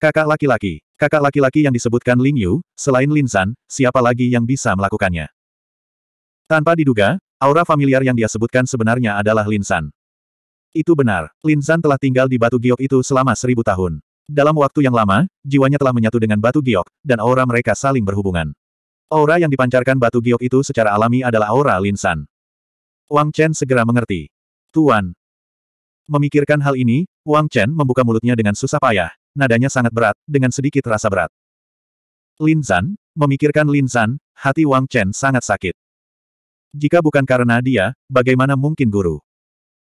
Kakak laki-laki. Kakak laki-laki yang disebutkan Ling Yu, selain Lin San, siapa lagi yang bisa melakukannya? Tanpa diduga, aura familiar yang dia sebutkan sebenarnya adalah Lin San. Itu benar, Lin San telah tinggal di batu giok itu selama seribu tahun. Dalam waktu yang lama, jiwanya telah menyatu dengan batu giok, dan aura mereka saling berhubungan. Aura yang dipancarkan batu giok itu secara alami adalah aura Linsan. Wang Chen segera mengerti. Tuan. Memikirkan hal ini, Wang Chen membuka mulutnya dengan susah payah, nadanya sangat berat, dengan sedikit rasa berat. Linsan, memikirkan Linsan, hati Wang Chen sangat sakit. Jika bukan karena dia, bagaimana mungkin guru?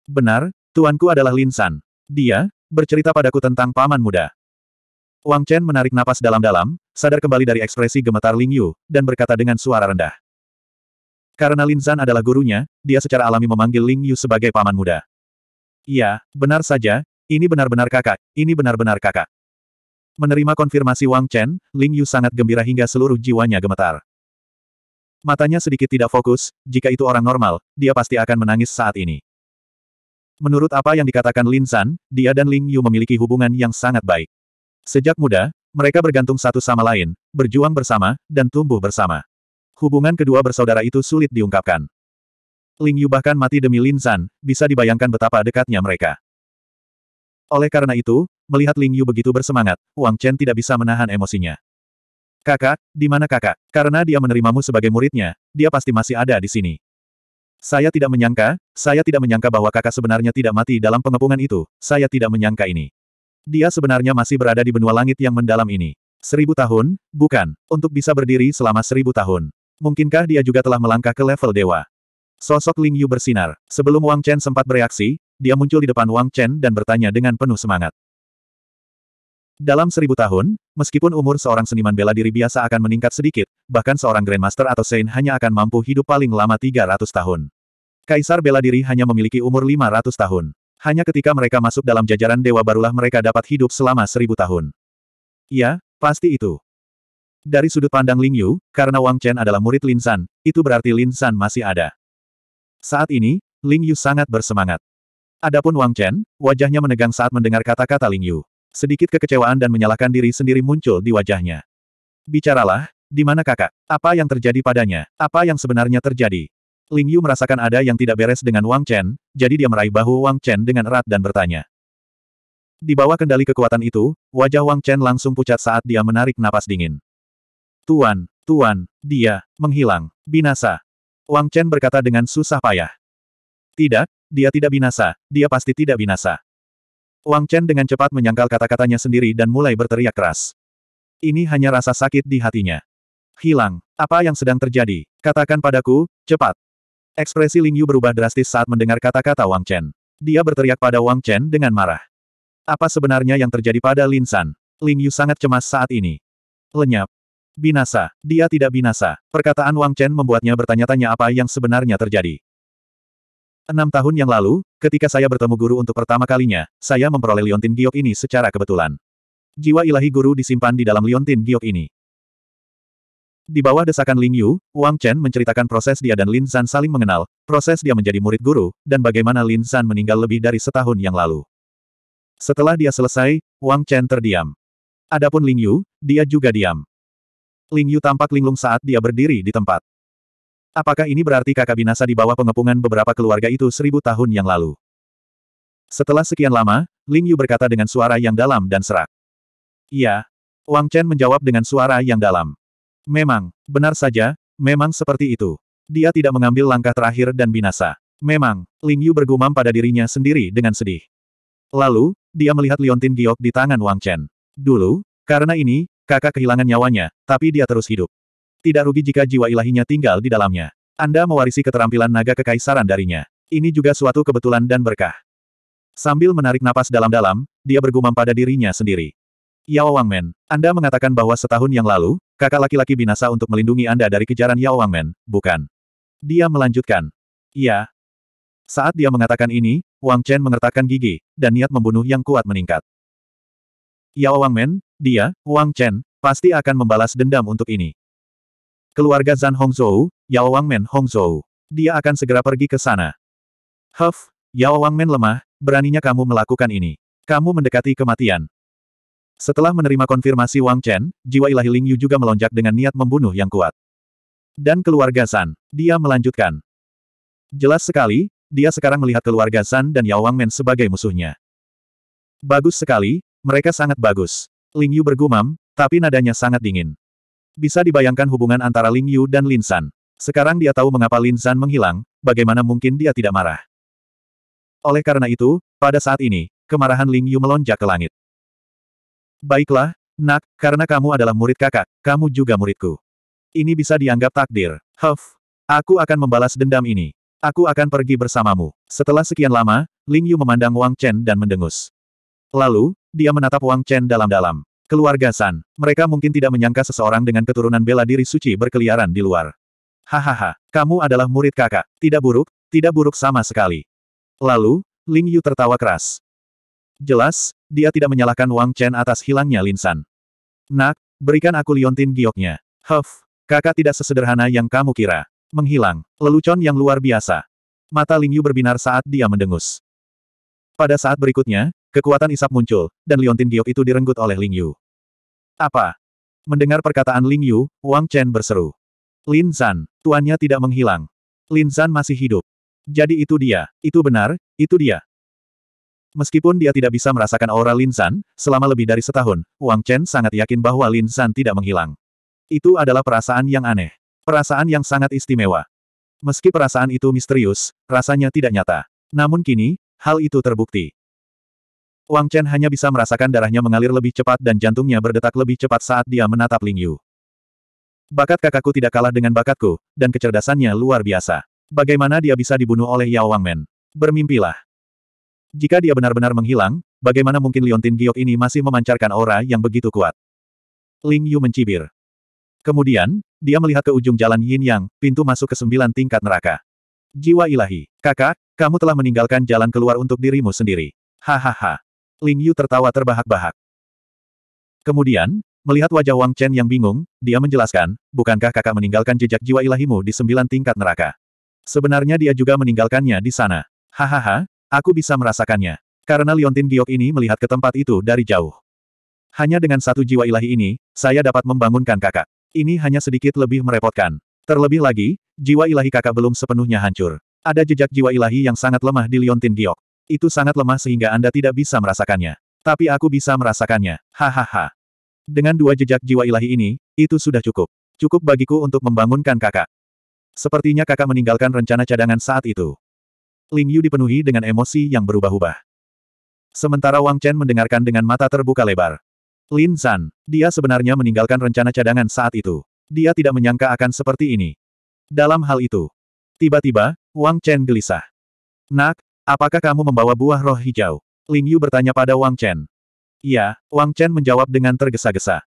Benar, tuanku adalah Linsan. Dia, bercerita padaku tentang paman muda. Wang Chen menarik napas dalam-dalam, sadar kembali dari ekspresi gemetar Ling Yu, dan berkata dengan suara rendah. Karena Lin Zan adalah gurunya, dia secara alami memanggil Ling Yu sebagai paman muda. Iya, benar saja, ini benar-benar kakak, ini benar-benar kakak. Menerima konfirmasi Wang Chen, Ling Yu sangat gembira hingga seluruh jiwanya gemetar. Matanya sedikit tidak fokus, jika itu orang normal, dia pasti akan menangis saat ini. Menurut apa yang dikatakan Lin San, dia dan Ling Yu memiliki hubungan yang sangat baik. Sejak muda, mereka bergantung satu sama lain, berjuang bersama, dan tumbuh bersama. Hubungan kedua bersaudara itu sulit diungkapkan. Ling Yu bahkan mati demi Lin Zan, bisa dibayangkan betapa dekatnya mereka. Oleh karena itu, melihat Ling Yu begitu bersemangat, Wang Chen tidak bisa menahan emosinya. Kakak, di mana kakak? Karena dia menerimamu sebagai muridnya, dia pasti masih ada di sini. Saya tidak menyangka, saya tidak menyangka bahwa kakak sebenarnya tidak mati dalam pengepungan itu, saya tidak menyangka ini. Dia sebenarnya masih berada di benua langit yang mendalam ini. Seribu tahun? Bukan. Untuk bisa berdiri selama seribu tahun. Mungkinkah dia juga telah melangkah ke level dewa? Sosok Ling Yu bersinar. Sebelum Wang Chen sempat bereaksi, dia muncul di depan Wang Chen dan bertanya dengan penuh semangat. Dalam seribu tahun, meskipun umur seorang seniman bela diri biasa akan meningkat sedikit, bahkan seorang Grandmaster atau Saint hanya akan mampu hidup paling lama 300 tahun. Kaisar bela diri hanya memiliki umur 500 tahun. Hanya ketika mereka masuk dalam jajaran dewa barulah mereka dapat hidup selama seribu tahun. Ya, pasti itu. Dari sudut pandang Ling Yu, karena Wang Chen adalah murid Lin San, itu berarti Lin San masih ada. Saat ini, Ling Yu sangat bersemangat. Adapun Wang Chen, wajahnya menegang saat mendengar kata-kata Ling Yu. Sedikit kekecewaan dan menyalahkan diri sendiri muncul di wajahnya. Bicaralah, di mana kakak? Apa yang terjadi padanya? Apa yang sebenarnya terjadi? Ling Yu merasakan ada yang tidak beres dengan Wang Chen, jadi dia meraih bahu Wang Chen dengan erat dan bertanya. Di bawah kendali kekuatan itu, wajah Wang Chen langsung pucat saat dia menarik napas dingin. Tuan, tuan, dia, menghilang, binasa. Wang Chen berkata dengan susah payah. Tidak, dia tidak binasa, dia pasti tidak binasa. Wang Chen dengan cepat menyangkal kata-katanya sendiri dan mulai berteriak keras. Ini hanya rasa sakit di hatinya. Hilang, apa yang sedang terjadi? Katakan padaku, cepat. Ekspresi Ling Yu berubah drastis saat mendengar kata-kata Wang Chen. Dia berteriak pada Wang Chen dengan marah. Apa sebenarnya yang terjadi pada Lin San? Ling Yu sangat cemas saat ini. Lenyap. Binasa. Dia tidak binasa. Perkataan Wang Chen membuatnya bertanya-tanya apa yang sebenarnya terjadi. Enam tahun yang lalu, ketika saya bertemu guru untuk pertama kalinya, saya memperoleh liontin giok ini secara kebetulan. Jiwa ilahi guru disimpan di dalam liontin giok ini. Di bawah desakan Ling Yu, Wang Chen menceritakan proses dia dan Lin San saling mengenal, proses dia menjadi murid guru, dan bagaimana Lin San meninggal lebih dari setahun yang lalu. Setelah dia selesai, Wang Chen terdiam. Adapun Ling Yu, dia juga diam. Ling Yu tampak linglung saat dia berdiri di tempat. Apakah ini berarti kakak binasa di bawah pengepungan beberapa keluarga itu seribu tahun yang lalu? Setelah sekian lama, Ling Yu berkata dengan suara yang dalam dan serak. Iya. Wang Chen menjawab dengan suara yang dalam. Memang, benar saja, memang seperti itu. Dia tidak mengambil langkah terakhir dan binasa. Memang, Ling Yu bergumam pada dirinya sendiri dengan sedih. Lalu, dia melihat liontin giok di tangan Wang Chen. Dulu, karena ini, kakak kehilangan nyawanya, tapi dia terus hidup. Tidak rugi jika jiwa ilahinya tinggal di dalamnya. Anda mewarisi keterampilan naga kekaisaran darinya. Ini juga suatu kebetulan dan berkah. Sambil menarik napas dalam-dalam, dia bergumam pada dirinya sendiri. Yao Wangmen, Anda mengatakan bahwa setahun yang lalu, kakak laki-laki binasa untuk melindungi Anda dari kejaran Yao Wangmen, bukan? Dia melanjutkan. Iya. Saat dia mengatakan ini, Wang Chen mengertakkan gigi, dan niat membunuh yang kuat meningkat. Yao Wangmen, dia, Wang Chen, pasti akan membalas dendam untuk ini. Keluarga Zan Hongzhou, Yao Wangmen Hongzhou. Dia akan segera pergi ke sana. Huff, Yao Wangmen lemah, beraninya kamu melakukan ini. Kamu mendekati kematian. Setelah menerima konfirmasi Wang Chen, jiwa ilahi Ling Yu juga melonjak dengan niat membunuh yang kuat. Dan keluarga San, dia melanjutkan. Jelas sekali, dia sekarang melihat keluarga San dan Yao Wang Men sebagai musuhnya. Bagus sekali, mereka sangat bagus. Ling Yu bergumam, tapi nadanya sangat dingin. Bisa dibayangkan hubungan antara Ling Yu dan Lin San. Sekarang dia tahu mengapa Lin San menghilang, bagaimana mungkin dia tidak marah. Oleh karena itu, pada saat ini, kemarahan Ling Yu melonjak ke langit. Baiklah, nak, karena kamu adalah murid kakak, kamu juga muridku. Ini bisa dianggap takdir. Huff. Aku akan membalas dendam ini. Aku akan pergi bersamamu. Setelah sekian lama, Ling Yu memandang Wang Chen dan mendengus. Lalu, dia menatap Wang Chen dalam-dalam. Keluarga San, mereka mungkin tidak menyangka seseorang dengan keturunan bela diri suci berkeliaran di luar. Hahaha, kamu adalah murid kakak. Tidak buruk, tidak buruk sama sekali. Lalu, Ling Yu tertawa keras. Jelas, dia tidak menyalahkan Wang Chen atas hilangnya Linsan. Nak, berikan aku liontin gioknya. Huff, kakak tidak sesederhana yang kamu kira. Menghilang, lelucon yang luar biasa. Mata Ling Yu berbinar saat dia mendengus. Pada saat berikutnya, kekuatan isap muncul, dan liontin giok itu direnggut oleh Ling Yu. Apa? Mendengar perkataan Ling Yu, Wang Chen berseru. Lin Zan, tuannya tidak menghilang. Lin Zan masih hidup. Jadi itu dia, itu benar, itu dia. Meskipun dia tidak bisa merasakan aura Lin San, selama lebih dari setahun, Wang Chen sangat yakin bahwa Lin San tidak menghilang. Itu adalah perasaan yang aneh. Perasaan yang sangat istimewa. Meski perasaan itu misterius, rasanya tidak nyata. Namun kini, hal itu terbukti. Wang Chen hanya bisa merasakan darahnya mengalir lebih cepat dan jantungnya berdetak lebih cepat saat dia menatap Ling Yu. Bakat kakakku tidak kalah dengan bakatku, dan kecerdasannya luar biasa. Bagaimana dia bisa dibunuh oleh Yao Wang Men? Bermimpilah. Jika dia benar-benar menghilang, bagaimana mungkin Liontin Giok ini masih memancarkan aura yang begitu kuat? Ling Yu mencibir. Kemudian, dia melihat ke ujung jalan Yin Yang, pintu masuk ke sembilan tingkat neraka. Jiwa ilahi, kakak, kamu telah meninggalkan jalan keluar untuk dirimu sendiri. Hahaha. Ling Yu tertawa terbahak-bahak. Kemudian, melihat wajah Wang Chen yang bingung, dia menjelaskan, bukankah kakak meninggalkan jejak jiwa ilahimu di sembilan tingkat neraka? Sebenarnya dia juga meninggalkannya di sana. Hahaha, Aku bisa merasakannya. Karena Liontin Giok ini melihat ke tempat itu dari jauh. Hanya dengan satu jiwa ilahi ini, saya dapat membangunkan kakak. Ini hanya sedikit lebih merepotkan. Terlebih lagi, jiwa ilahi kakak belum sepenuhnya hancur. Ada jejak jiwa ilahi yang sangat lemah di Liontin Giok. Itu sangat lemah sehingga Anda tidak bisa merasakannya. Tapi aku bisa merasakannya. Hahaha. Dengan dua jejak jiwa ilahi ini, itu sudah cukup. Cukup bagiku untuk membangunkan kakak. Sepertinya kakak meninggalkan rencana cadangan saat itu. Ling Yu dipenuhi dengan emosi yang berubah-ubah. Sementara Wang Chen mendengarkan dengan mata terbuka lebar. Lin Zan, dia sebenarnya meninggalkan rencana cadangan saat itu. Dia tidak menyangka akan seperti ini. Dalam hal itu, tiba-tiba, Wang Chen gelisah. Nak, apakah kamu membawa buah roh hijau? Ling Yu bertanya pada Wang Chen. Ya, Wang Chen menjawab dengan tergesa-gesa.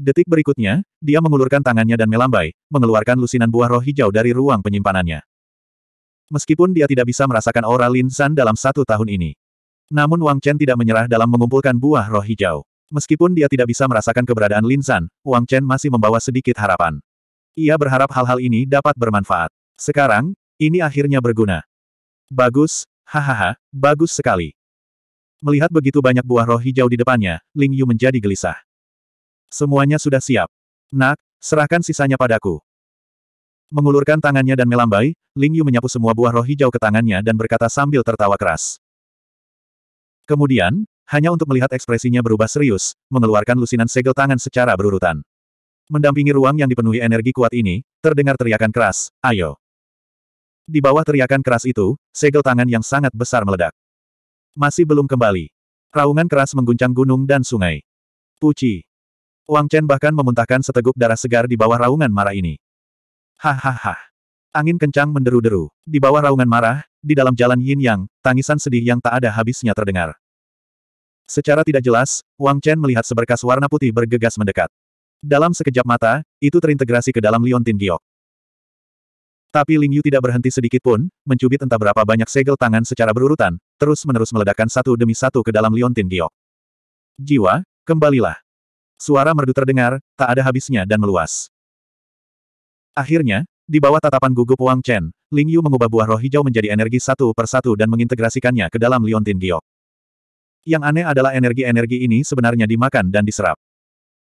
Detik berikutnya, dia mengulurkan tangannya dan melambai, mengeluarkan lusinan buah roh hijau dari ruang penyimpanannya. Meskipun dia tidak bisa merasakan aura Lin San dalam satu tahun ini. Namun Wang Chen tidak menyerah dalam mengumpulkan buah roh hijau. Meskipun dia tidak bisa merasakan keberadaan Lin San, Wang Chen masih membawa sedikit harapan. Ia berharap hal-hal ini dapat bermanfaat. Sekarang, ini akhirnya berguna. Bagus, hahaha, bagus sekali. Melihat begitu banyak buah roh hijau di depannya, Ling Yu menjadi gelisah. Semuanya sudah siap. Nak, serahkan sisanya padaku. Mengulurkan tangannya dan melambai, Ling Yu menyapu semua buah roh hijau ke tangannya dan berkata sambil tertawa keras. Kemudian, hanya untuk melihat ekspresinya berubah serius, mengeluarkan lusinan segel tangan secara berurutan. Mendampingi ruang yang dipenuhi energi kuat ini, terdengar teriakan keras, ayo. Di bawah teriakan keras itu, segel tangan yang sangat besar meledak. Masih belum kembali. Raungan keras mengguncang gunung dan sungai. Puci. Wang Chen bahkan memuntahkan seteguk darah segar di bawah raungan marah ini. Hahaha. Angin kencang menderu-deru. Di bawah raungan marah, di dalam jalan yin yang, tangisan sedih yang tak ada habisnya terdengar. Secara tidak jelas, Wang Chen melihat seberkas warna putih bergegas mendekat. Dalam sekejap mata, itu terintegrasi ke dalam Liontin Giok. Tapi Ling Yu tidak berhenti sedikit pun, mencubit entah berapa banyak segel tangan secara berurutan, terus-menerus meledakkan satu demi satu ke dalam Liontin Giok. Jiwa, kembalilah. Suara merdu terdengar, tak ada habisnya dan meluas. Akhirnya, di bawah tatapan gugup Wang Chen, Ling Yu mengubah buah roh hijau menjadi energi satu persatu dan mengintegrasikannya ke dalam liontin giok. Yang aneh adalah energi-energi ini sebenarnya dimakan dan diserap.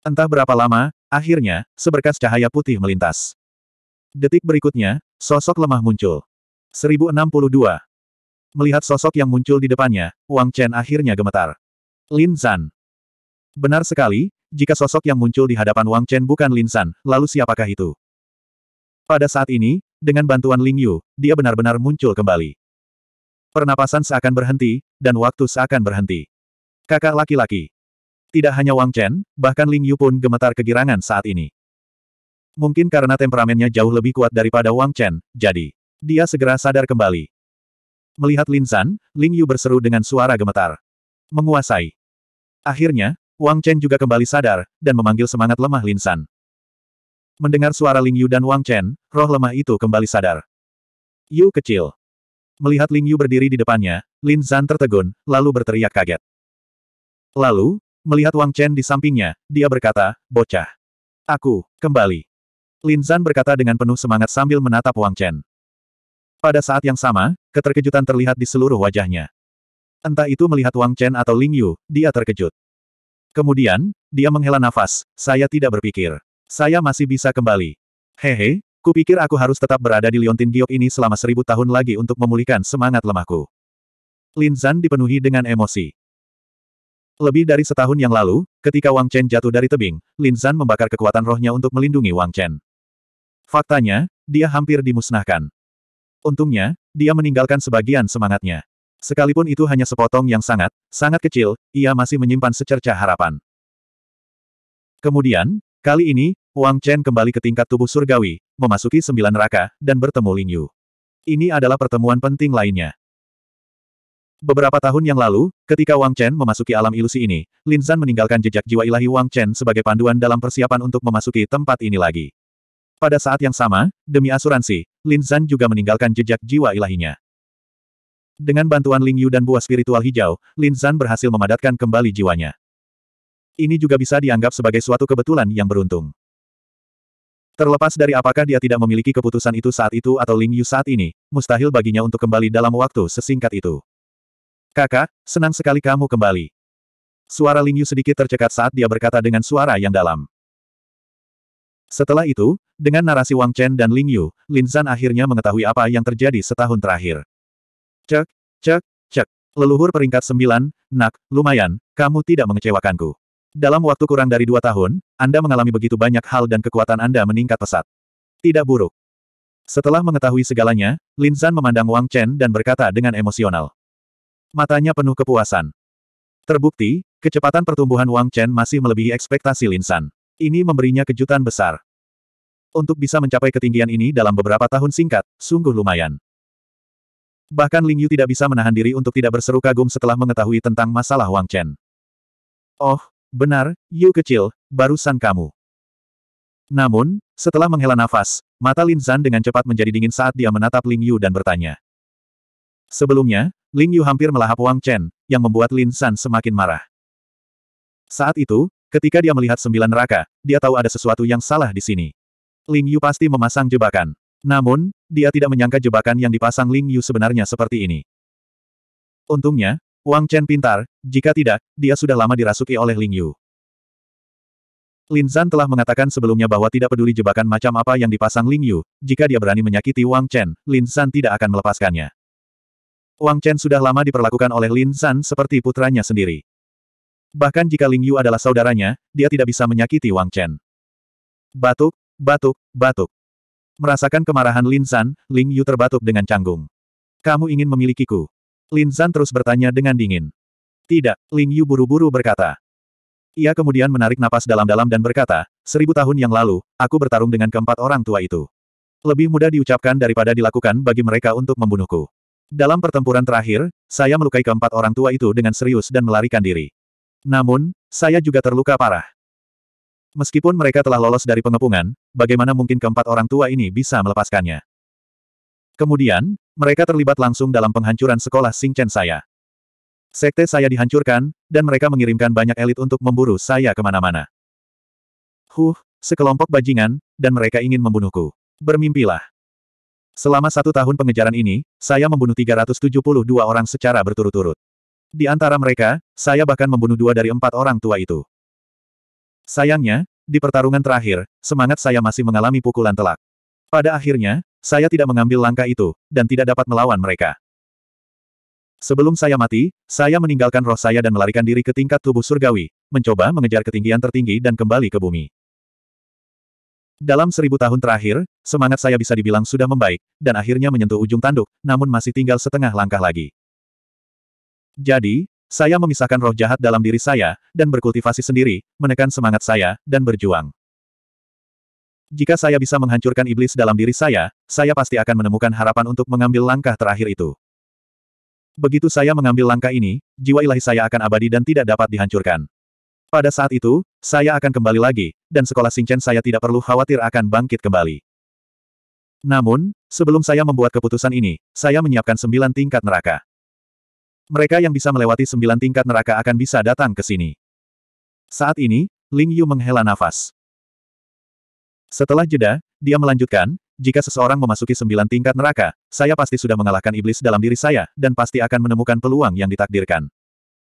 Entah berapa lama, akhirnya, seberkas cahaya putih melintas. Detik berikutnya, sosok lemah muncul. 1062. Melihat sosok yang muncul di depannya, Wang Chen akhirnya gemetar. Lin Zan. Benar sekali, jika sosok yang muncul di hadapan Wang Chen bukan Lin San, lalu siapakah itu? Pada saat ini, dengan bantuan Ling Yu, dia benar-benar muncul kembali. Pernapasan seakan berhenti, dan waktu seakan berhenti. Kakak laki-laki. Tidak hanya Wang Chen, bahkan Ling Yu pun gemetar kegirangan saat ini. Mungkin karena temperamennya jauh lebih kuat daripada Wang Chen, jadi dia segera sadar kembali. Melihat Lin San, Ling Yu berseru dengan suara gemetar. Menguasai. Akhirnya, Wang Chen juga kembali sadar, dan memanggil semangat lemah Lin San. Mendengar suara Ling Yu dan Wang Chen, roh lemah itu kembali sadar. Yu kecil. Melihat Ling Yu berdiri di depannya, Lin Zan tertegun, lalu berteriak kaget. Lalu, melihat Wang Chen di sampingnya, dia berkata, bocah. Aku, kembali. Lin Zan berkata dengan penuh semangat sambil menatap Wang Chen. Pada saat yang sama, keterkejutan terlihat di seluruh wajahnya. Entah itu melihat Wang Chen atau Ling Yu, dia terkejut. Kemudian, dia menghela nafas, saya tidak berpikir. Saya masih bisa kembali. Hehe, kupikir aku harus tetap berada di Liontin Giok ini selama seribu tahun lagi untuk memulihkan semangat lemahku. Lin Zan dipenuhi dengan emosi. Lebih dari setahun yang lalu, ketika Wang Chen jatuh dari tebing, Lin Zan membakar kekuatan rohnya untuk melindungi Wang Chen. Faktanya, dia hampir dimusnahkan. Untungnya, dia meninggalkan sebagian semangatnya. Sekalipun itu hanya sepotong yang sangat, sangat kecil, ia masih menyimpan secerca harapan. Kemudian, Kali ini, Wang Chen kembali ke tingkat tubuh surgawi, memasuki sembilan neraka, dan bertemu Ling Yu. Ini adalah pertemuan penting lainnya. Beberapa tahun yang lalu, ketika Wang Chen memasuki alam ilusi ini, Lin Zan meninggalkan jejak jiwa ilahi Wang Chen sebagai panduan dalam persiapan untuk memasuki tempat ini lagi. Pada saat yang sama, demi asuransi, Lin Zan juga meninggalkan jejak jiwa ilahinya. Dengan bantuan Ling Yu dan buah spiritual hijau, Lin Zan berhasil memadatkan kembali jiwanya. Ini juga bisa dianggap sebagai suatu kebetulan yang beruntung. Terlepas dari apakah dia tidak memiliki keputusan itu saat itu atau Ling Yu saat ini, mustahil baginya untuk kembali dalam waktu sesingkat itu. Kakak, senang sekali kamu kembali. Suara Ling Yu sedikit tercekat saat dia berkata dengan suara yang dalam. Setelah itu, dengan narasi Wang Chen dan Ling Yu, Lin Zhan akhirnya mengetahui apa yang terjadi setahun terakhir. Cek, cek, cek. Leluhur peringkat sembilan, nak, lumayan, kamu tidak mengecewakanku. Dalam waktu kurang dari dua tahun, Anda mengalami begitu banyak hal dan kekuatan Anda meningkat pesat. Tidak buruk. Setelah mengetahui segalanya, Lin Zan memandang Wang Chen dan berkata dengan emosional. Matanya penuh kepuasan. Terbukti, kecepatan pertumbuhan Wang Chen masih melebihi ekspektasi Lin Zan. Ini memberinya kejutan besar. Untuk bisa mencapai ketinggian ini dalam beberapa tahun singkat, sungguh lumayan. Bahkan Ling Yu tidak bisa menahan diri untuk tidak berseru kagum setelah mengetahui tentang masalah Wang Chen. Oh, Benar, Yu kecil, barusan kamu. Namun, setelah menghela nafas, mata Lin Zan dengan cepat menjadi dingin saat dia menatap Ling Yu dan bertanya. Sebelumnya, Ling Yu hampir melahap Wang Chen, yang membuat Lin Zan semakin marah. Saat itu, ketika dia melihat sembilan neraka, dia tahu ada sesuatu yang salah di sini. Ling Yu pasti memasang jebakan. Namun, dia tidak menyangka jebakan yang dipasang Ling Yu sebenarnya seperti ini. Untungnya, Wang Chen pintar, jika tidak, dia sudah lama dirasuki oleh Ling Yu. Lin Zhan telah mengatakan sebelumnya bahwa tidak peduli jebakan macam apa yang dipasang Ling Yu, jika dia berani menyakiti Wang Chen, Lin Zhan tidak akan melepaskannya. Wang Chen sudah lama diperlakukan oleh Lin Zhan seperti putranya sendiri. Bahkan jika Ling Yu adalah saudaranya, dia tidak bisa menyakiti Wang Chen. Batuk, batuk, batuk. Merasakan kemarahan Lin Zhan, Ling Yu terbatuk dengan canggung. Kamu ingin memilikiku, Lin Zhan terus bertanya dengan dingin. Tidak, Ling Yu buru-buru berkata. Ia kemudian menarik napas dalam-dalam dan berkata, seribu tahun yang lalu, aku bertarung dengan keempat orang tua itu. Lebih mudah diucapkan daripada dilakukan bagi mereka untuk membunuhku. Dalam pertempuran terakhir, saya melukai keempat orang tua itu dengan serius dan melarikan diri. Namun, saya juga terluka parah. Meskipun mereka telah lolos dari pengepungan, bagaimana mungkin keempat orang tua ini bisa melepaskannya? Kemudian, mereka terlibat langsung dalam penghancuran sekolah Sing Chen saya. Sekte saya dihancurkan, dan mereka mengirimkan banyak elit untuk memburu saya kemana-mana. Huh, sekelompok bajingan, dan mereka ingin membunuhku. Bermimpilah. Selama satu tahun pengejaran ini, saya membunuh 372 orang secara berturut-turut. Di antara mereka, saya bahkan membunuh dua dari empat orang tua itu. Sayangnya, di pertarungan terakhir, semangat saya masih mengalami pukulan telak. Pada akhirnya, saya tidak mengambil langkah itu, dan tidak dapat melawan mereka. Sebelum saya mati, saya meninggalkan roh saya dan melarikan diri ke tingkat tubuh surgawi, mencoba mengejar ketinggian tertinggi dan kembali ke bumi. Dalam seribu tahun terakhir, semangat saya bisa dibilang sudah membaik, dan akhirnya menyentuh ujung tanduk, namun masih tinggal setengah langkah lagi. Jadi, saya memisahkan roh jahat dalam diri saya, dan berkultivasi sendiri, menekan semangat saya, dan berjuang. Jika saya bisa menghancurkan iblis dalam diri saya, saya pasti akan menemukan harapan untuk mengambil langkah terakhir itu. Begitu saya mengambil langkah ini, jiwa ilahi saya akan abadi dan tidak dapat dihancurkan. Pada saat itu, saya akan kembali lagi, dan sekolah Singchen saya tidak perlu khawatir akan bangkit kembali. Namun, sebelum saya membuat keputusan ini, saya menyiapkan sembilan tingkat neraka. Mereka yang bisa melewati sembilan tingkat neraka akan bisa datang ke sini. Saat ini, Ling Yu menghela nafas. Setelah jeda, dia melanjutkan, jika seseorang memasuki sembilan tingkat neraka, saya pasti sudah mengalahkan iblis dalam diri saya, dan pasti akan menemukan peluang yang ditakdirkan.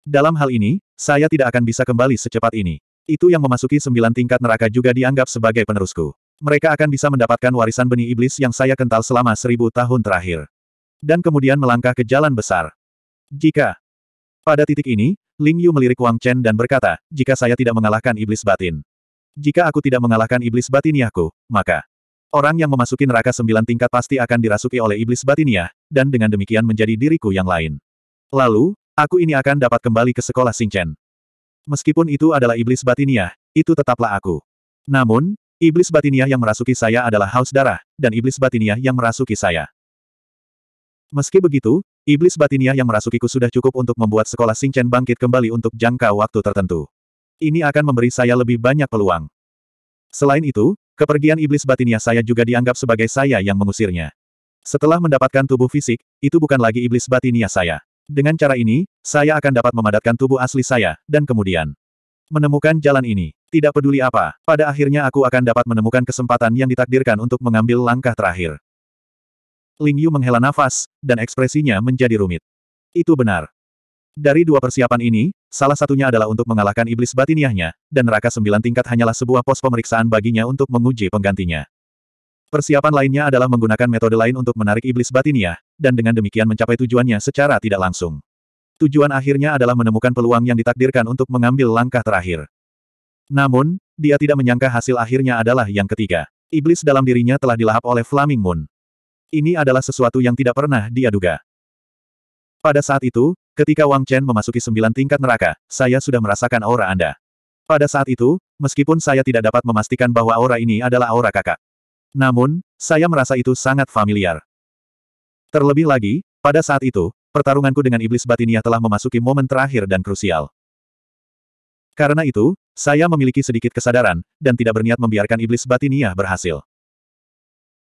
Dalam hal ini, saya tidak akan bisa kembali secepat ini. Itu yang memasuki sembilan tingkat neraka juga dianggap sebagai penerusku. Mereka akan bisa mendapatkan warisan benih iblis yang saya kental selama seribu tahun terakhir. Dan kemudian melangkah ke jalan besar. Jika pada titik ini, Ling Yu melirik Wang Chen dan berkata, jika saya tidak mengalahkan iblis batin, jika aku tidak mengalahkan iblis batiniahku, maka orang yang memasuki neraka sembilan tingkat pasti akan dirasuki oleh iblis batiniah, dan dengan demikian menjadi diriku yang lain. Lalu, aku ini akan dapat kembali ke sekolah Singchen. Meskipun itu adalah iblis batiniah, itu tetaplah aku. Namun, iblis batiniah yang merasuki saya adalah haus darah, dan iblis batiniah yang merasuki saya. Meski begitu, iblis batiniah yang merasukiku sudah cukup untuk membuat sekolah Singchen bangkit kembali untuk jangka waktu tertentu. Ini akan memberi saya lebih banyak peluang. Selain itu, kepergian iblis batinnya saya juga dianggap sebagai saya yang mengusirnya. Setelah mendapatkan tubuh fisik, itu bukan lagi iblis batinnya saya. Dengan cara ini, saya akan dapat memadatkan tubuh asli saya, dan kemudian menemukan jalan ini. Tidak peduli apa, pada akhirnya aku akan dapat menemukan kesempatan yang ditakdirkan untuk mengambil langkah terakhir. Ling Yu menghela nafas, dan ekspresinya menjadi rumit. Itu benar. Dari dua persiapan ini, salah satunya adalah untuk mengalahkan iblis batiniahnya, dan neraka sembilan tingkat hanyalah sebuah pos pemeriksaan baginya untuk menguji penggantinya. Persiapan lainnya adalah menggunakan metode lain untuk menarik iblis batiniah, dan dengan demikian mencapai tujuannya secara tidak langsung. Tujuan akhirnya adalah menemukan peluang yang ditakdirkan untuk mengambil langkah terakhir. Namun, dia tidak menyangka hasil akhirnya adalah yang ketiga. Iblis dalam dirinya telah dilahap oleh Flaming Moon. Ini adalah sesuatu yang tidak pernah dia duga. Pada saat itu, Ketika Wang Chen memasuki sembilan tingkat neraka, saya sudah merasakan aura Anda. Pada saat itu, meskipun saya tidak dapat memastikan bahwa aura ini adalah aura kakak. Namun, saya merasa itu sangat familiar. Terlebih lagi, pada saat itu, pertarunganku dengan iblis batinia telah memasuki momen terakhir dan krusial. Karena itu, saya memiliki sedikit kesadaran, dan tidak berniat membiarkan iblis batinia berhasil.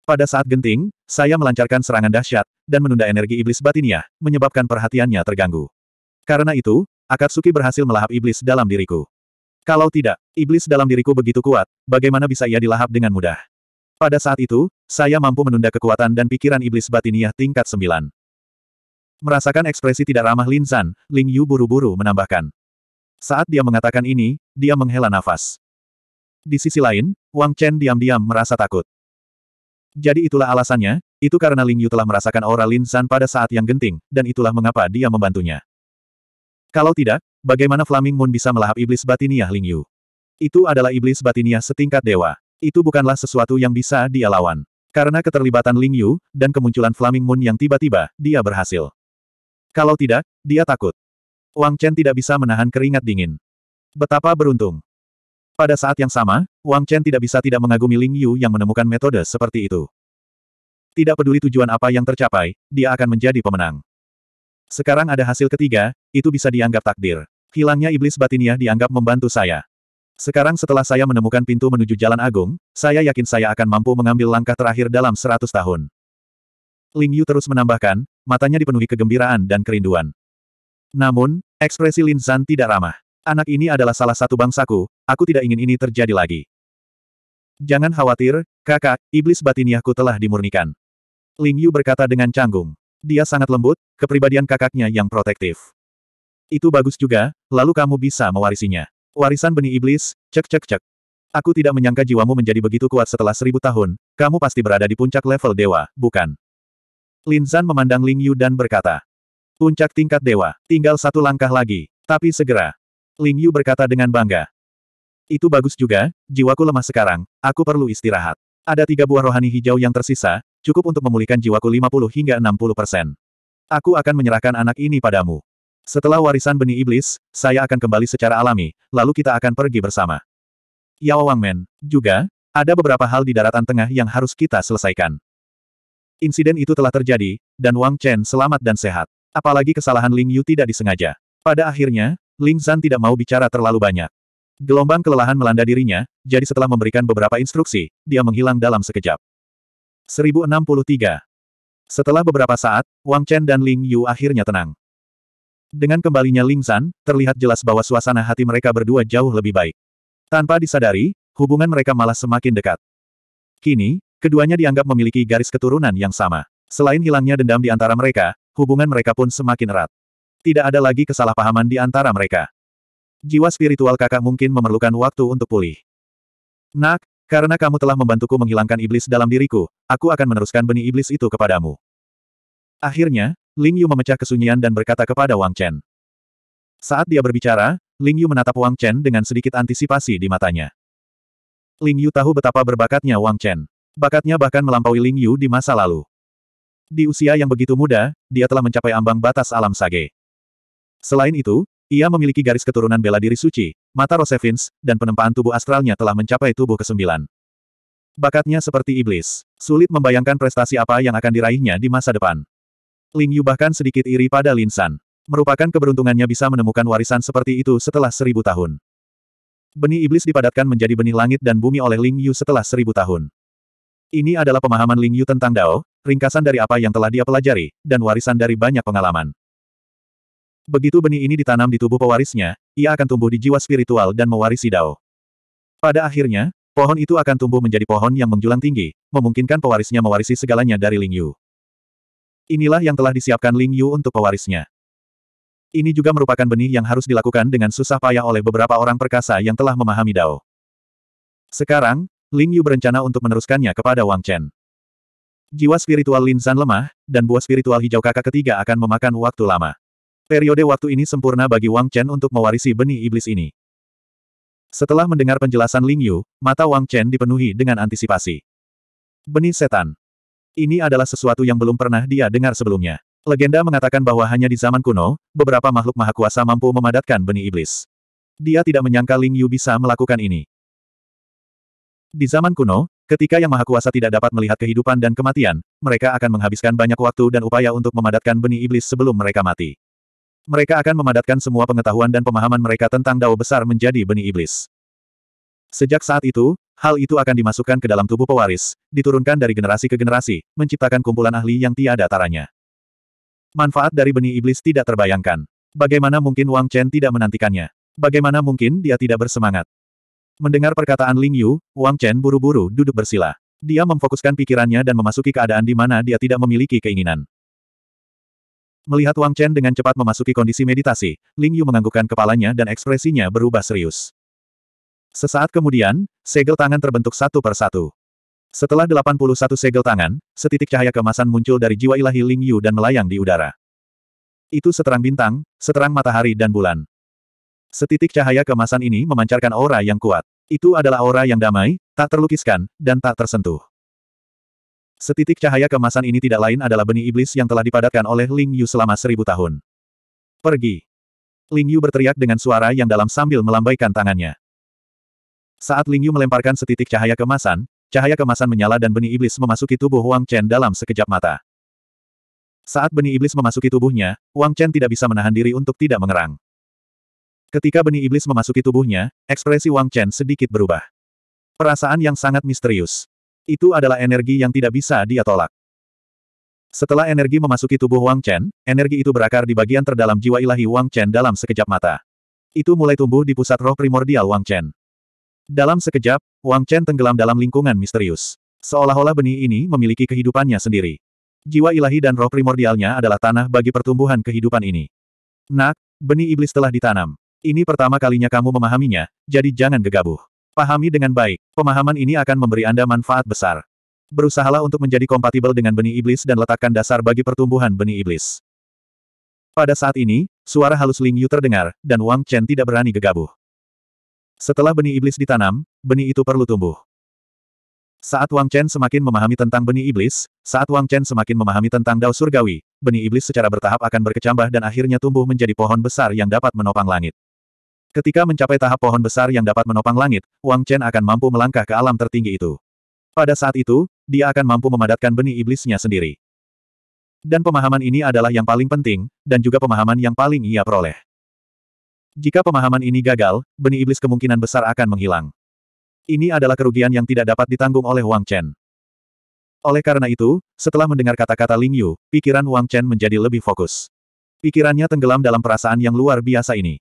Pada saat genting, saya melancarkan serangan dahsyat, dan menunda energi iblis batinnya, menyebabkan perhatiannya terganggu. Karena itu, Akatsuki berhasil melahap iblis dalam diriku. Kalau tidak, iblis dalam diriku begitu kuat, bagaimana bisa ia dilahap dengan mudah? Pada saat itu, saya mampu menunda kekuatan dan pikiran iblis batinnya tingkat sembilan. Merasakan ekspresi tidak ramah Lin Zan, Ling Yu buru-buru menambahkan. Saat dia mengatakan ini, dia menghela nafas. Di sisi lain, Wang Chen diam-diam merasa takut. Jadi itulah alasannya, itu karena Ling Yu telah merasakan aura Lin San pada saat yang genting, dan itulah mengapa dia membantunya. Kalau tidak, bagaimana Flaming Moon bisa melahap iblis batiniah Ling Yu? Itu adalah iblis batiniah setingkat dewa. Itu bukanlah sesuatu yang bisa dia lawan. Karena keterlibatan Ling Yu, dan kemunculan Flaming Moon yang tiba-tiba, dia berhasil. Kalau tidak, dia takut. Wang Chen tidak bisa menahan keringat dingin. Betapa beruntung. Pada saat yang sama, Wang Chen tidak bisa tidak mengagumi Ling Yu yang menemukan metode seperti itu. Tidak peduli tujuan apa yang tercapai, dia akan menjadi pemenang. Sekarang ada hasil ketiga, itu bisa dianggap takdir. Hilangnya iblis batiniah dianggap membantu saya. Sekarang setelah saya menemukan pintu menuju Jalan Agung, saya yakin saya akan mampu mengambil langkah terakhir dalam seratus tahun. Ling Yu terus menambahkan, matanya dipenuhi kegembiraan dan kerinduan. Namun, ekspresi Lin Zan tidak ramah. Anak ini adalah salah satu bangsaku, aku tidak ingin ini terjadi lagi. Jangan khawatir, kakak, iblis batiniahku telah dimurnikan. Ling Yu berkata dengan canggung. Dia sangat lembut, kepribadian kakaknya yang protektif. Itu bagus juga, lalu kamu bisa mewarisinya. Warisan benih iblis, cek cek cek. Aku tidak menyangka jiwamu menjadi begitu kuat setelah seribu tahun, kamu pasti berada di puncak level dewa, bukan? Lin Zan memandang Ling Yu dan berkata. Puncak tingkat dewa, tinggal satu langkah lagi, tapi segera, Ling Yu berkata dengan bangga. Itu bagus juga, jiwaku lemah sekarang, aku perlu istirahat. Ada tiga buah rohani hijau yang tersisa, cukup untuk memulihkan jiwaku 50 hingga 60 persen. Aku akan menyerahkan anak ini padamu. Setelah warisan benih iblis, saya akan kembali secara alami, lalu kita akan pergi bersama. Yao Men, juga, ada beberapa hal di daratan tengah yang harus kita selesaikan. Insiden itu telah terjadi, dan Wang Chen selamat dan sehat. Apalagi kesalahan Ling Yu tidak disengaja. Pada akhirnya, Ling Zhan tidak mau bicara terlalu banyak. Gelombang kelelahan melanda dirinya, jadi setelah memberikan beberapa instruksi, dia menghilang dalam sekejap. 1063 Setelah beberapa saat, Wang Chen dan Ling Yu akhirnya tenang. Dengan kembalinya Ling Zhan, terlihat jelas bahwa suasana hati mereka berdua jauh lebih baik. Tanpa disadari, hubungan mereka malah semakin dekat. Kini, keduanya dianggap memiliki garis keturunan yang sama. Selain hilangnya dendam di antara mereka, hubungan mereka pun semakin erat. Tidak ada lagi kesalahpahaman di antara mereka. Jiwa spiritual kakak mungkin memerlukan waktu untuk pulih. Nak, karena kamu telah membantuku menghilangkan iblis dalam diriku, aku akan meneruskan benih iblis itu kepadamu. Akhirnya, Ling Yu memecah kesunyian dan berkata kepada Wang Chen. Saat dia berbicara, Ling Yu menatap Wang Chen dengan sedikit antisipasi di matanya. Ling Yu tahu betapa berbakatnya Wang Chen. Bakatnya bahkan melampaui Ling Yu di masa lalu. Di usia yang begitu muda, dia telah mencapai ambang batas alam sage. Selain itu, ia memiliki garis keturunan bela diri suci, mata Rosevins, dan penempaan tubuh astralnya telah mencapai tubuh kesembilan. Bakatnya seperti iblis. Sulit membayangkan prestasi apa yang akan diraihnya di masa depan. Ling Yu bahkan sedikit iri pada Lin San. Merupakan keberuntungannya bisa menemukan warisan seperti itu setelah seribu tahun. Benih iblis dipadatkan menjadi benih langit dan bumi oleh Ling Yu setelah seribu tahun. Ini adalah pemahaman Ling Yu tentang Dao, ringkasan dari apa yang telah dia pelajari, dan warisan dari banyak pengalaman. Begitu benih ini ditanam di tubuh pewarisnya, ia akan tumbuh di jiwa spiritual dan mewarisi Dao. Pada akhirnya, pohon itu akan tumbuh menjadi pohon yang menjulang tinggi, memungkinkan pewarisnya mewarisi segalanya dari Ling Yu. Inilah yang telah disiapkan Ling Yu untuk pewarisnya. Ini juga merupakan benih yang harus dilakukan dengan susah payah oleh beberapa orang perkasa yang telah memahami Dao. Sekarang, Ling Yu berencana untuk meneruskannya kepada Wang Chen. Jiwa spiritual Lin San lemah, dan buah spiritual hijau kakak ketiga akan memakan waktu lama. Periode waktu ini sempurna bagi Wang Chen untuk mewarisi benih iblis ini. Setelah mendengar penjelasan Ling Yu, mata Wang Chen dipenuhi dengan antisipasi. Benih setan. Ini adalah sesuatu yang belum pernah dia dengar sebelumnya. Legenda mengatakan bahwa hanya di zaman kuno, beberapa makhluk maha kuasa mampu memadatkan benih iblis. Dia tidak menyangka Ling Yu bisa melakukan ini. Di zaman kuno, ketika yang maha kuasa tidak dapat melihat kehidupan dan kematian, mereka akan menghabiskan banyak waktu dan upaya untuk memadatkan benih iblis sebelum mereka mati mereka akan memadatkan semua pengetahuan dan pemahaman mereka tentang dao besar menjadi benih iblis. Sejak saat itu, hal itu akan dimasukkan ke dalam tubuh pewaris, diturunkan dari generasi ke generasi, menciptakan kumpulan ahli yang tiada taranya. Manfaat dari benih iblis tidak terbayangkan. Bagaimana mungkin Wang Chen tidak menantikannya? Bagaimana mungkin dia tidak bersemangat? Mendengar perkataan Ling Yu, Wang Chen buru-buru duduk bersila. Dia memfokuskan pikirannya dan memasuki keadaan di mana dia tidak memiliki keinginan. Melihat Wang Chen dengan cepat memasuki kondisi meditasi, Ling Yu menganggukkan kepalanya dan ekspresinya berubah serius. Sesaat kemudian, segel tangan terbentuk satu per satu. Setelah 81 segel tangan, setitik cahaya kemasan muncul dari jiwa ilahi Ling Yu dan melayang di udara. Itu seterang bintang, seterang matahari dan bulan. Setitik cahaya kemasan ini memancarkan aura yang kuat. Itu adalah aura yang damai, tak terlukiskan, dan tak tersentuh. Setitik cahaya kemasan ini tidak lain adalah benih iblis yang telah dipadatkan oleh Ling Yu selama seribu tahun. Pergi! Ling Yu berteriak dengan suara yang dalam sambil melambaikan tangannya. Saat Ling Yu melemparkan setitik cahaya kemasan, cahaya kemasan menyala dan benih iblis memasuki tubuh Wang Chen dalam sekejap mata. Saat benih iblis memasuki tubuhnya, Wang Chen tidak bisa menahan diri untuk tidak mengerang. Ketika benih iblis memasuki tubuhnya, ekspresi Wang Chen sedikit berubah. Perasaan yang sangat misterius. Itu adalah energi yang tidak bisa dia tolak. Setelah energi memasuki tubuh Wang Chen, energi itu berakar di bagian terdalam jiwa ilahi Wang Chen dalam sekejap mata. Itu mulai tumbuh di pusat roh primordial Wang Chen. Dalam sekejap, Wang Chen tenggelam dalam lingkungan misterius. Seolah-olah benih ini memiliki kehidupannya sendiri. Jiwa ilahi dan roh primordialnya adalah tanah bagi pertumbuhan kehidupan ini. Nak, benih iblis telah ditanam. Ini pertama kalinya kamu memahaminya, jadi jangan gegabah. Pahami dengan baik, pemahaman ini akan memberi Anda manfaat besar. Berusahalah untuk menjadi kompatibel dengan benih iblis dan letakkan dasar bagi pertumbuhan benih iblis. Pada saat ini, suara halus Ling Yu terdengar, dan Wang Chen tidak berani gegabah. Setelah benih iblis ditanam, benih itu perlu tumbuh. Saat Wang Chen semakin memahami tentang benih iblis, saat Wang Chen semakin memahami tentang dao surgawi, benih iblis secara bertahap akan berkecambah dan akhirnya tumbuh menjadi pohon besar yang dapat menopang langit. Ketika mencapai tahap pohon besar yang dapat menopang langit, Wang Chen akan mampu melangkah ke alam tertinggi itu. Pada saat itu, dia akan mampu memadatkan benih iblisnya sendiri. Dan pemahaman ini adalah yang paling penting, dan juga pemahaman yang paling ia peroleh. Jika pemahaman ini gagal, benih iblis kemungkinan besar akan menghilang. Ini adalah kerugian yang tidak dapat ditanggung oleh Wang Chen. Oleh karena itu, setelah mendengar kata-kata Ling Yu, pikiran Wang Chen menjadi lebih fokus. Pikirannya tenggelam dalam perasaan yang luar biasa ini.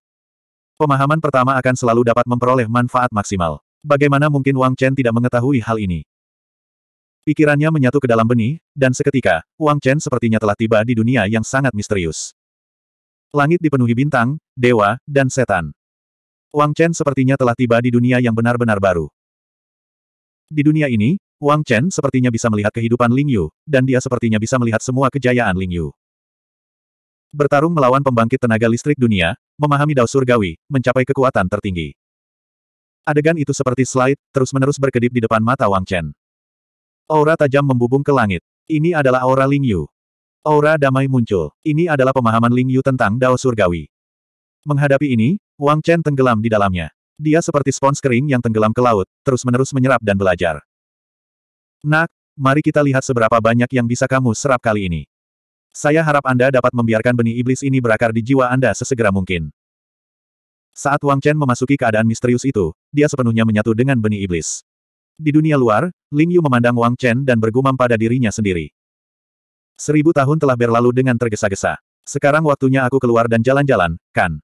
Pemahaman pertama akan selalu dapat memperoleh manfaat maksimal. Bagaimana mungkin Wang Chen tidak mengetahui hal ini? Pikirannya menyatu ke dalam benih, dan seketika, Wang Chen sepertinya telah tiba di dunia yang sangat misterius. Langit dipenuhi bintang, dewa, dan setan. Wang Chen sepertinya telah tiba di dunia yang benar-benar baru. Di dunia ini, Wang Chen sepertinya bisa melihat kehidupan Ling Yu, dan dia sepertinya bisa melihat semua kejayaan Ling Yu. Bertarung melawan pembangkit tenaga listrik dunia, memahami dao surgawi, mencapai kekuatan tertinggi. Adegan itu seperti slide, terus-menerus berkedip di depan mata Wang Chen. Aura tajam membubung ke langit. Ini adalah aura Ling Yu. Aura damai muncul. Ini adalah pemahaman Ling Yu tentang dao surgawi. Menghadapi ini, Wang Chen tenggelam di dalamnya. Dia seperti spons kering yang tenggelam ke laut, terus-menerus menyerap dan belajar. Nak, mari kita lihat seberapa banyak yang bisa kamu serap kali ini. Saya harap Anda dapat membiarkan benih iblis ini berakar di jiwa Anda sesegera mungkin. Saat Wang Chen memasuki keadaan misterius itu, dia sepenuhnya menyatu dengan benih iblis. Di dunia luar, Ling Yu memandang Wang Chen dan bergumam pada dirinya sendiri. Seribu tahun telah berlalu dengan tergesa-gesa. Sekarang waktunya aku keluar dan jalan-jalan, kan?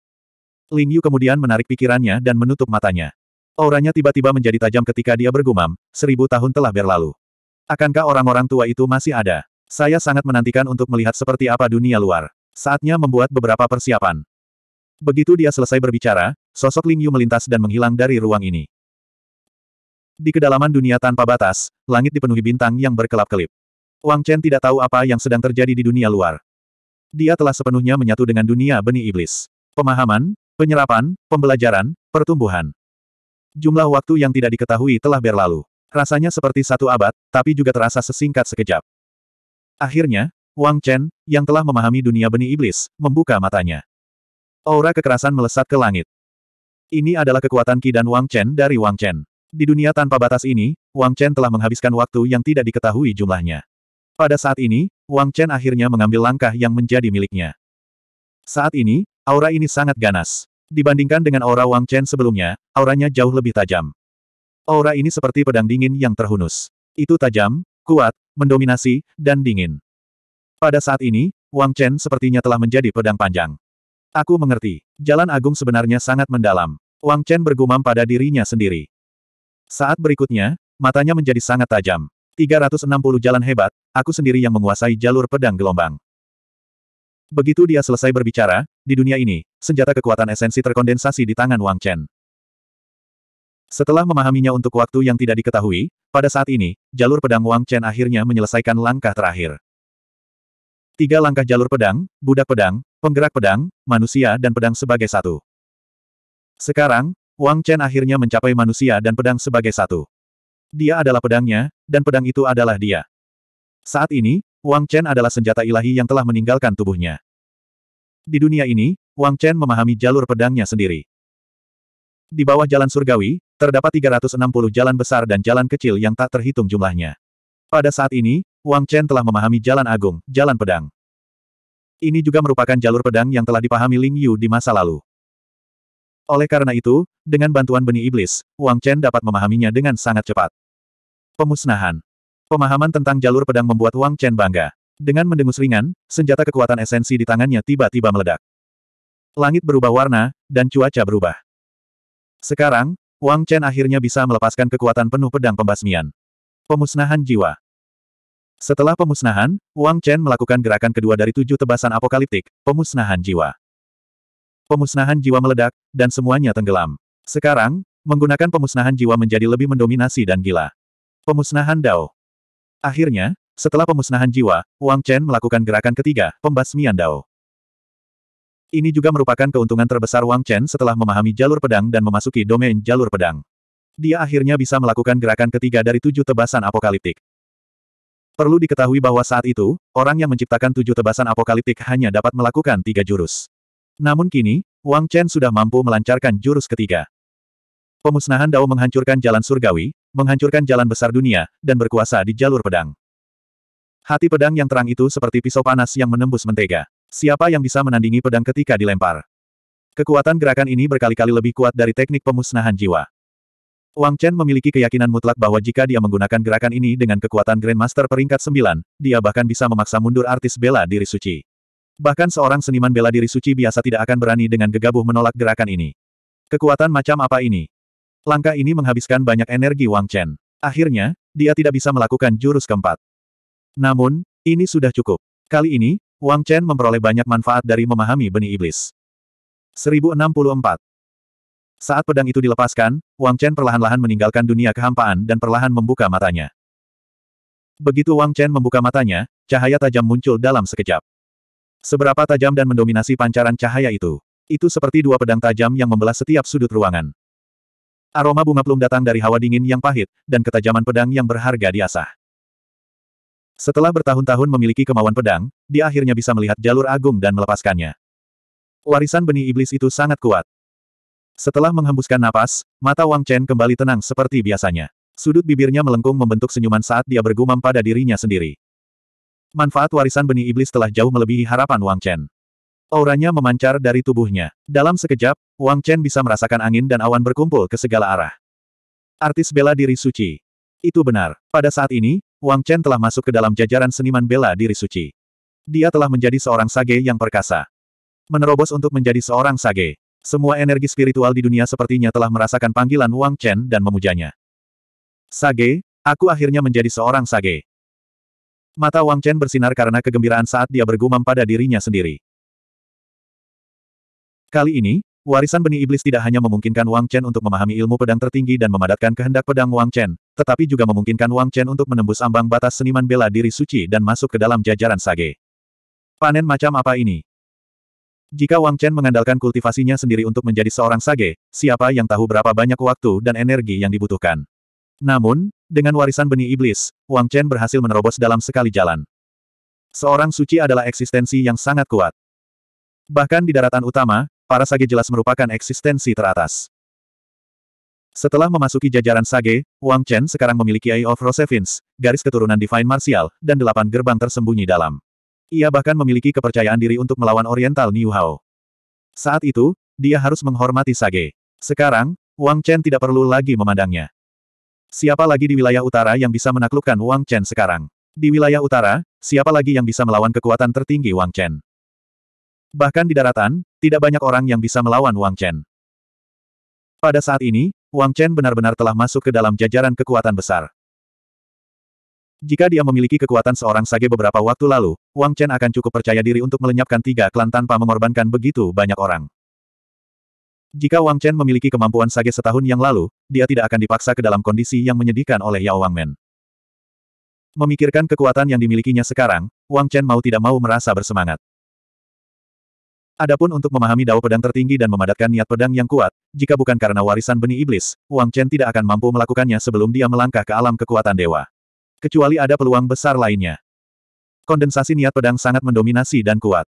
Ling Yu kemudian menarik pikirannya dan menutup matanya. Auranya tiba-tiba menjadi tajam ketika dia bergumam, seribu tahun telah berlalu. Akankah orang-orang tua itu masih ada? Saya sangat menantikan untuk melihat seperti apa dunia luar. Saatnya membuat beberapa persiapan. Begitu dia selesai berbicara, sosok Ling Yu melintas dan menghilang dari ruang ini. Di kedalaman dunia tanpa batas, langit dipenuhi bintang yang berkelap-kelip. Wang Chen tidak tahu apa yang sedang terjadi di dunia luar. Dia telah sepenuhnya menyatu dengan dunia benih iblis. Pemahaman, penyerapan, pembelajaran, pertumbuhan. Jumlah waktu yang tidak diketahui telah berlalu. Rasanya seperti satu abad, tapi juga terasa sesingkat sekejap. Akhirnya, Wang Chen, yang telah memahami dunia benih iblis, membuka matanya. Aura kekerasan melesat ke langit. Ini adalah kekuatan Ki dan Wang Chen dari Wang Chen. Di dunia tanpa batas ini, Wang Chen telah menghabiskan waktu yang tidak diketahui jumlahnya. Pada saat ini, Wang Chen akhirnya mengambil langkah yang menjadi miliknya. Saat ini, aura ini sangat ganas. Dibandingkan dengan aura Wang Chen sebelumnya, auranya jauh lebih tajam. Aura ini seperti pedang dingin yang terhunus. Itu tajam, kuat, mendominasi, dan dingin. Pada saat ini, Wang Chen sepertinya telah menjadi pedang panjang. Aku mengerti. Jalan agung sebenarnya sangat mendalam. Wang Chen bergumam pada dirinya sendiri. Saat berikutnya, matanya menjadi sangat tajam. 360 jalan hebat, aku sendiri yang menguasai jalur pedang gelombang. Begitu dia selesai berbicara, di dunia ini, senjata kekuatan esensi terkondensasi di tangan Wang Chen. Setelah memahaminya untuk waktu yang tidak diketahui, pada saat ini, jalur pedang Wang Chen akhirnya menyelesaikan langkah terakhir. Tiga langkah jalur pedang, budak pedang, penggerak pedang, manusia dan pedang sebagai satu. Sekarang, Wang Chen akhirnya mencapai manusia dan pedang sebagai satu. Dia adalah pedangnya, dan pedang itu adalah dia. Saat ini, Wang Chen adalah senjata ilahi yang telah meninggalkan tubuhnya. Di dunia ini, Wang Chen memahami jalur pedangnya sendiri. Di bawah jalan surgawi, Terdapat 360 jalan besar dan jalan kecil yang tak terhitung jumlahnya. Pada saat ini, Wang Chen telah memahami jalan agung, jalan pedang. Ini juga merupakan jalur pedang yang telah dipahami Ling Yu di masa lalu. Oleh karena itu, dengan bantuan benih iblis, Wang Chen dapat memahaminya dengan sangat cepat. Pemusnahan. Pemahaman tentang jalur pedang membuat Wang Chen bangga. Dengan mendengus ringan, senjata kekuatan esensi di tangannya tiba-tiba meledak. Langit berubah warna, dan cuaca berubah. Sekarang, Wang Chen akhirnya bisa melepaskan kekuatan penuh pedang pembasmian. Pemusnahan jiwa. Setelah pemusnahan, Wang Chen melakukan gerakan kedua dari tujuh tebasan apokaliptik, pemusnahan jiwa. Pemusnahan jiwa meledak, dan semuanya tenggelam. Sekarang, menggunakan pemusnahan jiwa menjadi lebih mendominasi dan gila. Pemusnahan Dao. Akhirnya, setelah pemusnahan jiwa, Wang Chen melakukan gerakan ketiga, pembasmian Dao. Ini juga merupakan keuntungan terbesar Wang Chen setelah memahami jalur pedang dan memasuki domain jalur pedang. Dia akhirnya bisa melakukan gerakan ketiga dari tujuh tebasan apokaliptik. Perlu diketahui bahwa saat itu, orang yang menciptakan tujuh tebasan apokaliptik hanya dapat melakukan tiga jurus. Namun kini, Wang Chen sudah mampu melancarkan jurus ketiga. Pemusnahan Dao menghancurkan jalan surgawi, menghancurkan jalan besar dunia, dan berkuasa di jalur pedang. Hati pedang yang terang itu seperti pisau panas yang menembus mentega. Siapa yang bisa menandingi pedang ketika dilempar? Kekuatan gerakan ini berkali-kali lebih kuat dari teknik pemusnahan jiwa. Wang Chen memiliki keyakinan mutlak bahwa jika dia menggunakan gerakan ini dengan kekuatan Grandmaster peringkat 9, dia bahkan bisa memaksa mundur artis bela diri suci. Bahkan seorang seniman bela diri suci biasa tidak akan berani dengan gegabah menolak gerakan ini. Kekuatan macam apa ini? Langkah ini menghabiskan banyak energi Wang Chen. Akhirnya, dia tidak bisa melakukan jurus keempat. Namun, ini sudah cukup. Kali ini, Wang Chen memperoleh banyak manfaat dari memahami benih iblis. 1064. Saat pedang itu dilepaskan, Wang Chen perlahan-lahan meninggalkan dunia kehampaan dan perlahan membuka matanya. Begitu Wang Chen membuka matanya, cahaya tajam muncul dalam sekejap. Seberapa tajam dan mendominasi pancaran cahaya itu. Itu seperti dua pedang tajam yang membelah setiap sudut ruangan. Aroma bunga plum datang dari hawa dingin yang pahit, dan ketajaman pedang yang berharga diasah. Setelah bertahun-tahun memiliki kemauan pedang, dia akhirnya bisa melihat jalur agung dan melepaskannya. Warisan benih iblis itu sangat kuat. Setelah menghembuskan napas, mata Wang Chen kembali tenang seperti biasanya. Sudut bibirnya melengkung membentuk senyuman saat dia bergumam pada dirinya sendiri. Manfaat warisan benih iblis telah jauh melebihi harapan Wang Chen. Auranya memancar dari tubuhnya. Dalam sekejap, Wang Chen bisa merasakan angin dan awan berkumpul ke segala arah. Artis bela diri suci. Itu benar. Pada saat ini, Wang Chen telah masuk ke dalam jajaran seniman bela diri suci. Dia telah menjadi seorang sage yang perkasa. Menerobos untuk menjadi seorang sage. Semua energi spiritual di dunia sepertinya telah merasakan panggilan Wang Chen dan memujanya. Sage, aku akhirnya menjadi seorang sage. Mata Wang Chen bersinar karena kegembiraan saat dia bergumam pada dirinya sendiri. Kali ini, warisan benih iblis tidak hanya memungkinkan Wang Chen untuk memahami ilmu pedang tertinggi dan memadatkan kehendak pedang Wang Chen, tetapi juga memungkinkan Wang Chen untuk menembus ambang batas seniman bela diri suci dan masuk ke dalam jajaran sage. Panen macam apa ini? Jika Wang Chen mengandalkan kultivasinya sendiri untuk menjadi seorang sage, siapa yang tahu berapa banyak waktu dan energi yang dibutuhkan. Namun, dengan warisan benih iblis, Wang Chen berhasil menerobos dalam sekali jalan. Seorang suci adalah eksistensi yang sangat kuat. Bahkan di daratan utama, para sage jelas merupakan eksistensi teratas. Setelah memasuki jajaran Sage, Wang Chen sekarang memiliki Eye of Rosevins, garis keturunan Divine Martial, dan delapan gerbang tersembunyi dalam. Ia bahkan memiliki kepercayaan diri untuk melawan Oriental Niu Hao. Saat itu, dia harus menghormati Sage. Sekarang, Wang Chen tidak perlu lagi memandangnya. Siapa lagi di wilayah utara yang bisa menaklukkan Wang Chen sekarang? Di wilayah utara, siapa lagi yang bisa melawan kekuatan tertinggi Wang Chen? Bahkan di daratan, tidak banyak orang yang bisa melawan Wang Chen. Pada saat ini, Wang Chen benar-benar telah masuk ke dalam jajaran kekuatan besar. Jika dia memiliki kekuatan seorang sage beberapa waktu lalu, Wang Chen akan cukup percaya diri untuk melenyapkan tiga klan tanpa mengorbankan begitu banyak orang. Jika Wang Chen memiliki kemampuan sage setahun yang lalu, dia tidak akan dipaksa ke dalam kondisi yang menyedihkan oleh Yao Wangmen. Memikirkan kekuatan yang dimilikinya sekarang, Wang Chen mau tidak mau merasa bersemangat. Adapun untuk memahami dao pedang tertinggi dan memadatkan niat pedang yang kuat, jika bukan karena warisan benih iblis, Wang Chen tidak akan mampu melakukannya sebelum dia melangkah ke alam kekuatan dewa. Kecuali ada peluang besar lainnya. Kondensasi niat pedang sangat mendominasi dan kuat.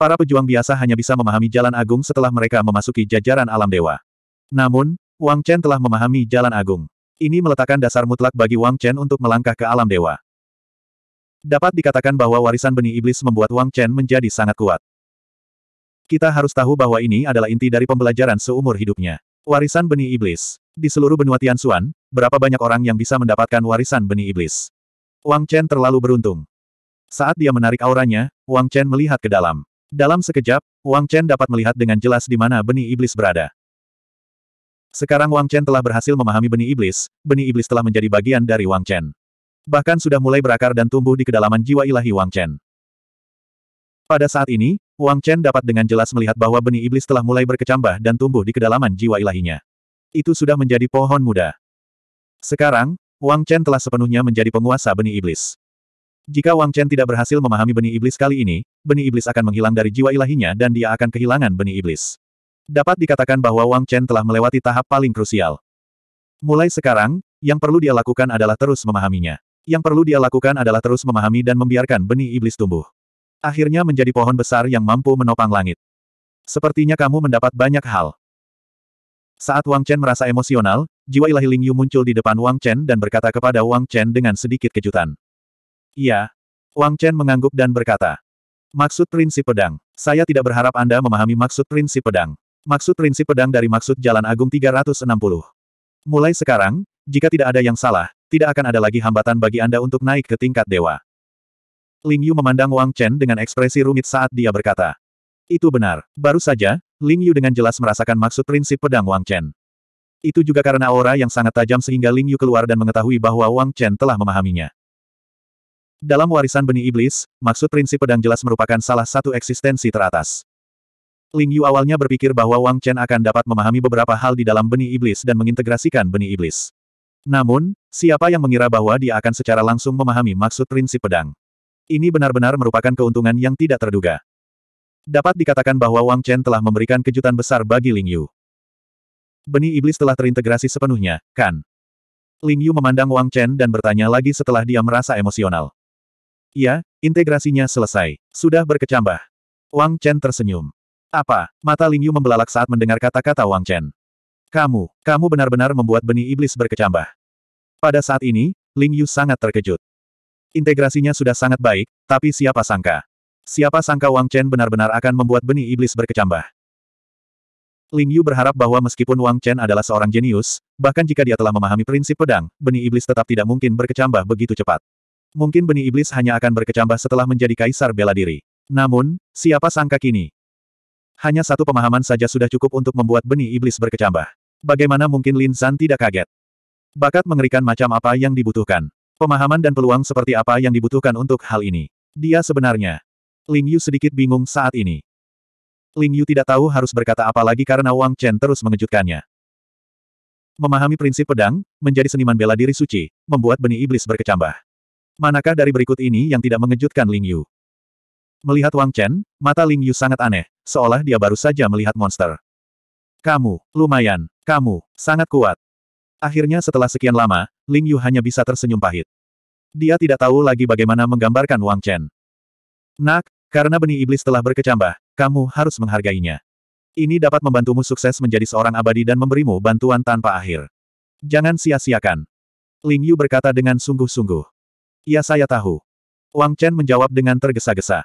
Para pejuang biasa hanya bisa memahami jalan agung setelah mereka memasuki jajaran alam dewa. Namun, Wang Chen telah memahami jalan agung. Ini meletakkan dasar mutlak bagi Wang Chen untuk melangkah ke alam dewa. Dapat dikatakan bahwa warisan benih iblis membuat Wang Chen menjadi sangat kuat. Kita harus tahu bahwa ini adalah inti dari pembelajaran seumur hidupnya. Warisan benih iblis. Di seluruh benua Tianxuan, berapa banyak orang yang bisa mendapatkan warisan benih iblis? Wang Chen terlalu beruntung. Saat dia menarik auranya, Wang Chen melihat ke dalam. Dalam sekejap, Wang Chen dapat melihat dengan jelas di mana benih iblis berada. Sekarang Wang Chen telah berhasil memahami benih iblis, benih iblis telah menjadi bagian dari Wang Chen. Bahkan sudah mulai berakar dan tumbuh di kedalaman jiwa ilahi Wang Chen. Pada saat ini, Wang Chen dapat dengan jelas melihat bahwa benih iblis telah mulai berkecambah dan tumbuh di kedalaman jiwa ilahinya. Itu sudah menjadi pohon muda. Sekarang, Wang Chen telah sepenuhnya menjadi penguasa benih iblis. Jika Wang Chen tidak berhasil memahami benih iblis kali ini, benih iblis akan menghilang dari jiwa ilahinya dan dia akan kehilangan benih iblis. Dapat dikatakan bahwa Wang Chen telah melewati tahap paling krusial. Mulai sekarang, yang perlu dia lakukan adalah terus memahaminya. Yang perlu dia lakukan adalah terus memahami dan membiarkan benih iblis tumbuh. Akhirnya menjadi pohon besar yang mampu menopang langit. Sepertinya kamu mendapat banyak hal. Saat Wang Chen merasa emosional, jiwa ilahi Ling Yu muncul di depan Wang Chen dan berkata kepada Wang Chen dengan sedikit kejutan. Iya. Wang Chen mengangguk dan berkata. Maksud prinsip pedang. Saya tidak berharap Anda memahami maksud prinsip pedang. Maksud prinsip pedang dari maksud Jalan Agung 360. Mulai sekarang, jika tidak ada yang salah, tidak akan ada lagi hambatan bagi Anda untuk naik ke tingkat dewa. Ling Yu memandang Wang Chen dengan ekspresi rumit saat dia berkata. Itu benar. Baru saja, Ling Yu dengan jelas merasakan maksud prinsip pedang Wang Chen. Itu juga karena aura yang sangat tajam sehingga Ling Yu keluar dan mengetahui bahwa Wang Chen telah memahaminya. Dalam warisan benih iblis, maksud prinsip pedang jelas merupakan salah satu eksistensi teratas. Ling Yu awalnya berpikir bahwa Wang Chen akan dapat memahami beberapa hal di dalam benih iblis dan mengintegrasikan benih iblis. Namun, siapa yang mengira bahwa dia akan secara langsung memahami maksud prinsip pedang? Ini benar-benar merupakan keuntungan yang tidak terduga. Dapat dikatakan bahwa Wang Chen telah memberikan kejutan besar bagi Ling Yu. Benih iblis telah terintegrasi sepenuhnya, kan? Ling Yu memandang Wang Chen dan bertanya lagi setelah dia merasa emosional. Ya, integrasinya selesai. Sudah berkecambah. Wang Chen tersenyum. Apa? Mata Ling Yu membelalak saat mendengar kata-kata Wang Chen. Kamu, kamu benar-benar membuat benih iblis berkecambah. Pada saat ini, Ling Yu sangat terkejut. Integrasinya sudah sangat baik, tapi siapa sangka? Siapa sangka Wang Chen benar-benar akan membuat benih iblis berkecambah? Ling Yu berharap bahwa meskipun Wang Chen adalah seorang jenius, bahkan jika dia telah memahami prinsip pedang, benih iblis tetap tidak mungkin berkecambah begitu cepat. Mungkin benih iblis hanya akan berkecambah setelah menjadi kaisar bela diri. Namun, siapa sangka kini? Hanya satu pemahaman saja sudah cukup untuk membuat benih iblis berkecambah. Bagaimana mungkin Lin San tidak kaget? Bakat mengerikan macam apa yang dibutuhkan? Pemahaman dan peluang seperti apa yang dibutuhkan untuk hal ini. Dia sebenarnya. Ling Yu sedikit bingung saat ini. Ling Yu tidak tahu harus berkata apa lagi karena Wang Chen terus mengejutkannya. Memahami prinsip pedang, menjadi seniman bela diri suci, membuat benih iblis berkecambah. Manakah dari berikut ini yang tidak mengejutkan Ling Yu? Melihat Wang Chen, mata Ling Yu sangat aneh, seolah dia baru saja melihat monster. Kamu, lumayan, kamu, sangat kuat. Akhirnya setelah sekian lama, Ling Yu hanya bisa tersenyum pahit. Dia tidak tahu lagi bagaimana menggambarkan Wang Chen. Nak, karena benih iblis telah berkecambah, kamu harus menghargainya. Ini dapat membantumu sukses menjadi seorang abadi dan memberimu bantuan tanpa akhir. Jangan sia-siakan. Ling Yu berkata dengan sungguh-sungguh. Ya saya tahu. Wang Chen menjawab dengan tergesa-gesa.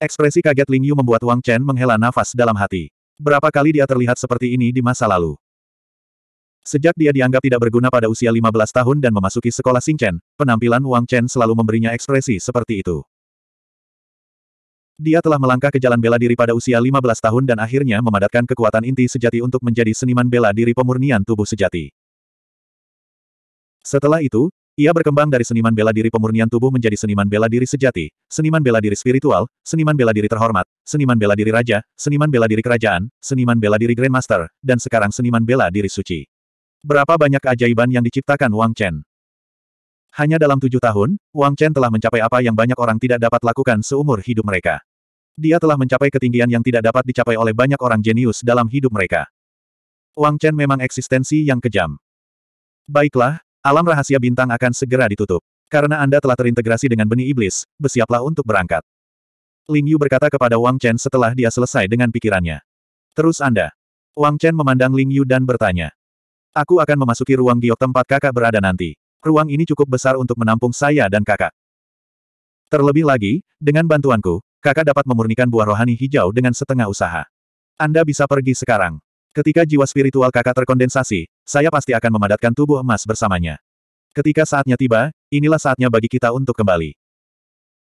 Ekspresi kaget Ling Yu membuat Wang Chen menghela nafas dalam hati. Berapa kali dia terlihat seperti ini di masa lalu. Sejak dia dianggap tidak berguna pada usia 15 tahun dan memasuki sekolah Chen, penampilan Wang Chen selalu memberinya ekspresi seperti itu. Dia telah melangkah ke jalan bela diri pada usia 15 tahun dan akhirnya memadatkan kekuatan inti sejati untuk menjadi seniman bela diri pemurnian tubuh sejati. Setelah itu, ia berkembang dari seniman bela diri pemurnian tubuh menjadi seniman bela diri sejati, seniman bela diri spiritual, seniman bela diri terhormat, seniman bela diri raja, seniman bela diri kerajaan, seniman bela diri grandmaster, dan sekarang seniman bela diri suci. Berapa banyak keajaiban yang diciptakan Wang Chen? Hanya dalam tujuh tahun, Wang Chen telah mencapai apa yang banyak orang tidak dapat lakukan seumur hidup mereka. Dia telah mencapai ketinggian yang tidak dapat dicapai oleh banyak orang jenius dalam hidup mereka. Wang Chen memang eksistensi yang kejam. Baiklah, alam rahasia bintang akan segera ditutup. Karena Anda telah terintegrasi dengan benih iblis, bersiaplah untuk berangkat. Ling Yu berkata kepada Wang Chen setelah dia selesai dengan pikirannya. Terus Anda. Wang Chen memandang Ling Yu dan bertanya. Aku akan memasuki ruang giok tempat kakak berada nanti. Ruang ini cukup besar untuk menampung saya dan kakak. Terlebih lagi, dengan bantuanku, kakak dapat memurnikan buah rohani hijau dengan setengah usaha. Anda bisa pergi sekarang. Ketika jiwa spiritual kakak terkondensasi, saya pasti akan memadatkan tubuh emas bersamanya. Ketika saatnya tiba, inilah saatnya bagi kita untuk kembali.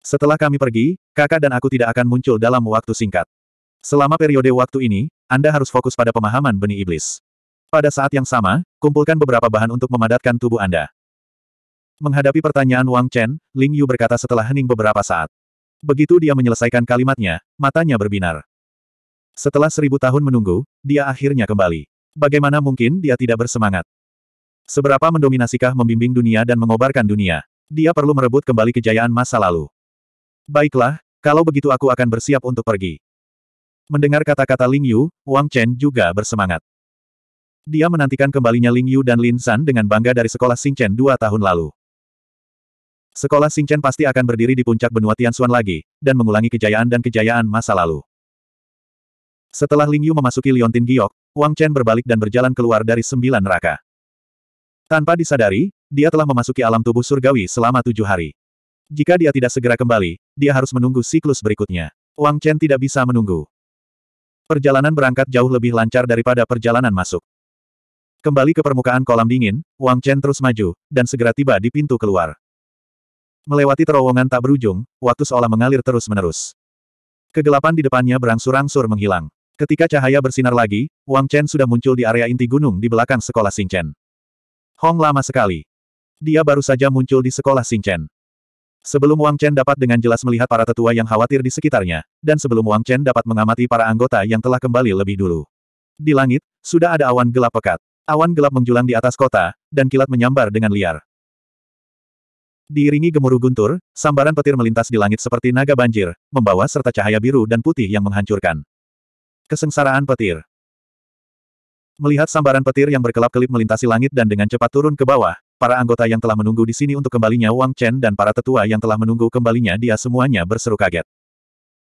Setelah kami pergi, kakak dan aku tidak akan muncul dalam waktu singkat. Selama periode waktu ini, Anda harus fokus pada pemahaman benih iblis. Pada saat yang sama, kumpulkan beberapa bahan untuk memadatkan tubuh Anda. Menghadapi pertanyaan Wang Chen, Ling Yu berkata setelah hening beberapa saat. Begitu dia menyelesaikan kalimatnya, matanya berbinar. Setelah seribu tahun menunggu, dia akhirnya kembali. Bagaimana mungkin dia tidak bersemangat? Seberapa mendominasikah membimbing dunia dan mengobarkan dunia? Dia perlu merebut kembali kejayaan masa lalu. Baiklah, kalau begitu aku akan bersiap untuk pergi. Mendengar kata-kata Ling Yu, Wang Chen juga bersemangat. Dia menantikan kembalinya Ling Yu dan Lin San dengan bangga dari sekolah Xingchen dua tahun lalu. Sekolah Xingchen pasti akan berdiri di puncak benua Tianxuan lagi, dan mengulangi kejayaan dan kejayaan masa lalu. Setelah Ling Yu memasuki Liontin Giok, Wang Chen berbalik dan berjalan keluar dari sembilan neraka. Tanpa disadari, dia telah memasuki alam tubuh surgawi selama tujuh hari. Jika dia tidak segera kembali, dia harus menunggu siklus berikutnya. Wang Chen tidak bisa menunggu. Perjalanan berangkat jauh lebih lancar daripada perjalanan masuk. Kembali ke permukaan kolam dingin, Wang Chen terus maju, dan segera tiba di pintu keluar. Melewati terowongan tak berujung, waktu seolah mengalir terus-menerus. Kegelapan di depannya berangsur-angsur menghilang. Ketika cahaya bersinar lagi, Wang Chen sudah muncul di area inti gunung di belakang sekolah Chen. Hong lama sekali. Dia baru saja muncul di sekolah Chen. Sebelum Wang Chen dapat dengan jelas melihat para tetua yang khawatir di sekitarnya, dan sebelum Wang Chen dapat mengamati para anggota yang telah kembali lebih dulu. Di langit, sudah ada awan gelap pekat. Awan gelap menjulang di atas kota, dan kilat menyambar dengan liar. Diiringi gemuruh guntur, sambaran petir melintas di langit seperti naga banjir, membawa serta cahaya biru dan putih yang menghancurkan. Kesengsaraan petir Melihat sambaran petir yang berkelap-kelip melintasi langit dan dengan cepat turun ke bawah, para anggota yang telah menunggu di sini untuk kembalinya Wang Chen dan para tetua yang telah menunggu kembalinya dia semuanya berseru kaget.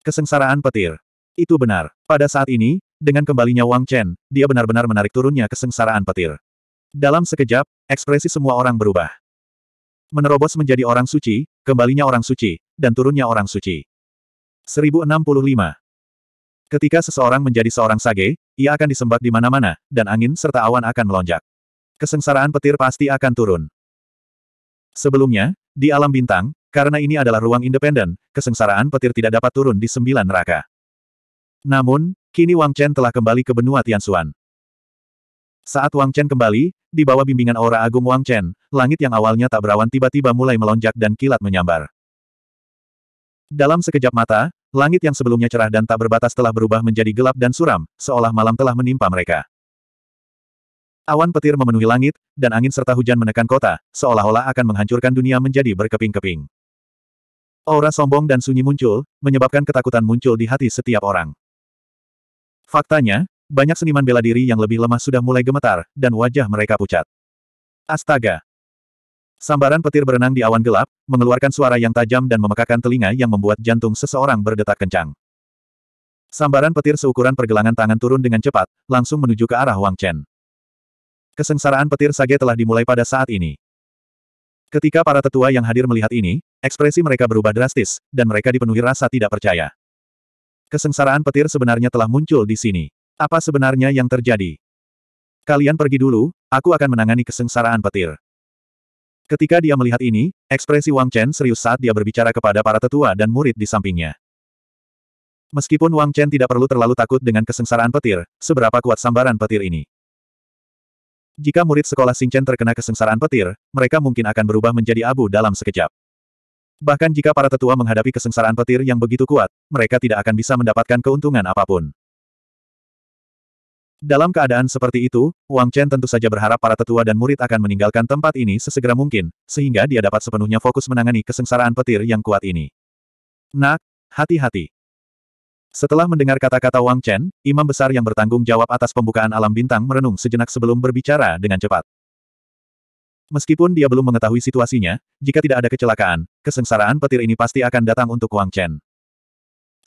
Kesengsaraan petir. Itu benar. Pada saat ini, dengan kembalinya Wang Chen, dia benar-benar menarik turunnya kesengsaraan petir. Dalam sekejap, ekspresi semua orang berubah. Menerobos menjadi orang suci, kembalinya orang suci, dan turunnya orang suci. 1065. Ketika seseorang menjadi seorang sage, ia akan disembah di mana-mana, dan angin serta awan akan melonjak. Kesengsaraan petir pasti akan turun. Sebelumnya, di alam bintang, karena ini adalah ruang independen, kesengsaraan petir tidak dapat turun di sembilan neraka. Namun, kini Wang Chen telah kembali ke benua Tianxuan. Saat Wang Chen kembali, di bawah bimbingan aura agung Wang Chen, langit yang awalnya tak berawan tiba-tiba mulai melonjak dan kilat menyambar. Dalam sekejap mata, langit yang sebelumnya cerah dan tak berbatas telah berubah menjadi gelap dan suram, seolah malam telah menimpa mereka. Awan petir memenuhi langit, dan angin serta hujan menekan kota, seolah-olah akan menghancurkan dunia menjadi berkeping-keping. Aura sombong dan sunyi muncul, menyebabkan ketakutan muncul di hati setiap orang. Faktanya, banyak seniman bela diri yang lebih lemah sudah mulai gemetar, dan wajah mereka pucat. Astaga! Sambaran petir berenang di awan gelap, mengeluarkan suara yang tajam dan memekakan telinga yang membuat jantung seseorang berdetak kencang. Sambaran petir seukuran pergelangan tangan turun dengan cepat, langsung menuju ke arah Wang Chen. Kesengsaraan petir sage telah dimulai pada saat ini. Ketika para tetua yang hadir melihat ini, ekspresi mereka berubah drastis, dan mereka dipenuhi rasa tidak percaya. Kesengsaraan petir sebenarnya telah muncul di sini. Apa sebenarnya yang terjadi? Kalian pergi dulu, aku akan menangani kesengsaraan petir. Ketika dia melihat ini, ekspresi Wang Chen serius saat dia berbicara kepada para tetua dan murid di sampingnya. Meskipun Wang Chen tidak perlu terlalu takut dengan kesengsaraan petir, seberapa kuat sambaran petir ini. Jika murid sekolah Chen terkena kesengsaraan petir, mereka mungkin akan berubah menjadi abu dalam sekejap. Bahkan jika para tetua menghadapi kesengsaraan petir yang begitu kuat, mereka tidak akan bisa mendapatkan keuntungan apapun. Dalam keadaan seperti itu, Wang Chen tentu saja berharap para tetua dan murid akan meninggalkan tempat ini sesegera mungkin, sehingga dia dapat sepenuhnya fokus menangani kesengsaraan petir yang kuat ini. Nak, hati-hati. Setelah mendengar kata-kata Wang Chen, imam besar yang bertanggung jawab atas pembukaan alam bintang merenung sejenak sebelum berbicara dengan cepat. Meskipun dia belum mengetahui situasinya, jika tidak ada kecelakaan, kesengsaraan petir ini pasti akan datang untuk Wang Chen.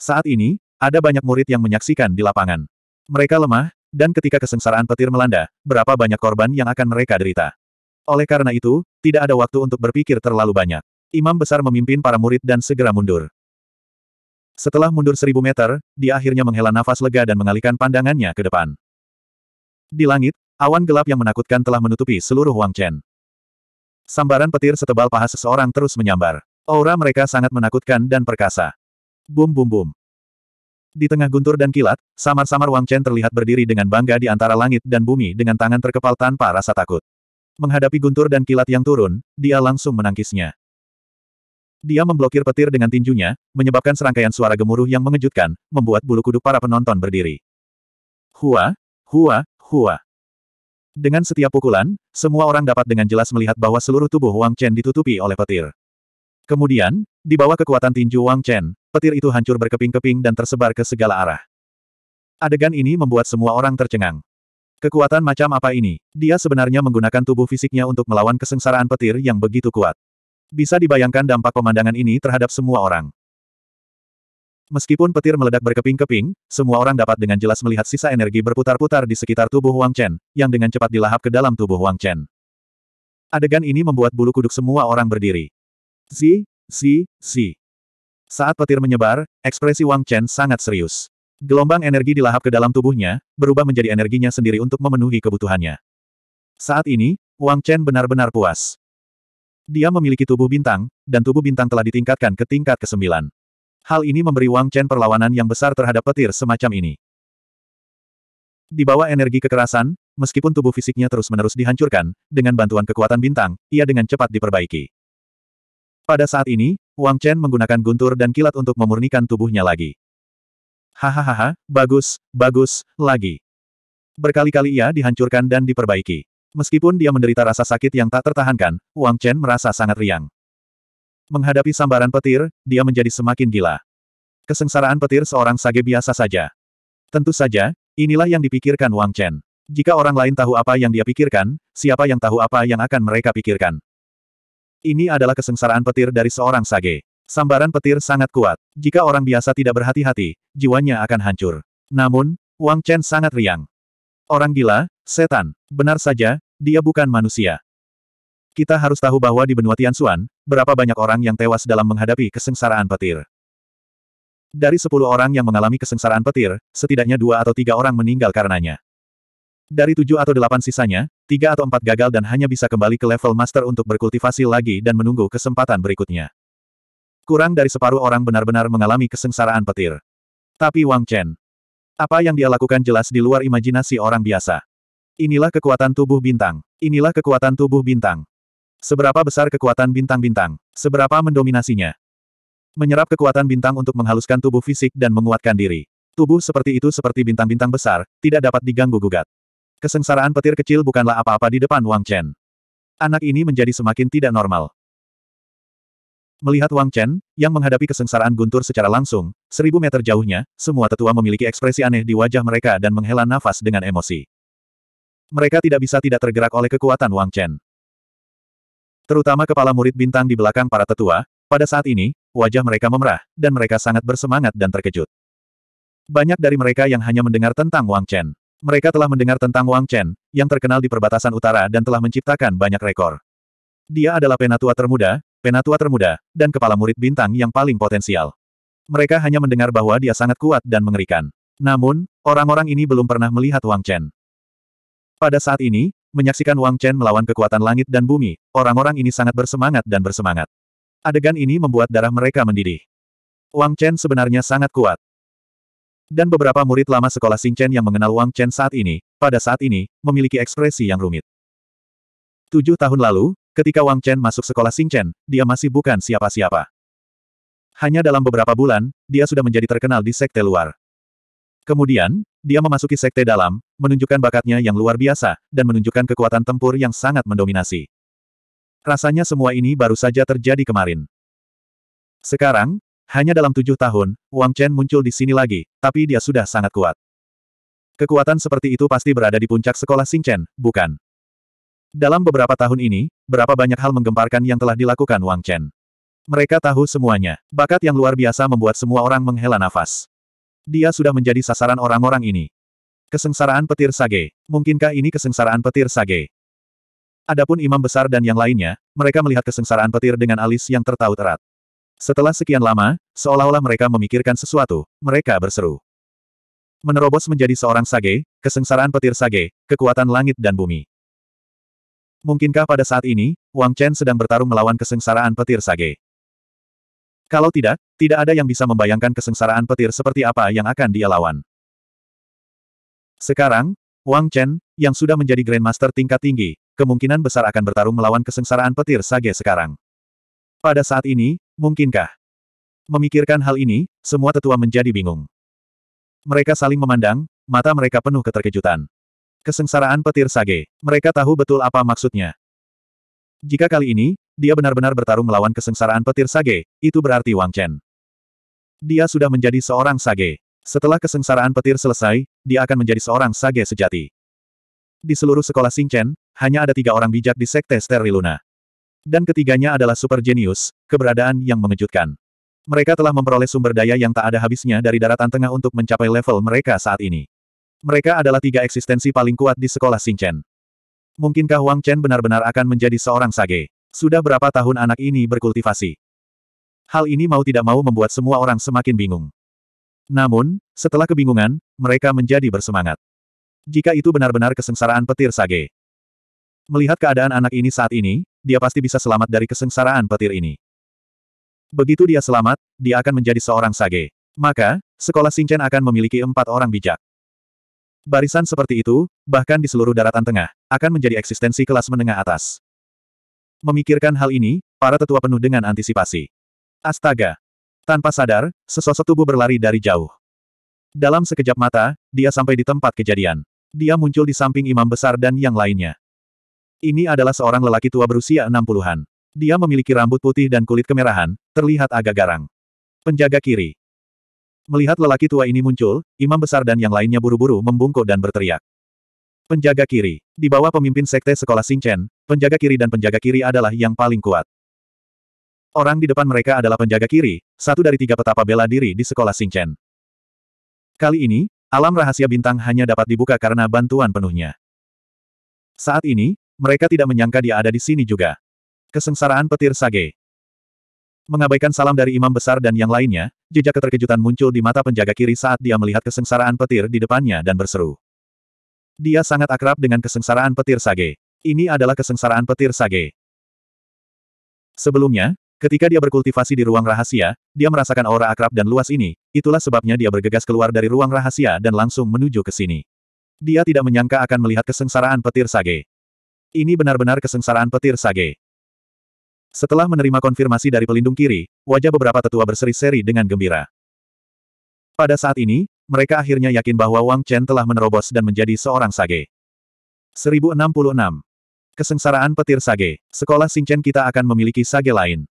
Saat ini, ada banyak murid yang menyaksikan di lapangan. Mereka lemah, dan ketika kesengsaraan petir melanda, berapa banyak korban yang akan mereka derita. Oleh karena itu, tidak ada waktu untuk berpikir terlalu banyak. Imam besar memimpin para murid dan segera mundur. Setelah mundur seribu meter, dia akhirnya menghela nafas lega dan mengalihkan pandangannya ke depan. Di langit, awan gelap yang menakutkan telah menutupi seluruh Wang Chen. Sambaran petir setebal paha seseorang terus menyambar. Aura mereka sangat menakutkan dan perkasa. Bum bum bum. Di tengah guntur dan kilat, samar-samar Wang Chen terlihat berdiri dengan bangga di antara langit dan bumi dengan tangan terkepal tanpa rasa takut. Menghadapi guntur dan kilat yang turun, dia langsung menangkisnya. Dia memblokir petir dengan tinjunya, menyebabkan serangkaian suara gemuruh yang mengejutkan, membuat bulu kuduk para penonton berdiri. Hua, hua, hua. Dengan setiap pukulan, semua orang dapat dengan jelas melihat bahwa seluruh tubuh Wang Chen ditutupi oleh petir. Kemudian, di bawah kekuatan tinju Wang Chen, petir itu hancur berkeping-keping dan tersebar ke segala arah. Adegan ini membuat semua orang tercengang. Kekuatan macam apa ini? Dia sebenarnya menggunakan tubuh fisiknya untuk melawan kesengsaraan petir yang begitu kuat. Bisa dibayangkan dampak pemandangan ini terhadap semua orang. Meskipun petir meledak berkeping-keping, semua orang dapat dengan jelas melihat sisa energi berputar-putar di sekitar tubuh Wang Chen, yang dengan cepat dilahap ke dalam tubuh Wang Chen. Adegan ini membuat bulu kuduk semua orang berdiri. Zi, zi, zi. Saat petir menyebar, ekspresi Wang Chen sangat serius. Gelombang energi dilahap ke dalam tubuhnya, berubah menjadi energinya sendiri untuk memenuhi kebutuhannya. Saat ini, Wang Chen benar-benar puas. Dia memiliki tubuh bintang, dan tubuh bintang telah ditingkatkan ke tingkat ke-9. Hal ini memberi Wang Chen perlawanan yang besar terhadap petir semacam ini. Di bawah energi kekerasan, meskipun tubuh fisiknya terus-menerus dihancurkan, dengan bantuan kekuatan bintang, ia dengan cepat diperbaiki. Pada saat ini, Wang Chen menggunakan guntur dan kilat untuk memurnikan tubuhnya lagi. Hahaha, bagus, bagus, lagi. Berkali-kali ia dihancurkan dan diperbaiki. Meskipun dia menderita rasa sakit yang tak tertahankan, Wang Chen merasa sangat riang. Menghadapi sambaran petir, dia menjadi semakin gila. Kesengsaraan petir seorang sage biasa saja. Tentu saja, inilah yang dipikirkan Wang Chen. Jika orang lain tahu apa yang dia pikirkan, siapa yang tahu apa yang akan mereka pikirkan. Ini adalah kesengsaraan petir dari seorang sage. Sambaran petir sangat kuat. Jika orang biasa tidak berhati-hati, jiwanya akan hancur. Namun, Wang Chen sangat riang. Orang gila, setan. Benar saja, dia bukan manusia. Kita harus tahu bahwa di benua Tianxuan, berapa banyak orang yang tewas dalam menghadapi kesengsaraan petir. Dari sepuluh orang yang mengalami kesengsaraan petir, setidaknya dua atau tiga orang meninggal karenanya. Dari tujuh atau delapan sisanya, tiga atau empat gagal dan hanya bisa kembali ke level master untuk berkultivasi lagi dan menunggu kesempatan berikutnya. Kurang dari separuh orang benar-benar mengalami kesengsaraan petir. Tapi Wang Chen. Apa yang dia lakukan jelas di luar imajinasi orang biasa. Inilah kekuatan tubuh bintang. Inilah kekuatan tubuh bintang. Seberapa besar kekuatan bintang-bintang? Seberapa mendominasinya? Menyerap kekuatan bintang untuk menghaluskan tubuh fisik dan menguatkan diri. Tubuh seperti itu seperti bintang-bintang besar, tidak dapat diganggu-gugat. Kesengsaraan petir kecil bukanlah apa-apa di depan Wang Chen. Anak ini menjadi semakin tidak normal. Melihat Wang Chen, yang menghadapi kesengsaraan guntur secara langsung, seribu meter jauhnya, semua tetua memiliki ekspresi aneh di wajah mereka dan menghela nafas dengan emosi. Mereka tidak bisa tidak tergerak oleh kekuatan Wang Chen. Terutama kepala murid bintang di belakang para tetua, pada saat ini, wajah mereka memerah, dan mereka sangat bersemangat dan terkejut. Banyak dari mereka yang hanya mendengar tentang Wang Chen. Mereka telah mendengar tentang Wang Chen, yang terkenal di perbatasan utara dan telah menciptakan banyak rekor. Dia adalah penatua termuda, penatua termuda, dan kepala murid bintang yang paling potensial. Mereka hanya mendengar bahwa dia sangat kuat dan mengerikan. Namun, orang-orang ini belum pernah melihat Wang Chen. Pada saat ini, menyaksikan Wang Chen melawan kekuatan langit dan bumi, orang-orang ini sangat bersemangat dan bersemangat. Adegan ini membuat darah mereka mendidih. Wang Chen sebenarnya sangat kuat. Dan beberapa murid lama sekolah Chen yang mengenal Wang Chen saat ini, pada saat ini, memiliki ekspresi yang rumit. Tujuh tahun lalu, ketika Wang Chen masuk sekolah Chen, dia masih bukan siapa-siapa. Hanya dalam beberapa bulan, dia sudah menjadi terkenal di sekte luar. Kemudian, dia memasuki sekte dalam, menunjukkan bakatnya yang luar biasa, dan menunjukkan kekuatan tempur yang sangat mendominasi. Rasanya semua ini baru saja terjadi kemarin. Sekarang, hanya dalam tujuh tahun, Wang Chen muncul di sini lagi, tapi dia sudah sangat kuat. Kekuatan seperti itu pasti berada di puncak sekolah Chen, bukan? Dalam beberapa tahun ini, berapa banyak hal menggemparkan yang telah dilakukan Wang Chen. Mereka tahu semuanya. Bakat yang luar biasa membuat semua orang menghela nafas. Dia sudah menjadi sasaran orang-orang ini. Kesengsaraan petir sage. Mungkinkah ini kesengsaraan petir sage? Adapun imam besar dan yang lainnya, mereka melihat kesengsaraan petir dengan alis yang tertaut erat. Setelah sekian lama, seolah-olah mereka memikirkan sesuatu, mereka berseru. Menerobos menjadi seorang sage, kesengsaraan petir sage, kekuatan langit dan bumi. Mungkinkah pada saat ini, Wang Chen sedang bertarung melawan kesengsaraan petir sage? Kalau tidak, tidak ada yang bisa membayangkan kesengsaraan petir seperti apa yang akan dia lawan. Sekarang, Wang Chen, yang sudah menjadi Grandmaster tingkat tinggi, kemungkinan besar akan bertarung melawan kesengsaraan petir sage sekarang. Pada saat ini, mungkinkah? Memikirkan hal ini, semua tetua menjadi bingung. Mereka saling memandang, mata mereka penuh keterkejutan. Kesengsaraan petir sage, mereka tahu betul apa maksudnya. Jika kali ini, dia benar-benar bertarung melawan kesengsaraan petir sage, itu berarti Wang Chen. Dia sudah menjadi seorang sage. Setelah kesengsaraan petir selesai, dia akan menjadi seorang sage sejati. Di seluruh sekolah Chen, hanya ada tiga orang bijak di Sekte Steriluna. Dan ketiganya adalah super genius, keberadaan yang mengejutkan. Mereka telah memperoleh sumber daya yang tak ada habisnya dari daratan tengah untuk mencapai level mereka saat ini. Mereka adalah tiga eksistensi paling kuat di sekolah Chen. Mungkinkah Wang Chen benar-benar akan menjadi seorang sage? Sudah berapa tahun anak ini berkultivasi? Hal ini mau tidak mau membuat semua orang semakin bingung. Namun, setelah kebingungan, mereka menjadi bersemangat. Jika itu benar-benar kesengsaraan petir sage. Melihat keadaan anak ini saat ini, dia pasti bisa selamat dari kesengsaraan petir ini. Begitu dia selamat, dia akan menjadi seorang sage. Maka, sekolah Singchen akan memiliki empat orang bijak. Barisan seperti itu, bahkan di seluruh daratan tengah, akan menjadi eksistensi kelas menengah atas. Memikirkan hal ini, para tetua penuh dengan antisipasi. Astaga! Tanpa sadar, sesosok tubuh berlari dari jauh. Dalam sekejap mata, dia sampai di tempat kejadian. Dia muncul di samping imam besar dan yang lainnya. Ini adalah seorang lelaki tua berusia 60-an. Dia memiliki rambut putih dan kulit kemerahan, terlihat agak garang. Penjaga kiri. Melihat lelaki tua ini muncul, imam besar dan yang lainnya buru-buru membungkuk dan berteriak. Penjaga kiri. Di bawah pemimpin sekte sekolah Singchen, penjaga kiri dan penjaga kiri adalah yang paling kuat. Orang di depan mereka adalah penjaga kiri, satu dari tiga petapa bela diri di sekolah Singchen. Kali ini, alam rahasia bintang hanya dapat dibuka karena bantuan penuhnya. Saat ini, mereka tidak menyangka dia ada di sini juga. Kesengsaraan petir sage. Mengabaikan salam dari imam besar dan yang lainnya, jejak keterkejutan muncul di mata penjaga kiri saat dia melihat kesengsaraan petir di depannya dan berseru. Dia sangat akrab dengan kesengsaraan petir sage. Ini adalah kesengsaraan petir sage. Sebelumnya, ketika dia berkultivasi di ruang rahasia, dia merasakan aura akrab dan luas ini, itulah sebabnya dia bergegas keluar dari ruang rahasia dan langsung menuju ke sini. Dia tidak menyangka akan melihat kesengsaraan petir sage. Ini benar-benar kesengsaraan petir sage. Setelah menerima konfirmasi dari pelindung kiri, wajah beberapa tetua berseri-seri dengan gembira. Pada saat ini, mereka akhirnya yakin bahwa Wang Chen telah menerobos dan menjadi seorang sage. 1066. Kesengsaraan petir sage. Sekolah Singchen kita akan memiliki sage lain.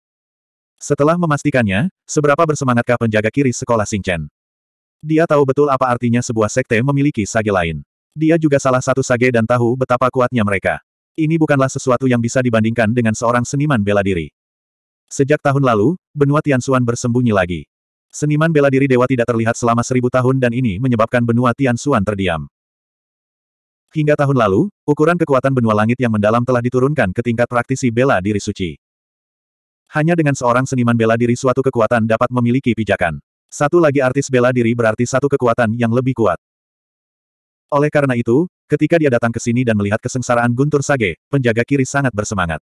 Setelah memastikannya, seberapa bersemangatkah penjaga kiri sekolah Singchen? Dia tahu betul apa artinya sebuah sekte memiliki sage lain. Dia juga salah satu sage dan tahu betapa kuatnya mereka. Ini bukanlah sesuatu yang bisa dibandingkan dengan seorang seniman bela diri. Sejak tahun lalu, benua Tianxuan bersembunyi lagi. Seniman bela diri dewa tidak terlihat selama seribu tahun dan ini menyebabkan benua Tian Xuan terdiam. Hingga tahun lalu, ukuran kekuatan benua langit yang mendalam telah diturunkan ke tingkat praktisi bela diri suci. Hanya dengan seorang seniman bela diri suatu kekuatan dapat memiliki pijakan. Satu lagi artis bela diri berarti satu kekuatan yang lebih kuat. Oleh karena itu, ketika dia datang ke sini dan melihat kesengsaraan Guntur Sage, penjaga kiri sangat bersemangat.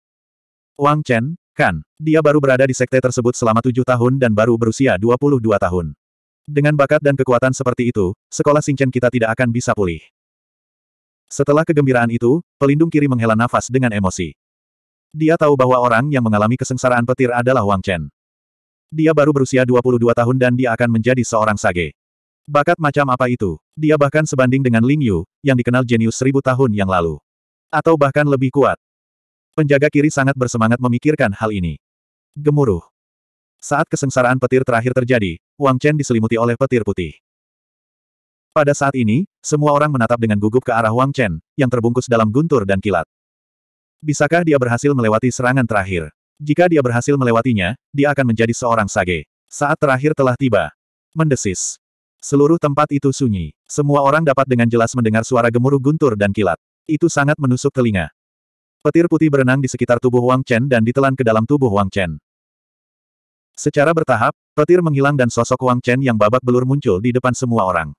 Wang Chen, Kan, dia baru berada di sekte tersebut selama tujuh tahun dan baru berusia 22 tahun. Dengan bakat dan kekuatan seperti itu, sekolah Singchen kita tidak akan bisa pulih. Setelah kegembiraan itu, pelindung kiri menghela nafas dengan emosi. Dia tahu bahwa orang yang mengalami kesengsaraan petir adalah Wang Chen. Dia baru berusia 22 tahun dan dia akan menjadi seorang sage. Bakat macam apa itu? Dia bahkan sebanding dengan Ling Yu, yang dikenal jenius seribu tahun yang lalu. Atau bahkan lebih kuat. Penjaga kiri sangat bersemangat memikirkan hal ini. Gemuruh. Saat kesengsaraan petir terakhir terjadi, Wang Chen diselimuti oleh petir putih. Pada saat ini, semua orang menatap dengan gugup ke arah Wang Chen, yang terbungkus dalam guntur dan kilat. Bisakah dia berhasil melewati serangan terakhir? Jika dia berhasil melewatinya, dia akan menjadi seorang sage. Saat terakhir telah tiba. Mendesis. Seluruh tempat itu sunyi. Semua orang dapat dengan jelas mendengar suara gemuruh guntur dan kilat. Itu sangat menusuk telinga. Petir putih berenang di sekitar tubuh Wang Chen dan ditelan ke dalam tubuh Wang Chen. Secara bertahap, petir menghilang dan sosok Wang Chen yang babak belur muncul di depan semua orang.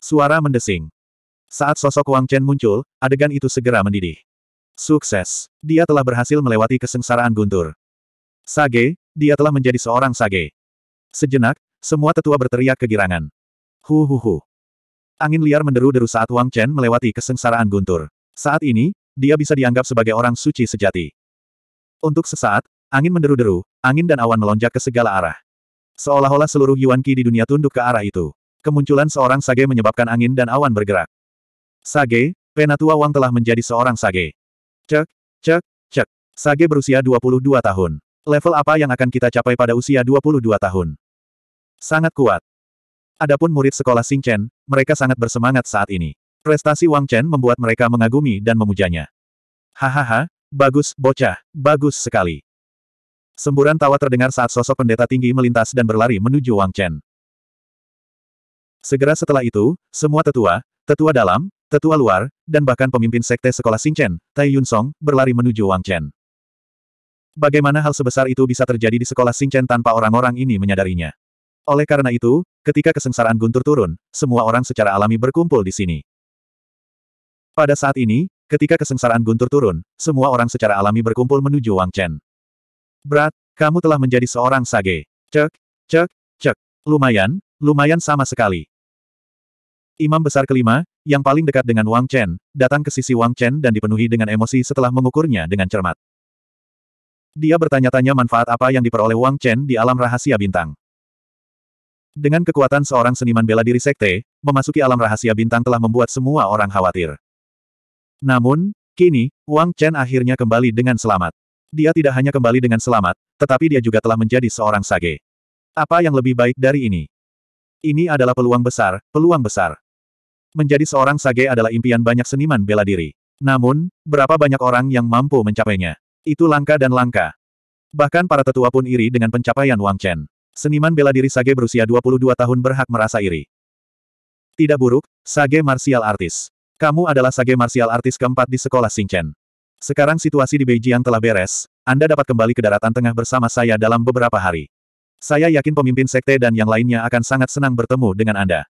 Suara mendesing. Saat sosok Wang Chen muncul, adegan itu segera mendidih. Sukses. Dia telah berhasil melewati kesengsaraan guntur. Sage, dia telah menjadi seorang sage. Sejenak, semua tetua berteriak kegirangan. Hu hu hu. Angin liar menderu-deru saat Wang Chen melewati kesengsaraan guntur. Saat ini, dia bisa dianggap sebagai orang suci sejati. Untuk sesaat, angin menderu-deru, angin dan awan melonjak ke segala arah. Seolah-olah seluruh Yuan Qi di dunia tunduk ke arah itu. Kemunculan seorang sage menyebabkan angin dan awan bergerak. Sage, Penatua Wang telah menjadi seorang sage. Cek, cek, cek. Sage berusia 22 tahun. Level apa yang akan kita capai pada usia 22 tahun? Sangat kuat. Adapun murid sekolah Chen, mereka sangat bersemangat saat ini. Prestasi Wang Chen membuat mereka mengagumi dan memujanya. Hahaha, bagus, bocah, bagus sekali. Semburan tawa terdengar saat sosok pendeta tinggi melintas dan berlari menuju Wang Chen. Segera setelah itu, semua tetua, tetua dalam, tetua luar, dan bahkan pemimpin sekte sekolah Xingchen, Tai Yun Song, berlari menuju Wang Chen. Bagaimana hal sebesar itu bisa terjadi di sekolah Chen tanpa orang-orang ini menyadarinya? Oleh karena itu, ketika kesengsaraan guntur turun, semua orang secara alami berkumpul di sini. Pada saat ini, ketika kesengsaraan guntur turun, semua orang secara alami berkumpul menuju Wang Chen. Berat, kamu telah menjadi seorang sage. Cek, cek, cek. Lumayan, lumayan sama sekali. Imam besar kelima, yang paling dekat dengan Wang Chen, datang ke sisi Wang Chen dan dipenuhi dengan emosi setelah mengukurnya dengan cermat. Dia bertanya-tanya manfaat apa yang diperoleh Wang Chen di alam rahasia bintang. Dengan kekuatan seorang seniman bela diri sekte, memasuki alam rahasia bintang telah membuat semua orang khawatir. Namun, kini, Wang Chen akhirnya kembali dengan selamat. Dia tidak hanya kembali dengan selamat, tetapi dia juga telah menjadi seorang sage. Apa yang lebih baik dari ini? Ini adalah peluang besar, peluang besar. Menjadi seorang sage adalah impian banyak seniman bela diri. Namun, berapa banyak orang yang mampu mencapainya? Itu langka dan langka. Bahkan para tetua pun iri dengan pencapaian Wang Chen. Seniman bela diri sage berusia 22 tahun berhak merasa iri. Tidak buruk, sage martial artis. Kamu adalah sage martial artis keempat di sekolah Singchen. Sekarang situasi di Beijing telah beres, Anda dapat kembali ke daratan tengah bersama saya dalam beberapa hari. Saya yakin pemimpin sekte dan yang lainnya akan sangat senang bertemu dengan Anda.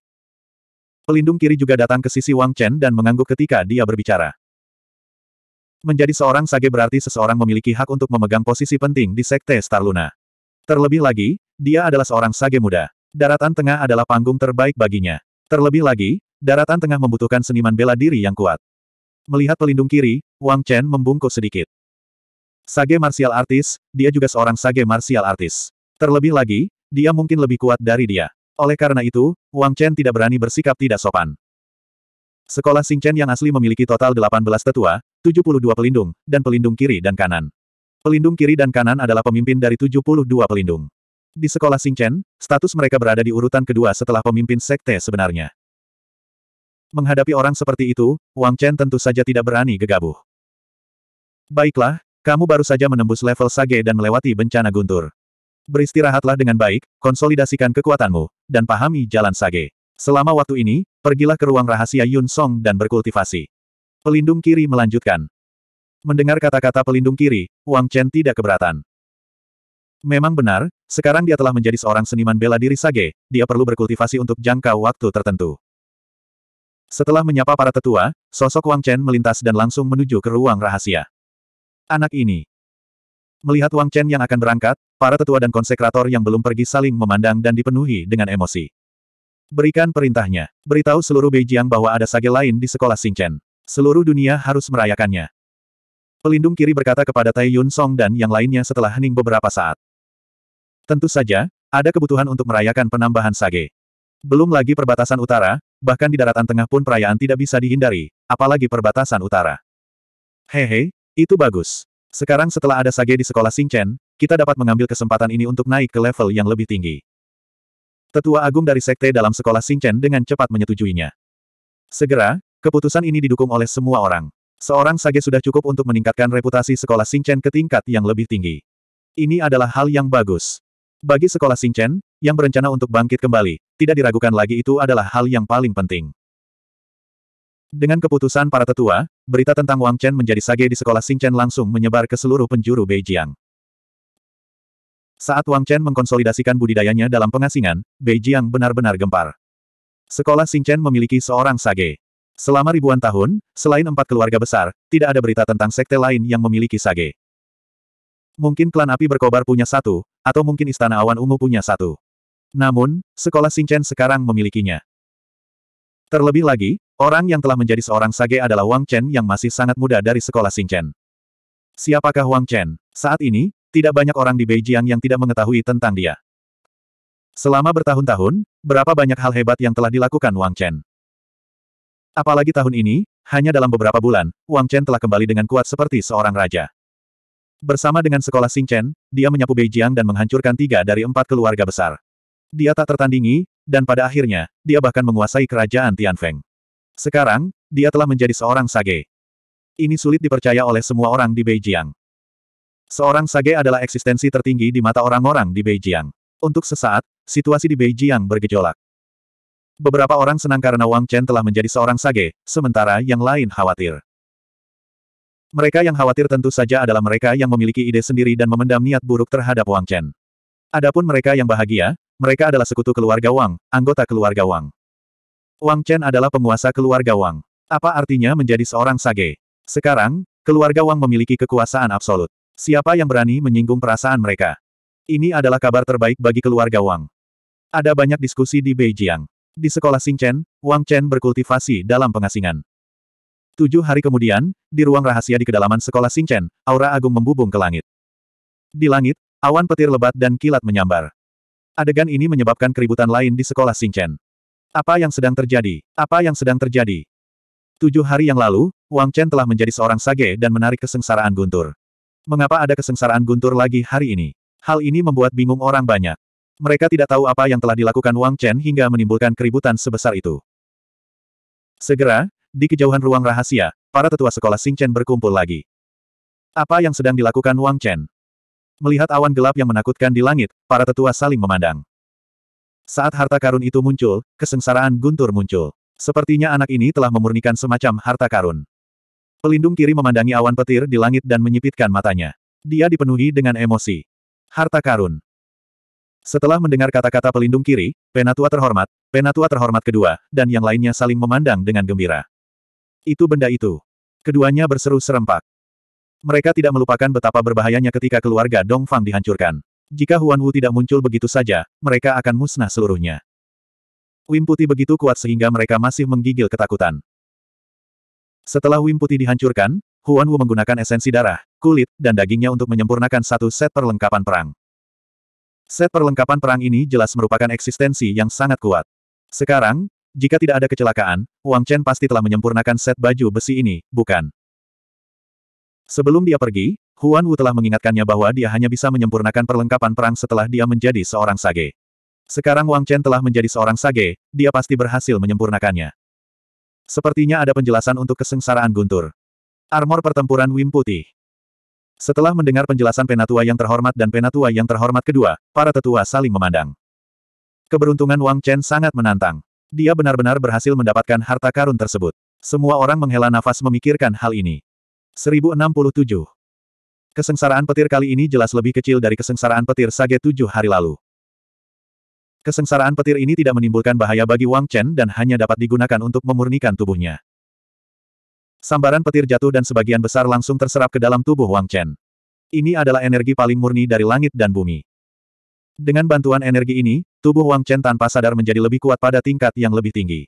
Pelindung kiri juga datang ke sisi Wang Chen dan mengangguk ketika dia berbicara. Menjadi seorang sage berarti seseorang memiliki hak untuk memegang posisi penting di sekte Star Luna. Terlebih lagi, dia adalah seorang sage muda. Daratan tengah adalah panggung terbaik baginya. Terlebih lagi, Daratan tengah membutuhkan seniman bela diri yang kuat. Melihat pelindung kiri, Wang Chen membungkuk sedikit. Sage martial artis, dia juga seorang sage martial artis. Terlebih lagi, dia mungkin lebih kuat dari dia. Oleh karena itu, Wang Chen tidak berani bersikap tidak sopan. Sekolah Chen yang asli memiliki total 18 tetua, 72 pelindung, dan pelindung kiri dan kanan. Pelindung kiri dan kanan adalah pemimpin dari 72 pelindung. Di sekolah Chen, status mereka berada di urutan kedua setelah pemimpin sekte sebenarnya. Menghadapi orang seperti itu, Wang Chen tentu saja tidak berani gegabah. Baiklah, kamu baru saja menembus level Sage dan melewati bencana guntur. Beristirahatlah dengan baik, konsolidasikan kekuatanmu, dan pahami jalan Sage. Selama waktu ini, pergilah ke ruang rahasia Yun Song dan berkultivasi. Pelindung kiri melanjutkan. Mendengar kata-kata pelindung kiri, Wang Chen tidak keberatan. Memang benar, sekarang dia telah menjadi seorang seniman bela diri Sage, dia perlu berkultivasi untuk jangka waktu tertentu. Setelah menyapa para tetua, sosok Wang Chen melintas dan langsung menuju ke ruang rahasia. Anak ini. Melihat Wang Chen yang akan berangkat, para tetua dan konsekrator yang belum pergi saling memandang dan dipenuhi dengan emosi. Berikan perintahnya. Beritahu seluruh Beijing bahwa ada sage lain di sekolah Chen. Seluruh dunia harus merayakannya. Pelindung kiri berkata kepada Tai Yun Song dan yang lainnya setelah hening beberapa saat. Tentu saja, ada kebutuhan untuk merayakan penambahan sage. Belum lagi perbatasan utara, Bahkan di daratan tengah pun perayaan tidak bisa dihindari, apalagi perbatasan utara. Hehe, itu bagus. Sekarang setelah ada sage di sekolah Singchen, kita dapat mengambil kesempatan ini untuk naik ke level yang lebih tinggi. Tetua agung dari sekte dalam sekolah Singchen dengan cepat menyetujuinya. Segera, keputusan ini didukung oleh semua orang. Seorang sage sudah cukup untuk meningkatkan reputasi sekolah Singchen ke tingkat yang lebih tinggi. Ini adalah hal yang bagus. Bagi sekolah Xingchen, yang berencana untuk bangkit kembali, tidak diragukan lagi itu adalah hal yang paling penting. Dengan keputusan para tetua, berita tentang Wang Chen menjadi sage di sekolah Xingchen langsung menyebar ke seluruh penjuru Beijing. Saat Wang Chen mengkonsolidasikan budidayanya dalam pengasingan, Beijing benar-benar gempar. Sekolah Xingchen memiliki seorang sage. Selama ribuan tahun, selain empat keluarga besar, tidak ada berita tentang sekte lain yang memiliki sage. Mungkin klan api berkobar punya satu, atau mungkin istana awan ungu punya satu. Namun, sekolah Xingchen sekarang memilikinya. Terlebih lagi, orang yang telah menjadi seorang sage adalah Wang Chen yang masih sangat muda dari sekolah Xingchen. Siapakah Wang Chen? Saat ini, tidak banyak orang di Beijing yang tidak mengetahui tentang dia. Selama bertahun-tahun, berapa banyak hal hebat yang telah dilakukan Wang Chen. Apalagi tahun ini, hanya dalam beberapa bulan, Wang Chen telah kembali dengan kuat seperti seorang raja. Bersama dengan sekolah Sing Chen, dia menyapu Beijing dan menghancurkan tiga dari empat keluarga besar. Dia tak tertandingi, dan pada akhirnya, dia bahkan menguasai kerajaan Tian Feng. Sekarang, dia telah menjadi seorang sage. Ini sulit dipercaya oleh semua orang di Beijing. Seorang sage adalah eksistensi tertinggi di mata orang-orang di Beijing. Untuk sesaat, situasi di Beijing bergejolak. Beberapa orang senang karena Wang Chen telah menjadi seorang sage, sementara yang lain khawatir. Mereka yang khawatir tentu saja adalah mereka yang memiliki ide sendiri dan memendam niat buruk terhadap Wang Chen. Adapun mereka yang bahagia, mereka adalah sekutu keluarga Wang, anggota keluarga Wang. Wang Chen adalah penguasa keluarga Wang. Apa artinya menjadi seorang sage? Sekarang, keluarga Wang memiliki kekuasaan absolut. Siapa yang berani menyinggung perasaan mereka? Ini adalah kabar terbaik bagi keluarga Wang. Ada banyak diskusi di Beijing. Di sekolah Xingchen, Wang Chen berkultivasi dalam pengasingan. Tujuh hari kemudian, di ruang rahasia di kedalaman sekolah Singchen, aura agung membubung ke langit. Di langit, awan petir lebat dan kilat menyambar. Adegan ini menyebabkan keributan lain di sekolah Singchen. Apa yang sedang terjadi? Apa yang sedang terjadi? Tujuh hari yang lalu, Wang Chen telah menjadi seorang sage dan menarik kesengsaraan guntur. Mengapa ada kesengsaraan guntur lagi hari ini? Hal ini membuat bingung orang banyak. Mereka tidak tahu apa yang telah dilakukan Wang Chen hingga menimbulkan keributan sebesar itu. Segera, di kejauhan ruang rahasia, para tetua sekolah Sing Chen berkumpul lagi. Apa yang sedang dilakukan Wang Chen? Melihat awan gelap yang menakutkan di langit, para tetua saling memandang. Saat harta karun itu muncul, kesengsaraan guntur muncul. Sepertinya anak ini telah memurnikan semacam harta karun. Pelindung kiri memandangi awan petir di langit dan menyipitkan matanya. Dia dipenuhi dengan emosi. Harta karun. Setelah mendengar kata-kata pelindung kiri, penatua terhormat, penatua terhormat kedua, dan yang lainnya saling memandang dengan gembira. Itu benda itu. Keduanya berseru serempak. Mereka tidak melupakan betapa berbahayanya ketika keluarga Dong Fang dihancurkan. Jika Huan Wu tidak muncul begitu saja, mereka akan musnah seluruhnya. Wim Putih begitu kuat sehingga mereka masih menggigil ketakutan. Setelah Wim Putih dihancurkan, Huan Wu menggunakan esensi darah, kulit, dan dagingnya untuk menyempurnakan satu set perlengkapan perang. Set perlengkapan perang ini jelas merupakan eksistensi yang sangat kuat. Sekarang, jika tidak ada kecelakaan, Wang Chen pasti telah menyempurnakan set baju besi ini, bukan? Sebelum dia pergi, Huan Wu telah mengingatkannya bahwa dia hanya bisa menyempurnakan perlengkapan perang setelah dia menjadi seorang sage. Sekarang Wang Chen telah menjadi seorang sage, dia pasti berhasil menyempurnakannya. Sepertinya ada penjelasan untuk kesengsaraan guntur. Armor pertempuran Wim Putih. Setelah mendengar penjelasan penatua yang terhormat dan penatua yang terhormat kedua, para tetua saling memandang. Keberuntungan Wang Chen sangat menantang. Dia benar-benar berhasil mendapatkan harta karun tersebut. Semua orang menghela nafas memikirkan hal ini. 1067. Kesengsaraan petir kali ini jelas lebih kecil dari kesengsaraan petir Sage tujuh hari lalu. Kesengsaraan petir ini tidak menimbulkan bahaya bagi Wang Chen dan hanya dapat digunakan untuk memurnikan tubuhnya. Sambaran petir jatuh dan sebagian besar langsung terserap ke dalam tubuh Wang Chen. Ini adalah energi paling murni dari langit dan bumi. Dengan bantuan energi ini, tubuh Wang Chen tanpa sadar menjadi lebih kuat pada tingkat yang lebih tinggi.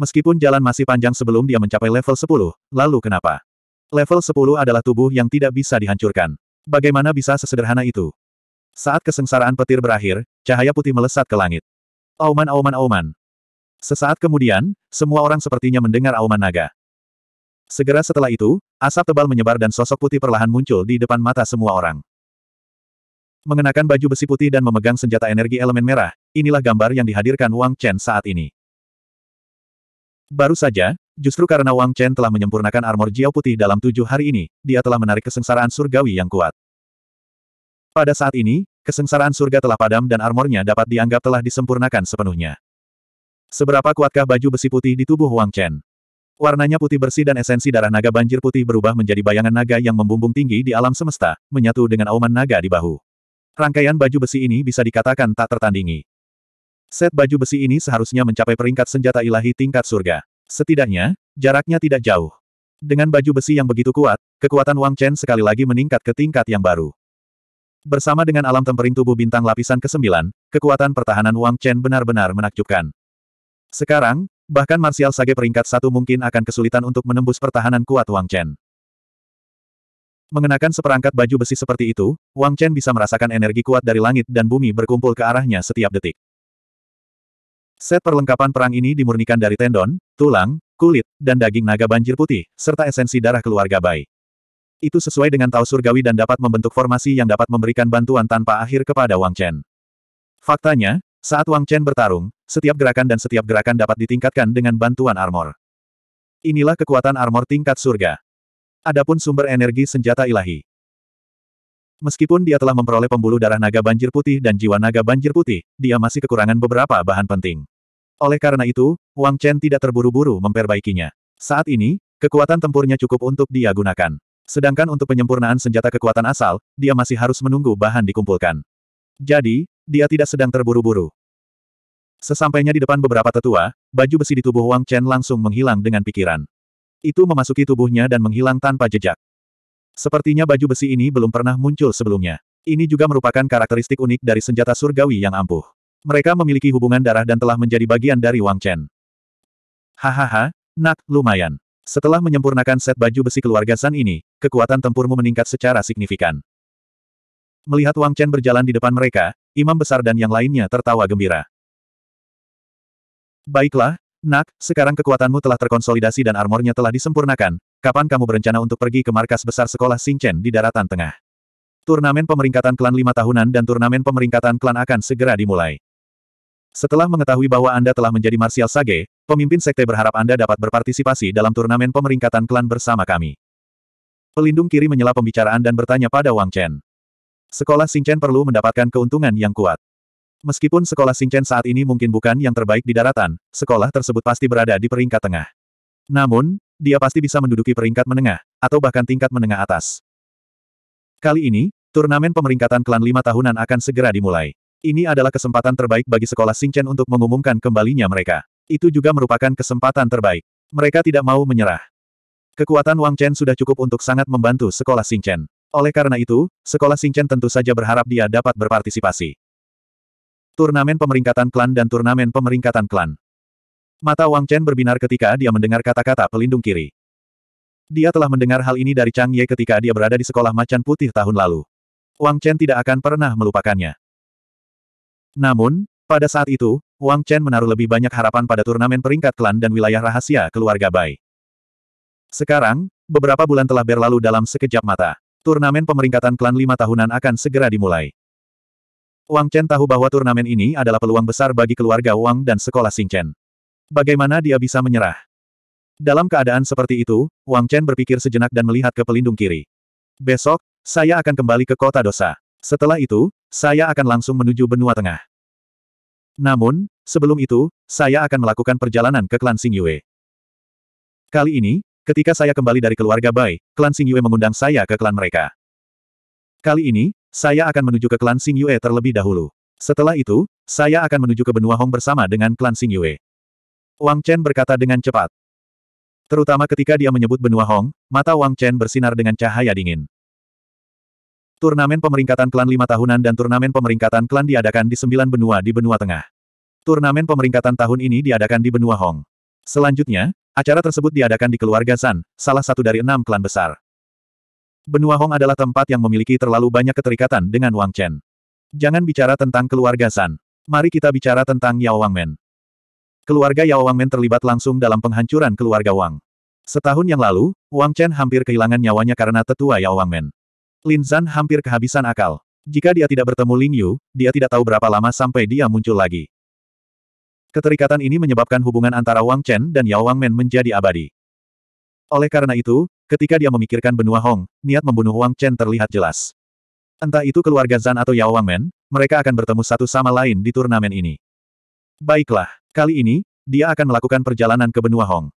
Meskipun jalan masih panjang sebelum dia mencapai level 10, lalu kenapa? Level 10 adalah tubuh yang tidak bisa dihancurkan. Bagaimana bisa sesederhana itu? Saat kesengsaraan petir berakhir, cahaya putih melesat ke langit. Auman auman auman. Sesaat kemudian, semua orang sepertinya mendengar auman naga. Segera setelah itu, asap tebal menyebar dan sosok putih perlahan muncul di depan mata semua orang. Mengenakan baju besi putih dan memegang senjata energi elemen merah, inilah gambar yang dihadirkan Wang Chen saat ini. Baru saja, justru karena Wang Chen telah menyempurnakan armor Jiao putih dalam tujuh hari ini, dia telah menarik kesengsaraan surgawi yang kuat. Pada saat ini, kesengsaraan surga telah padam dan armornya dapat dianggap telah disempurnakan sepenuhnya. Seberapa kuatkah baju besi putih di tubuh Wang Chen? Warnanya putih bersih dan esensi darah naga banjir putih berubah menjadi bayangan naga yang membumbung tinggi di alam semesta, menyatu dengan auman naga di bahu. Rangkaian baju besi ini bisa dikatakan tak tertandingi. Set baju besi ini seharusnya mencapai peringkat senjata ilahi tingkat surga. Setidaknya, jaraknya tidak jauh. Dengan baju besi yang begitu kuat, kekuatan Wang Chen sekali lagi meningkat ke tingkat yang baru. Bersama dengan alam tempering tubuh bintang lapisan ke-9, kekuatan pertahanan Wang Chen benar-benar menakjubkan. Sekarang, bahkan Martial Sage peringkat satu mungkin akan kesulitan untuk menembus pertahanan kuat Wang Chen. Mengenakan seperangkat baju besi seperti itu, Wang Chen bisa merasakan energi kuat dari langit dan bumi berkumpul ke arahnya setiap detik. Set perlengkapan perang ini dimurnikan dari tendon, tulang, kulit, dan daging naga banjir putih, serta esensi darah keluarga Bai. Itu sesuai dengan tau Surgawi dan dapat membentuk formasi yang dapat memberikan bantuan tanpa akhir kepada Wang Chen. Faktanya, saat Wang Chen bertarung, setiap gerakan dan setiap gerakan dapat ditingkatkan dengan bantuan armor. Inilah kekuatan armor tingkat surga. Adapun sumber energi senjata ilahi. Meskipun dia telah memperoleh pembuluh darah naga banjir putih dan jiwa naga banjir putih, dia masih kekurangan beberapa bahan penting. Oleh karena itu, Wang Chen tidak terburu-buru memperbaikinya. Saat ini, kekuatan tempurnya cukup untuk dia gunakan. Sedangkan untuk penyempurnaan senjata kekuatan asal, dia masih harus menunggu bahan dikumpulkan. Jadi, dia tidak sedang terburu-buru. Sesampainya di depan beberapa tetua, baju besi di tubuh Wang Chen langsung menghilang dengan pikiran. Itu memasuki tubuhnya dan menghilang tanpa jejak. Sepertinya baju besi ini belum pernah muncul sebelumnya. Ini juga merupakan karakteristik unik dari senjata surgawi yang ampuh. Mereka memiliki hubungan darah dan telah menjadi bagian dari Wang Chen. Hahaha, nak, lumayan. Setelah menyempurnakan set baju besi keluarga San ini, kekuatan tempurmu meningkat secara signifikan. Melihat Wang Chen berjalan di depan mereka, imam besar dan yang lainnya tertawa gembira. Baiklah, Nak, sekarang kekuatanmu telah terkonsolidasi dan armornya telah disempurnakan. Kapan kamu berencana untuk pergi ke markas besar sekolah Singchen di daratan tengah? Turnamen pemeringkatan klan lima tahunan dan turnamen pemeringkatan klan akan segera dimulai. Setelah mengetahui bahwa Anda telah menjadi Martial Sage, pemimpin sekte berharap Anda dapat berpartisipasi dalam turnamen pemeringkatan klan bersama kami. Pelindung kiri menyela pembicaraan dan bertanya pada Wang Chen. Sekolah Singchen perlu mendapatkan keuntungan yang kuat. Meskipun sekolah Singchen saat ini mungkin bukan yang terbaik di daratan, sekolah tersebut pasti berada di peringkat tengah. Namun, dia pasti bisa menduduki peringkat menengah, atau bahkan tingkat menengah atas. Kali ini, turnamen pemeringkatan klan lima tahunan akan segera dimulai. Ini adalah kesempatan terbaik bagi sekolah Singchen untuk mengumumkan kembalinya mereka. Itu juga merupakan kesempatan terbaik. Mereka tidak mau menyerah. Kekuatan Wang Chen sudah cukup untuk sangat membantu sekolah Singchen. Oleh karena itu, sekolah Singchen tentu saja berharap dia dapat berpartisipasi. Turnamen Pemeringkatan Klan dan Turnamen Pemeringkatan Klan. Mata Wang Chen berbinar ketika dia mendengar kata-kata pelindung kiri. Dia telah mendengar hal ini dari Chang Ye ketika dia berada di sekolah macan putih tahun lalu. Wang Chen tidak akan pernah melupakannya. Namun, pada saat itu, Wang Chen menaruh lebih banyak harapan pada turnamen peringkat klan dan wilayah rahasia keluarga Bai. Sekarang, beberapa bulan telah berlalu dalam sekejap mata. Turnamen pemeringkatan klan lima tahunan akan segera dimulai. Wang Chen tahu bahwa turnamen ini adalah peluang besar bagi keluarga Wang dan sekolah Xing Chen. Bagaimana dia bisa menyerah? Dalam keadaan seperti itu, Wang Chen berpikir sejenak dan melihat ke pelindung kiri. Besok, saya akan kembali ke kota dosa. Setelah itu, saya akan langsung menuju benua tengah. Namun, sebelum itu, saya akan melakukan perjalanan ke klan Sing Yue. Kali ini, ketika saya kembali dari keluarga Bai, klan Sing Yue mengundang saya ke klan mereka. Kali ini, saya akan menuju ke klan Sing Yue terlebih dahulu. Setelah itu, saya akan menuju ke benua Hong bersama dengan klan Sing Yue. Wang Chen berkata dengan cepat. Terutama ketika dia menyebut benua Hong, mata Wang Chen bersinar dengan cahaya dingin. Turnamen pemeringkatan klan lima tahunan dan turnamen pemeringkatan klan diadakan di sembilan benua di benua tengah. Turnamen pemeringkatan tahun ini diadakan di benua Hong. Selanjutnya, acara tersebut diadakan di keluarga San, salah satu dari enam klan besar. Benua Hong adalah tempat yang memiliki terlalu banyak keterikatan dengan Wang Chen. Jangan bicara tentang keluarga San. Mari kita bicara tentang Yao Wang Men. Keluarga Yao Wang Men terlibat langsung dalam penghancuran keluarga Wang. Setahun yang lalu, Wang Chen hampir kehilangan nyawanya karena tetua Yao Wang Men. Lin Zan hampir kehabisan akal. Jika dia tidak bertemu Ling Yu, dia tidak tahu berapa lama sampai dia muncul lagi. Keterikatan ini menyebabkan hubungan antara Wang Chen dan Yao Wang Men menjadi abadi. Oleh karena itu, ketika dia memikirkan benua Hong, niat membunuh Wang Chen terlihat jelas. Entah itu keluarga Zan atau Yao Wang Men, mereka akan bertemu satu sama lain di turnamen ini. Baiklah, kali ini, dia akan melakukan perjalanan ke benua Hong.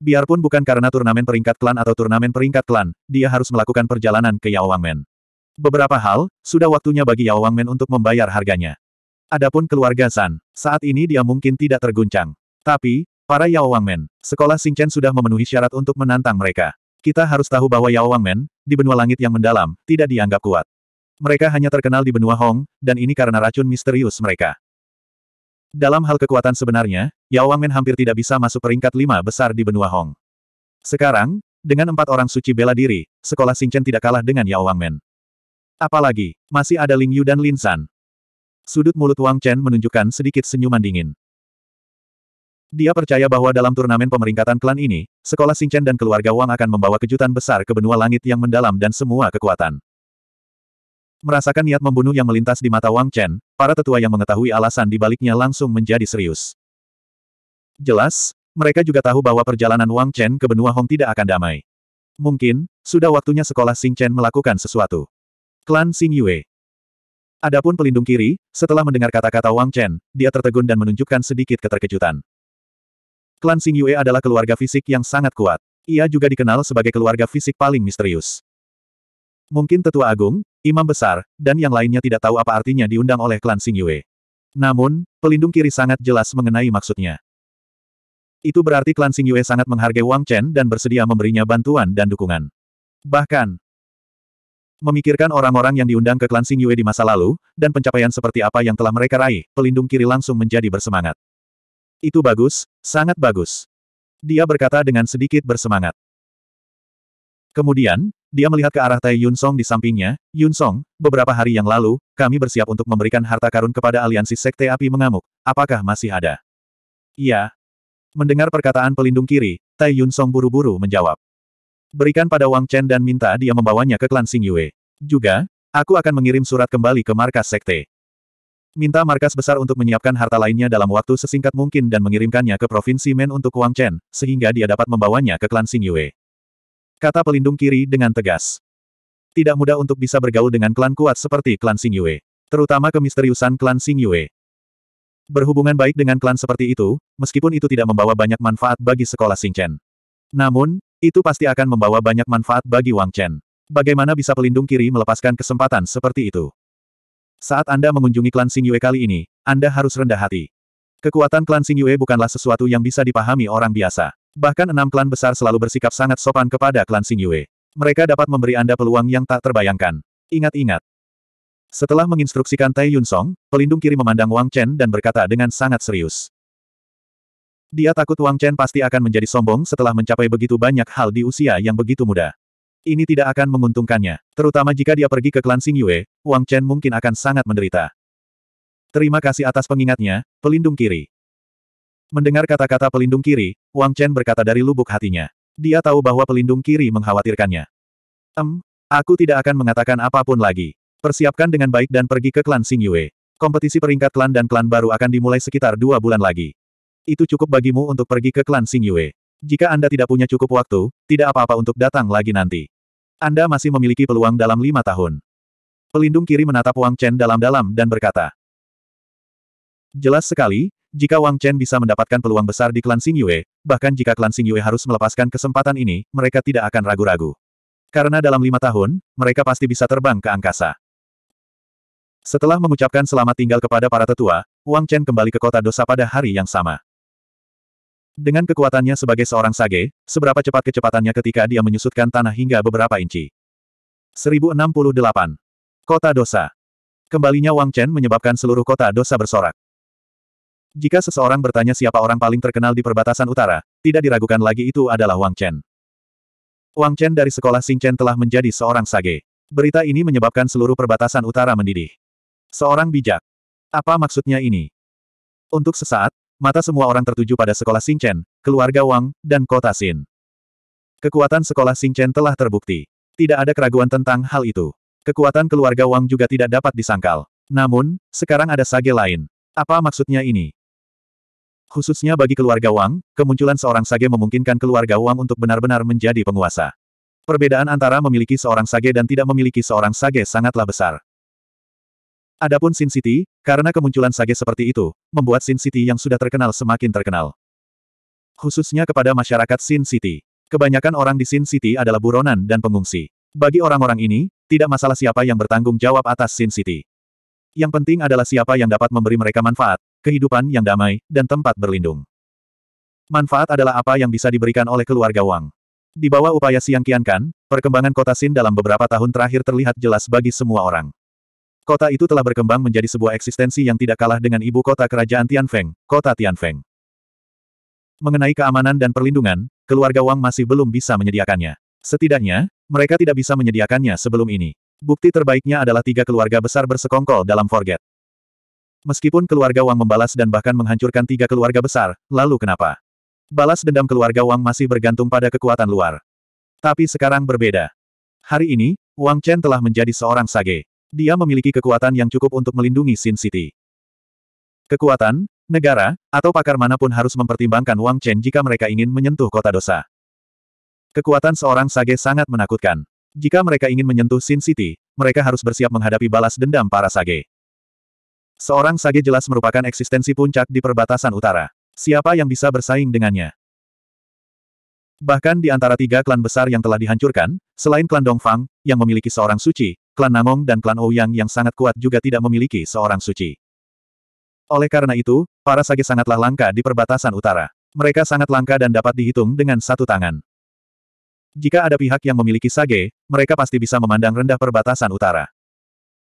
Biarpun bukan karena turnamen peringkat klan atau turnamen peringkat klan, dia harus melakukan perjalanan ke Yao Wang Men. Beberapa hal, sudah waktunya bagi Yao Wang Men untuk membayar harganya. Adapun keluarga Zan, saat ini dia mungkin tidak terguncang. Tapi, Para Yao Wangmen, sekolah Xingchen sudah memenuhi syarat untuk menantang mereka. Kita harus tahu bahwa Yao Wangmen, di benua langit yang mendalam, tidak dianggap kuat. Mereka hanya terkenal di benua Hong, dan ini karena racun misterius mereka. Dalam hal kekuatan sebenarnya, Yao Wangmen hampir tidak bisa masuk peringkat lima besar di benua Hong. Sekarang, dengan empat orang suci bela diri, sekolah Xingchen tidak kalah dengan Yao Wangmen. Apalagi, masih ada Ling Yu dan Lin San. Sudut mulut Wang Chen menunjukkan sedikit senyuman dingin. Dia percaya bahwa dalam turnamen pemeringkatan klan ini, sekolah Xingchen dan keluarga Wang akan membawa kejutan besar ke benua langit yang mendalam dan semua kekuatan. Merasakan niat membunuh yang melintas di mata Wang Chen, para tetua yang mengetahui alasan di baliknya langsung menjadi serius. Jelas, mereka juga tahu bahwa perjalanan Wang Chen ke benua Hong tidak akan damai. Mungkin, sudah waktunya sekolah Chen melakukan sesuatu. Klan Xing Yue. Adapun pelindung kiri, setelah mendengar kata-kata Wang Chen, dia tertegun dan menunjukkan sedikit keterkejutan. Klan Xing Yue adalah keluarga fisik yang sangat kuat. Ia juga dikenal sebagai keluarga fisik paling misterius. Mungkin Tetua Agung, Imam Besar, dan yang lainnya tidak tahu apa artinya diundang oleh klan Xing Yue. Namun, pelindung kiri sangat jelas mengenai maksudnya. Itu berarti klan Xing Yue sangat menghargai Wang Chen dan bersedia memberinya bantuan dan dukungan. Bahkan, Memikirkan orang-orang yang diundang ke klan Xing Yue di masa lalu, dan pencapaian seperti apa yang telah mereka raih, pelindung kiri langsung menjadi bersemangat. Itu bagus, sangat bagus. Dia berkata dengan sedikit bersemangat. Kemudian, dia melihat ke arah Tai Yun Song di sampingnya, Yun Song, beberapa hari yang lalu, kami bersiap untuk memberikan harta karun kepada aliansi Sekte Api Mengamuk, apakah masih ada? Iya. Mendengar perkataan pelindung kiri, Tai Yun Song buru-buru menjawab. Berikan pada Wang Chen dan minta dia membawanya ke klan Xing Yue. Juga, aku akan mengirim surat kembali ke markas Sekte. Minta markas besar untuk menyiapkan harta lainnya dalam waktu sesingkat mungkin dan mengirimkannya ke Provinsi Men untuk Wang Chen, sehingga dia dapat membawanya ke klan Sing Yue. Kata pelindung kiri dengan tegas. Tidak mudah untuk bisa bergaul dengan klan kuat seperti klan Sing Yue. Terutama kemisteriusan klan Sing Yue. Berhubungan baik dengan klan seperti itu, meskipun itu tidak membawa banyak manfaat bagi sekolah Sing Chen. Namun, itu pasti akan membawa banyak manfaat bagi Wang Chen. Bagaimana bisa pelindung kiri melepaskan kesempatan seperti itu? Saat Anda mengunjungi klan Xing Yue kali ini, Anda harus rendah hati. Kekuatan klan Xing Yue bukanlah sesuatu yang bisa dipahami orang biasa. Bahkan enam klan besar selalu bersikap sangat sopan kepada klan Xing Yue. Mereka dapat memberi Anda peluang yang tak terbayangkan. Ingat-ingat. Setelah menginstruksikan Tai Yun Song, pelindung kiri memandang Wang Chen dan berkata dengan sangat serius. Dia takut Wang Chen pasti akan menjadi sombong setelah mencapai begitu banyak hal di usia yang begitu muda. Ini tidak akan menguntungkannya, terutama jika dia pergi ke klan Sing Yue, Wang Chen mungkin akan sangat menderita. Terima kasih atas pengingatnya, pelindung kiri. Mendengar kata-kata pelindung kiri, Wang Chen berkata dari lubuk hatinya. Dia tahu bahwa pelindung kiri mengkhawatirkannya. Em, aku tidak akan mengatakan apapun lagi. Persiapkan dengan baik dan pergi ke klan Sing Yue. Kompetisi peringkat klan dan klan baru akan dimulai sekitar dua bulan lagi. Itu cukup bagimu untuk pergi ke klan Sing Yue. Jika Anda tidak punya cukup waktu, tidak apa-apa untuk datang lagi nanti. Anda masih memiliki peluang dalam lima tahun. Pelindung kiri menatap Wang Chen dalam-dalam dan berkata. Jelas sekali, jika Wang Chen bisa mendapatkan peluang besar di klan Sing Yue, bahkan jika klan Sing Yue harus melepaskan kesempatan ini, mereka tidak akan ragu-ragu. Karena dalam lima tahun, mereka pasti bisa terbang ke angkasa. Setelah mengucapkan selamat tinggal kepada para tetua, Wang Chen kembali ke kota dosa pada hari yang sama. Dengan kekuatannya sebagai seorang sage, seberapa cepat kecepatannya ketika dia menyusutkan tanah hingga beberapa inci. 1068. Kota Dosa Kembalinya Wang Chen menyebabkan seluruh kota dosa bersorak. Jika seseorang bertanya siapa orang paling terkenal di perbatasan utara, tidak diragukan lagi itu adalah Wang Chen. Wang Chen dari sekolah Xing Chen telah menjadi seorang sage. Berita ini menyebabkan seluruh perbatasan utara mendidih. Seorang bijak. Apa maksudnya ini? Untuk sesaat, mata semua orang tertuju pada sekolah Xingchen, keluarga Wang, dan kota Xin. Kekuatan sekolah Xingchen telah terbukti. Tidak ada keraguan tentang hal itu. Kekuatan keluarga Wang juga tidak dapat disangkal. Namun, sekarang ada sage lain. Apa maksudnya ini? Khususnya bagi keluarga Wang, kemunculan seorang sage memungkinkan keluarga Wang untuk benar-benar menjadi penguasa. Perbedaan antara memiliki seorang sage dan tidak memiliki seorang sage sangatlah besar. Adapun Sin City, karena kemunculan sage seperti itu, membuat Sin City yang sudah terkenal semakin terkenal. Khususnya kepada masyarakat Sin City. Kebanyakan orang di Sin City adalah buronan dan pengungsi. Bagi orang-orang ini, tidak masalah siapa yang bertanggung jawab atas Sin City. Yang penting adalah siapa yang dapat memberi mereka manfaat, kehidupan yang damai, dan tempat berlindung. Manfaat adalah apa yang bisa diberikan oleh keluarga Wang. Di bawah upaya Siang Kiankan, perkembangan kota Sin dalam beberapa tahun terakhir terlihat jelas bagi semua orang. Kota itu telah berkembang menjadi sebuah eksistensi yang tidak kalah dengan ibu kota kerajaan Tianfeng, kota Tianfeng. Mengenai keamanan dan perlindungan, keluarga Wang masih belum bisa menyediakannya. Setidaknya, mereka tidak bisa menyediakannya sebelum ini. Bukti terbaiknya adalah tiga keluarga besar bersekongkol dalam Forget. Meskipun keluarga Wang membalas dan bahkan menghancurkan tiga keluarga besar, lalu kenapa? Balas dendam keluarga Wang masih bergantung pada kekuatan luar. Tapi sekarang berbeda. Hari ini, Wang Chen telah menjadi seorang sage dia memiliki kekuatan yang cukup untuk melindungi Sin City. Kekuatan, negara, atau pakar manapun harus mempertimbangkan Wang Chen jika mereka ingin menyentuh kota dosa. Kekuatan seorang sage sangat menakutkan. Jika mereka ingin menyentuh Sin City, mereka harus bersiap menghadapi balas dendam para sage. Seorang sage jelas merupakan eksistensi puncak di perbatasan utara. Siapa yang bisa bersaing dengannya? Bahkan di antara tiga klan besar yang telah dihancurkan, selain klan Dongfang, yang memiliki seorang suci, Klan Namong dan klan Ouyang oh yang sangat kuat juga tidak memiliki seorang suci. Oleh karena itu, para sage sangatlah langka di perbatasan utara. Mereka sangat langka dan dapat dihitung dengan satu tangan. Jika ada pihak yang memiliki sage, mereka pasti bisa memandang rendah perbatasan utara.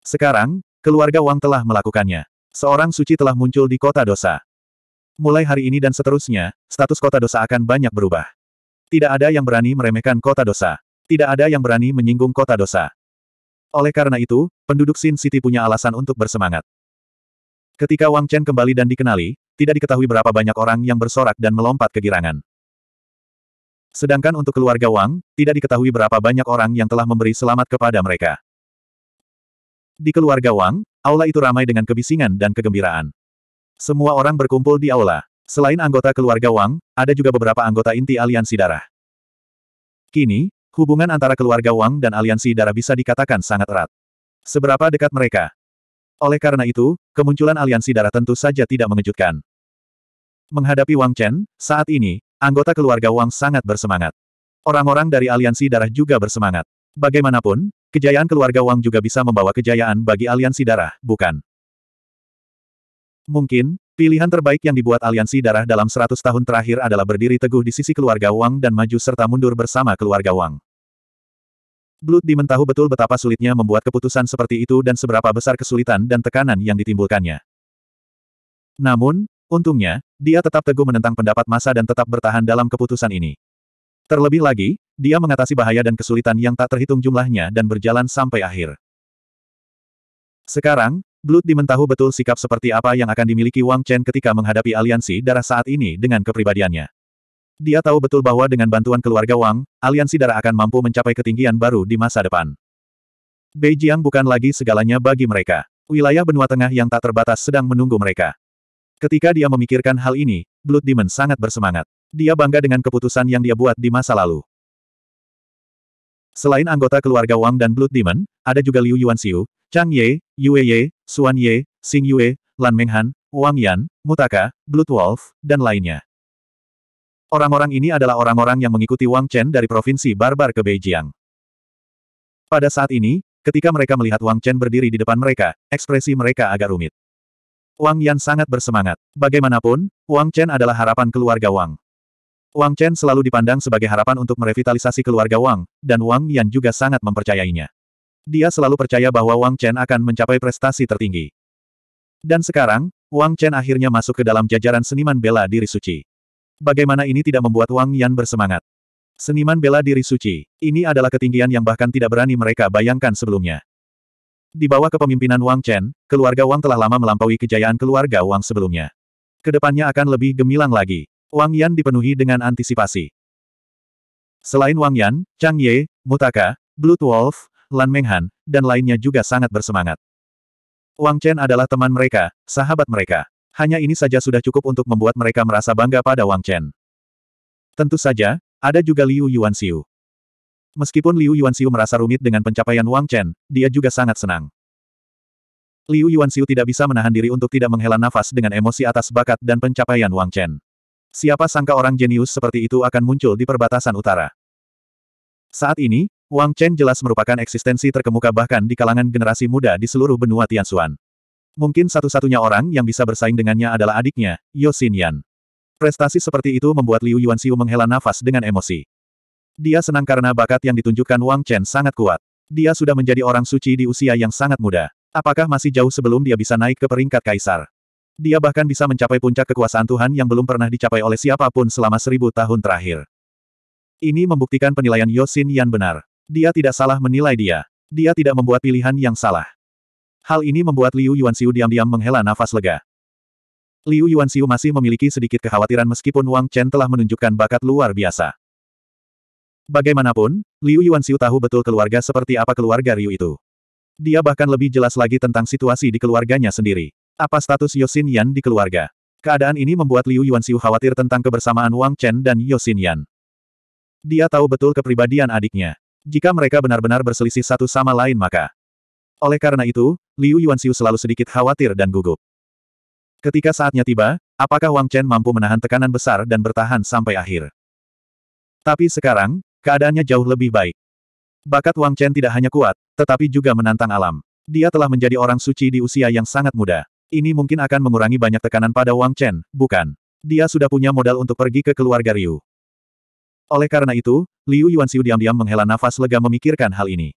Sekarang, keluarga Wang telah melakukannya. Seorang suci telah muncul di kota dosa. Mulai hari ini dan seterusnya, status kota dosa akan banyak berubah. Tidak ada yang berani meremehkan kota dosa. Tidak ada yang berani menyinggung kota dosa. Oleh karena itu, penduduk Sin City punya alasan untuk bersemangat. Ketika Wang Chen kembali dan dikenali, tidak diketahui berapa banyak orang yang bersorak dan melompat kegirangan. Sedangkan untuk keluarga Wang, tidak diketahui berapa banyak orang yang telah memberi selamat kepada mereka. Di keluarga Wang, aula itu ramai dengan kebisingan dan kegembiraan. Semua orang berkumpul di aula. Selain anggota keluarga Wang, ada juga beberapa anggota inti aliansi darah. Kini, Hubungan antara keluarga Wang dan aliansi darah bisa dikatakan sangat erat. Seberapa dekat mereka? Oleh karena itu, kemunculan aliansi darah tentu saja tidak mengejutkan. Menghadapi Wang Chen, saat ini, anggota keluarga Wang sangat bersemangat. Orang-orang dari aliansi darah juga bersemangat. Bagaimanapun, kejayaan keluarga Wang juga bisa membawa kejayaan bagi aliansi darah, bukan? Mungkin, Pilihan terbaik yang dibuat aliansi darah dalam 100 tahun terakhir adalah berdiri teguh di sisi keluarga Wang dan maju serta mundur bersama keluarga Wang. Blood Demon tahu betul betapa sulitnya membuat keputusan seperti itu dan seberapa besar kesulitan dan tekanan yang ditimbulkannya. Namun, untungnya, dia tetap teguh menentang pendapat masa dan tetap bertahan dalam keputusan ini. Terlebih lagi, dia mengatasi bahaya dan kesulitan yang tak terhitung jumlahnya dan berjalan sampai akhir. Sekarang, Blood Demon tahu betul sikap seperti apa yang akan dimiliki Wang Chen ketika menghadapi aliansi darah saat ini dengan kepribadiannya. Dia tahu betul bahwa dengan bantuan keluarga Wang, aliansi darah akan mampu mencapai ketinggian baru di masa depan. Beijing bukan lagi segalanya bagi mereka. Wilayah benua tengah yang tak terbatas sedang menunggu mereka. Ketika dia memikirkan hal ini, Blood Demon sangat bersemangat. Dia bangga dengan keputusan yang dia buat di masa lalu. Selain anggota keluarga Wang dan Blood Demon, ada juga Liu Yuanxiu, Chang Ye, Yue Ye, Suan Ye, Xing Yue, Lan Menghan, Wang Yan, Mutaka, Blood Wolf, dan lainnya. Orang-orang ini adalah orang-orang yang mengikuti Wang Chen dari provinsi barbar ke Beijing. Pada saat ini, ketika mereka melihat Wang Chen berdiri di depan mereka, ekspresi mereka agak rumit. Wang Yan sangat bersemangat. Bagaimanapun, Wang Chen adalah harapan keluarga Wang. Wang Chen selalu dipandang sebagai harapan untuk merevitalisasi keluarga Wang, dan Wang Yan juga sangat mempercayainya. Dia selalu percaya bahwa Wang Chen akan mencapai prestasi tertinggi. Dan sekarang, Wang Chen akhirnya masuk ke dalam jajaran seniman bela diri suci. Bagaimana ini tidak membuat Wang Yan bersemangat? Seniman bela diri suci, ini adalah ketinggian yang bahkan tidak berani mereka bayangkan sebelumnya. Di bawah kepemimpinan Wang Chen, keluarga Wang telah lama melampaui kejayaan keluarga Wang sebelumnya. Kedepannya akan lebih gemilang lagi. Wang Yan dipenuhi dengan antisipasi. Selain Wang Yan, Chang Ye, Mutaka, Blood Wolf, Lan Menghan, dan lainnya juga sangat bersemangat. Wang Chen adalah teman mereka, sahabat mereka. Hanya ini saja sudah cukup untuk membuat mereka merasa bangga pada Wang Chen. Tentu saja, ada juga Liu Yuanxiu. Meskipun Liu Yuanxiu merasa rumit dengan pencapaian Wang Chen, dia juga sangat senang. Liu Yuanxiu tidak bisa menahan diri untuk tidak menghela nafas dengan emosi atas bakat dan pencapaian Wang Chen. Siapa sangka orang jenius seperti itu akan muncul di perbatasan utara. Saat ini, Wang Chen jelas merupakan eksistensi terkemuka bahkan di kalangan generasi muda di seluruh benua Tianxuan. Mungkin satu-satunya orang yang bisa bersaing dengannya adalah adiknya, Yosin Yan. Prestasi seperti itu membuat Liu Yuanxiu menghela nafas dengan emosi. Dia senang karena bakat yang ditunjukkan Wang Chen sangat kuat. Dia sudah menjadi orang suci di usia yang sangat muda. Apakah masih jauh sebelum dia bisa naik ke peringkat kaisar? Dia bahkan bisa mencapai puncak kekuasaan Tuhan yang belum pernah dicapai oleh siapapun selama seribu tahun terakhir. Ini membuktikan penilaian Yosin Yan benar. Dia tidak salah menilai dia. Dia tidak membuat pilihan yang salah. Hal ini membuat Liu Yuanxiu diam-diam menghela nafas lega. Liu Yuanxiu masih memiliki sedikit kekhawatiran meskipun Wang Chen telah menunjukkan bakat luar biasa. Bagaimanapun, Liu Yuanxiu tahu betul keluarga seperti apa keluarga Ryu itu. Dia bahkan lebih jelas lagi tentang situasi di keluarganya sendiri. Apa status Yosin Yan di keluarga? Keadaan ini membuat Liu Yuanxiu khawatir tentang kebersamaan Wang Chen dan Yosin Yan. Dia tahu betul kepribadian adiknya. Jika mereka benar-benar berselisih satu sama lain maka. Oleh karena itu, Liu Yuanxiu selalu sedikit khawatir dan gugup. Ketika saatnya tiba, apakah Wang Chen mampu menahan tekanan besar dan bertahan sampai akhir? Tapi sekarang, keadaannya jauh lebih baik. Bakat Wang Chen tidak hanya kuat, tetapi juga menantang alam. Dia telah menjadi orang suci di usia yang sangat muda. Ini mungkin akan mengurangi banyak tekanan pada Wang Chen, bukan? Dia sudah punya modal untuk pergi ke keluarga Ryu. Oleh karena itu, Liu Yuanxiu diam-diam menghela nafas lega memikirkan hal ini.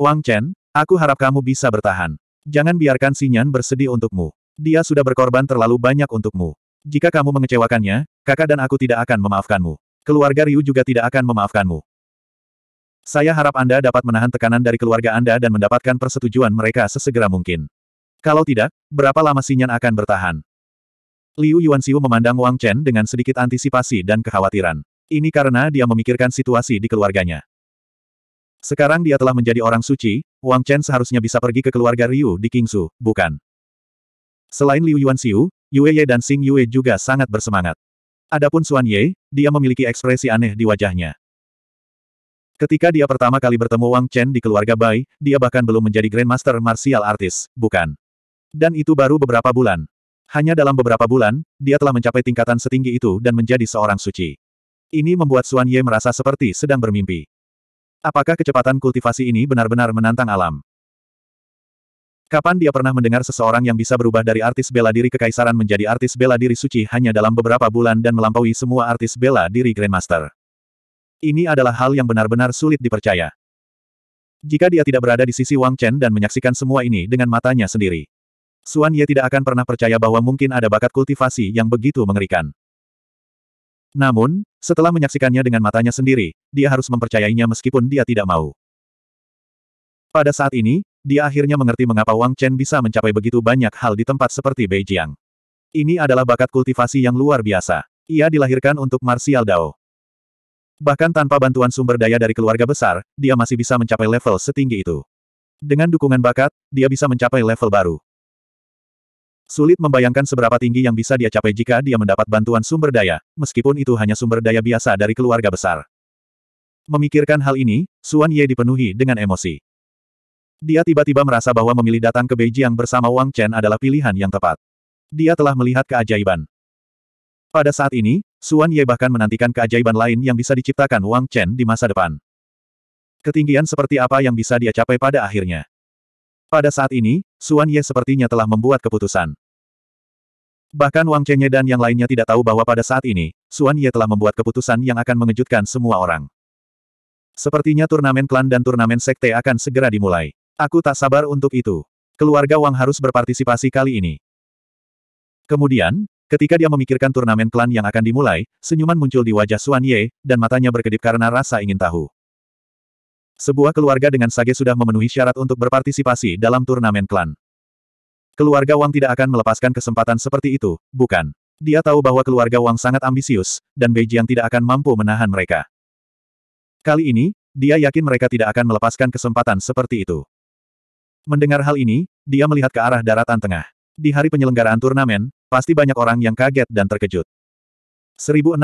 Wang Chen, aku harap kamu bisa bertahan. Jangan biarkan Sinyan bersedih untukmu. Dia sudah berkorban terlalu banyak untukmu. Jika kamu mengecewakannya, kakak dan aku tidak akan memaafkanmu. Keluarga Ryu juga tidak akan memaafkanmu. Saya harap Anda dapat menahan tekanan dari keluarga Anda dan mendapatkan persetujuan mereka sesegera mungkin. Kalau tidak, berapa lama Sinyan akan bertahan? Liu Yuanxiu memandang Wang Chen dengan sedikit antisipasi dan kekhawatiran. Ini karena dia memikirkan situasi di keluarganya. Sekarang dia telah menjadi orang suci, Wang Chen seharusnya bisa pergi ke keluarga Ryu di Kingsu, bukan? Selain Liu Yuanxiu, Yue Ye dan Xing Yue juga sangat bersemangat. Adapun Xuan Ye, dia memiliki ekspresi aneh di wajahnya. Ketika dia pertama kali bertemu Wang Chen di keluarga Bai, dia bahkan belum menjadi Grandmaster Martial Artist, bukan? Dan itu baru beberapa bulan. Hanya dalam beberapa bulan, dia telah mencapai tingkatan setinggi itu dan menjadi seorang suci. Ini membuat Xuan Ye merasa seperti sedang bermimpi. Apakah kecepatan kultivasi ini benar-benar menantang alam? Kapan dia pernah mendengar seseorang yang bisa berubah dari artis bela diri kekaisaran menjadi artis bela diri suci hanya dalam beberapa bulan dan melampaui semua artis bela diri Grandmaster? Ini adalah hal yang benar-benar sulit dipercaya. Jika dia tidak berada di sisi Wang Chen dan menyaksikan semua ini dengan matanya sendiri, Suan Ye tidak akan pernah percaya bahwa mungkin ada bakat kultivasi yang begitu mengerikan. Namun, setelah menyaksikannya dengan matanya sendiri, dia harus mempercayainya meskipun dia tidak mau. Pada saat ini, dia akhirnya mengerti mengapa Wang Chen bisa mencapai begitu banyak hal di tempat seperti Beijing. Ini adalah bakat kultivasi yang luar biasa. Ia dilahirkan untuk martial dao. Bahkan tanpa bantuan sumber daya dari keluarga besar, dia masih bisa mencapai level setinggi itu. Dengan dukungan bakat, dia bisa mencapai level baru. Sulit membayangkan seberapa tinggi yang bisa dia capai jika dia mendapat bantuan sumber daya, meskipun itu hanya sumber daya biasa dari keluarga besar. Memikirkan hal ini, Suan Ye dipenuhi dengan emosi. Dia tiba-tiba merasa bahwa memilih datang ke Beijing bersama Wang Chen adalah pilihan yang tepat. Dia telah melihat keajaiban. Pada saat ini, Suan Ye bahkan menantikan keajaiban lain yang bisa diciptakan Wang Chen di masa depan. Ketinggian seperti apa yang bisa dia capai pada akhirnya. Pada saat ini, Suan Ye sepertinya telah membuat keputusan. Bahkan Wang Chenye dan yang lainnya tidak tahu bahwa pada saat ini, Suan Ye telah membuat keputusan yang akan mengejutkan semua orang. Sepertinya turnamen klan dan turnamen sekte akan segera dimulai. Aku tak sabar untuk itu. Keluarga Wang harus berpartisipasi kali ini. Kemudian, ketika dia memikirkan turnamen klan yang akan dimulai, senyuman muncul di wajah Suan Ye, dan matanya berkedip karena rasa ingin tahu. Sebuah keluarga dengan sage sudah memenuhi syarat untuk berpartisipasi dalam turnamen klan. Keluarga Wang tidak akan melepaskan kesempatan seperti itu, bukan? Dia tahu bahwa keluarga Wang sangat ambisius, dan Beijing tidak akan mampu menahan mereka. Kali ini, dia yakin mereka tidak akan melepaskan kesempatan seperti itu. Mendengar hal ini, dia melihat ke arah daratan tengah. Di hari penyelenggaraan turnamen, pasti banyak orang yang kaget dan terkejut. 1069.